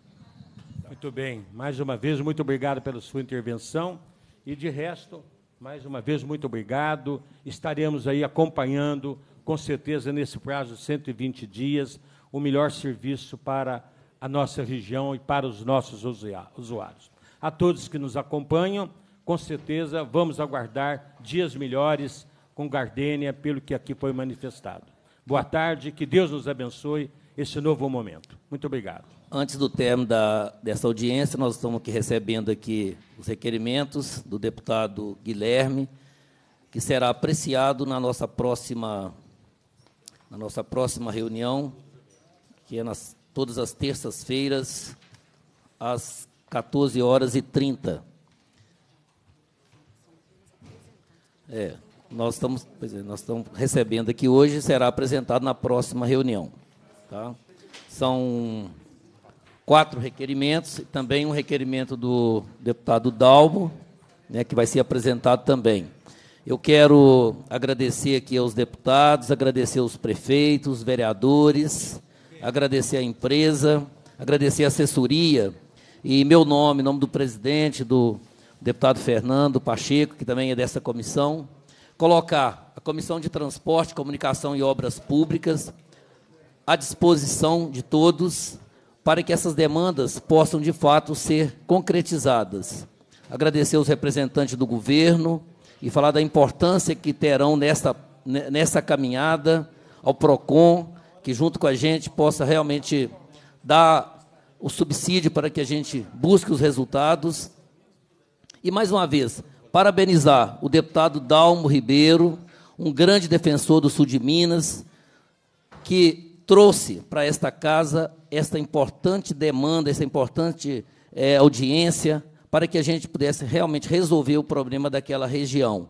Muito bem. Mais uma vez, muito obrigado pela sua intervenção. E de resto, mais uma vez, muito obrigado. Estaremos aí acompanhando, com certeza, nesse prazo de 120 dias, o melhor serviço para a nossa região e para os nossos usuários. A todos que nos acompanham, com certeza vamos aguardar dias melhores com Gardênia, pelo que aqui foi manifestado. Boa tarde, que Deus nos abençoe esse novo momento. Muito obrigado. Antes do termo da, dessa audiência, nós estamos aqui recebendo aqui os requerimentos do deputado Guilherme, que será apreciado na nossa próxima, na nossa próxima reunião, que é nas, todas as terças-feiras, às 14 horas e 30. É, nós estamos, é, nós estamos recebendo aqui hoje, será apresentado na próxima reunião. Tá? São quatro requerimentos, e também um requerimento do deputado Dalmo, né, que vai ser apresentado também. Eu quero agradecer aqui aos deputados, agradecer aos prefeitos, vereadores, agradecer à empresa, agradecer à assessoria e meu nome, nome do presidente, do deputado Fernando Pacheco, que também é dessa comissão, colocar a Comissão de Transporte, Comunicação e Obras Públicas à disposição de todos para que essas demandas possam de fato ser concretizadas. Agradecer os representantes do governo e falar da importância que terão nessa nessa caminhada ao PROCON, que junto com a gente possa realmente dar o subsídio para que a gente busque os resultados. E mais uma vez, parabenizar o deputado Dalmo Ribeiro, um grande defensor do sul de Minas, que trouxe para esta casa esta importante demanda, essa importante é, audiência, para que a gente pudesse realmente resolver o problema daquela região.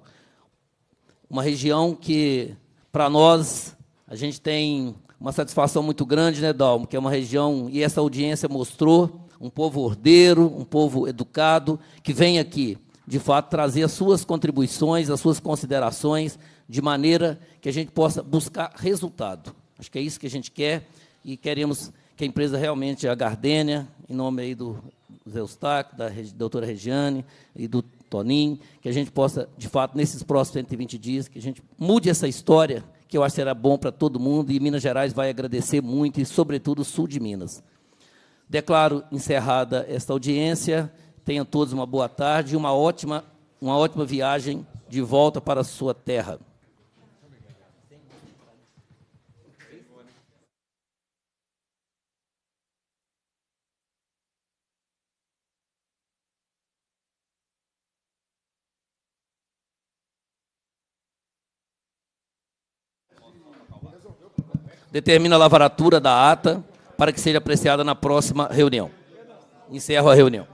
Uma região que, para nós, a gente tem uma satisfação muito grande, né, Dalmo? Que é uma região, e essa audiência mostrou, um povo ordeiro, um povo educado, que vem aqui, de fato, trazer as suas contribuições, as suas considerações, de maneira que a gente possa buscar resultado. Acho que é isso que a gente quer e queremos que a empresa realmente, a Gardênia, em nome aí do Zeustaco, da doutora Regiane e do Toninho, que a gente possa, de fato, nesses próximos 120 dias, que a gente mude essa história, que eu acho que será bom para todo mundo, e Minas Gerais vai agradecer muito, e sobretudo o sul de Minas. Declaro encerrada esta audiência, tenham todos uma boa tarde e uma ótima, uma ótima viagem de volta para a sua terra. determina a lavratura da ata para que seja apreciada na próxima reunião. Encerro a reunião.